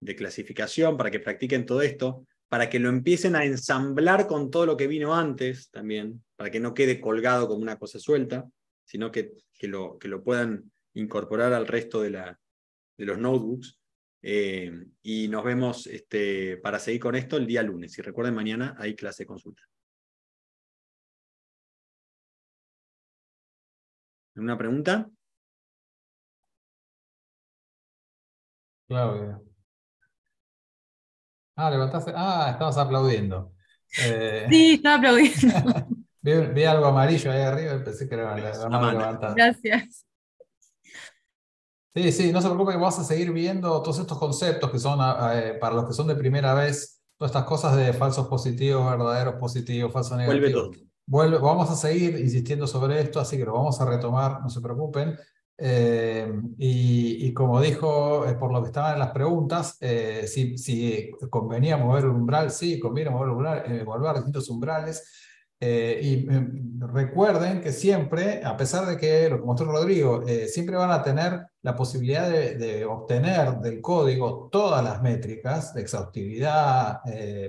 de clasificación para que practiquen todo esto, para que lo empiecen a ensamblar con todo lo que vino antes también, para que no quede colgado como una cosa suelta, sino que, que, lo, que lo puedan incorporar al resto de, la, de los notebooks. Eh, y nos vemos este, para seguir con esto el día lunes. Y recuerden, mañana hay clase consulta. ¿Alguna pregunta? Claudia. Ah, levantaste. Ah, estabas aplaudiendo. Eh, sí, estaba aplaudiendo. vi, algo amarillo ahí arriba y pensé que era la, a mano Gracias. Sí, sí, no se preocupe que vas a seguir viendo todos estos conceptos que son, ah, eh, para los que son de primera vez, todas estas cosas de falsos positivos, verdaderos positivos, falsos negativos. Vuelve todo vamos a seguir insistiendo sobre esto, así que lo vamos a retomar, no se preocupen. Eh, y, como dijo, eh, por lo que estaban en las preguntas, eh, si, convenía mover el umbral, sí, conviene mover el umbral, evaluar distintos umbrales. y recuerden que siempre, a pesar de que lo que mostró Rodrigo, siempre van a tener la posibilidad de, de, obtener del código todas las métricas de exhaustividad,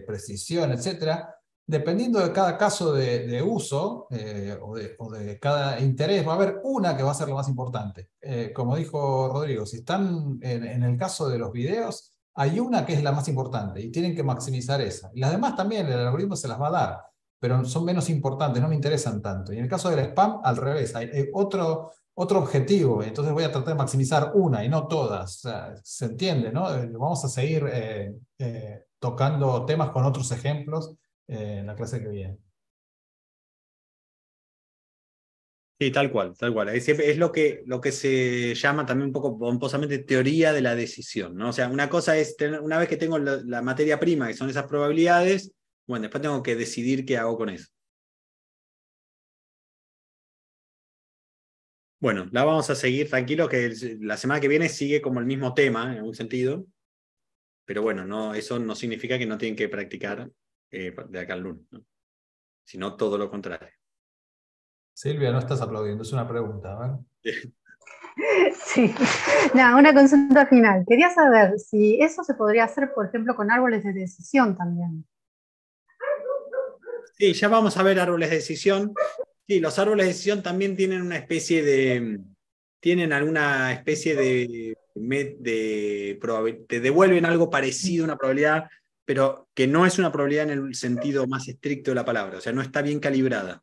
precisión, etcétera, dependiendo de cada caso de, uso eh, o, de, cada interés, va a haber una que va a ser la más importante. Eh, como dijo Rodrigo, si están en, el caso de los videos, hay una que es la más importante y tienen que maximizar esa. Y las demás también, el algoritmo se las va a dar, pero son menos importantes, no me interesan tanto. Y en el caso del spam, al revés, hay, otro, otro objetivo, entonces voy a tratar de maximizar una y no todas. se entiende, ¿no? Eh, vamos a seguir tocando temas con otros ejemplos eh, en la clase que viene. Sí, tal cual, tal cual. Es, lo, que, lo que se llama también un poco pomposamente teoría de la decisión, ¿no? O sea, una cosa es, tener, una vez que tengo la, materia prima, que son esas probabilidades, bueno, después tengo que decidir qué hago con eso. Bueno, la vamos a seguir tranquilo, que la semana que viene sigue como el mismo tema, en algún sentido. Pero bueno, no, eso no significa que no tienen que practicar eh, de acá al lunes, sino todo lo contrario. Silvia, no estás aplaudiendo, es una pregunta. ¿eh? Sí. una consulta final. Quería saber si eso se podría hacer, por ejemplo, con árboles de decisión también. Sí, ya vamos a ver árboles de decisión. Sí, los árboles de decisión también tienen una especie de, tienen alguna especie de, de, de, devuelven algo parecido, una probabilidad pero que no es una probabilidad en el sentido más estricto de la palabra, o sea, no está bien calibrada.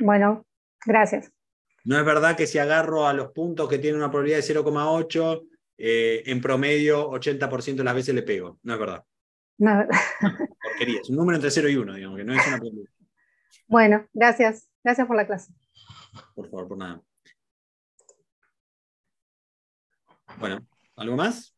Bueno, gracias. No es verdad que si agarro a los puntos que tienen una probabilidad de 0,8, eh, en promedio 80% de las veces le pego, no es verdad. No. Porquería, es un número entre 0 y 1, digamos, que no es una probabilidad. Bueno, gracias. Gracias por la clase. Por favor, por nada. Bueno, ¿algo más?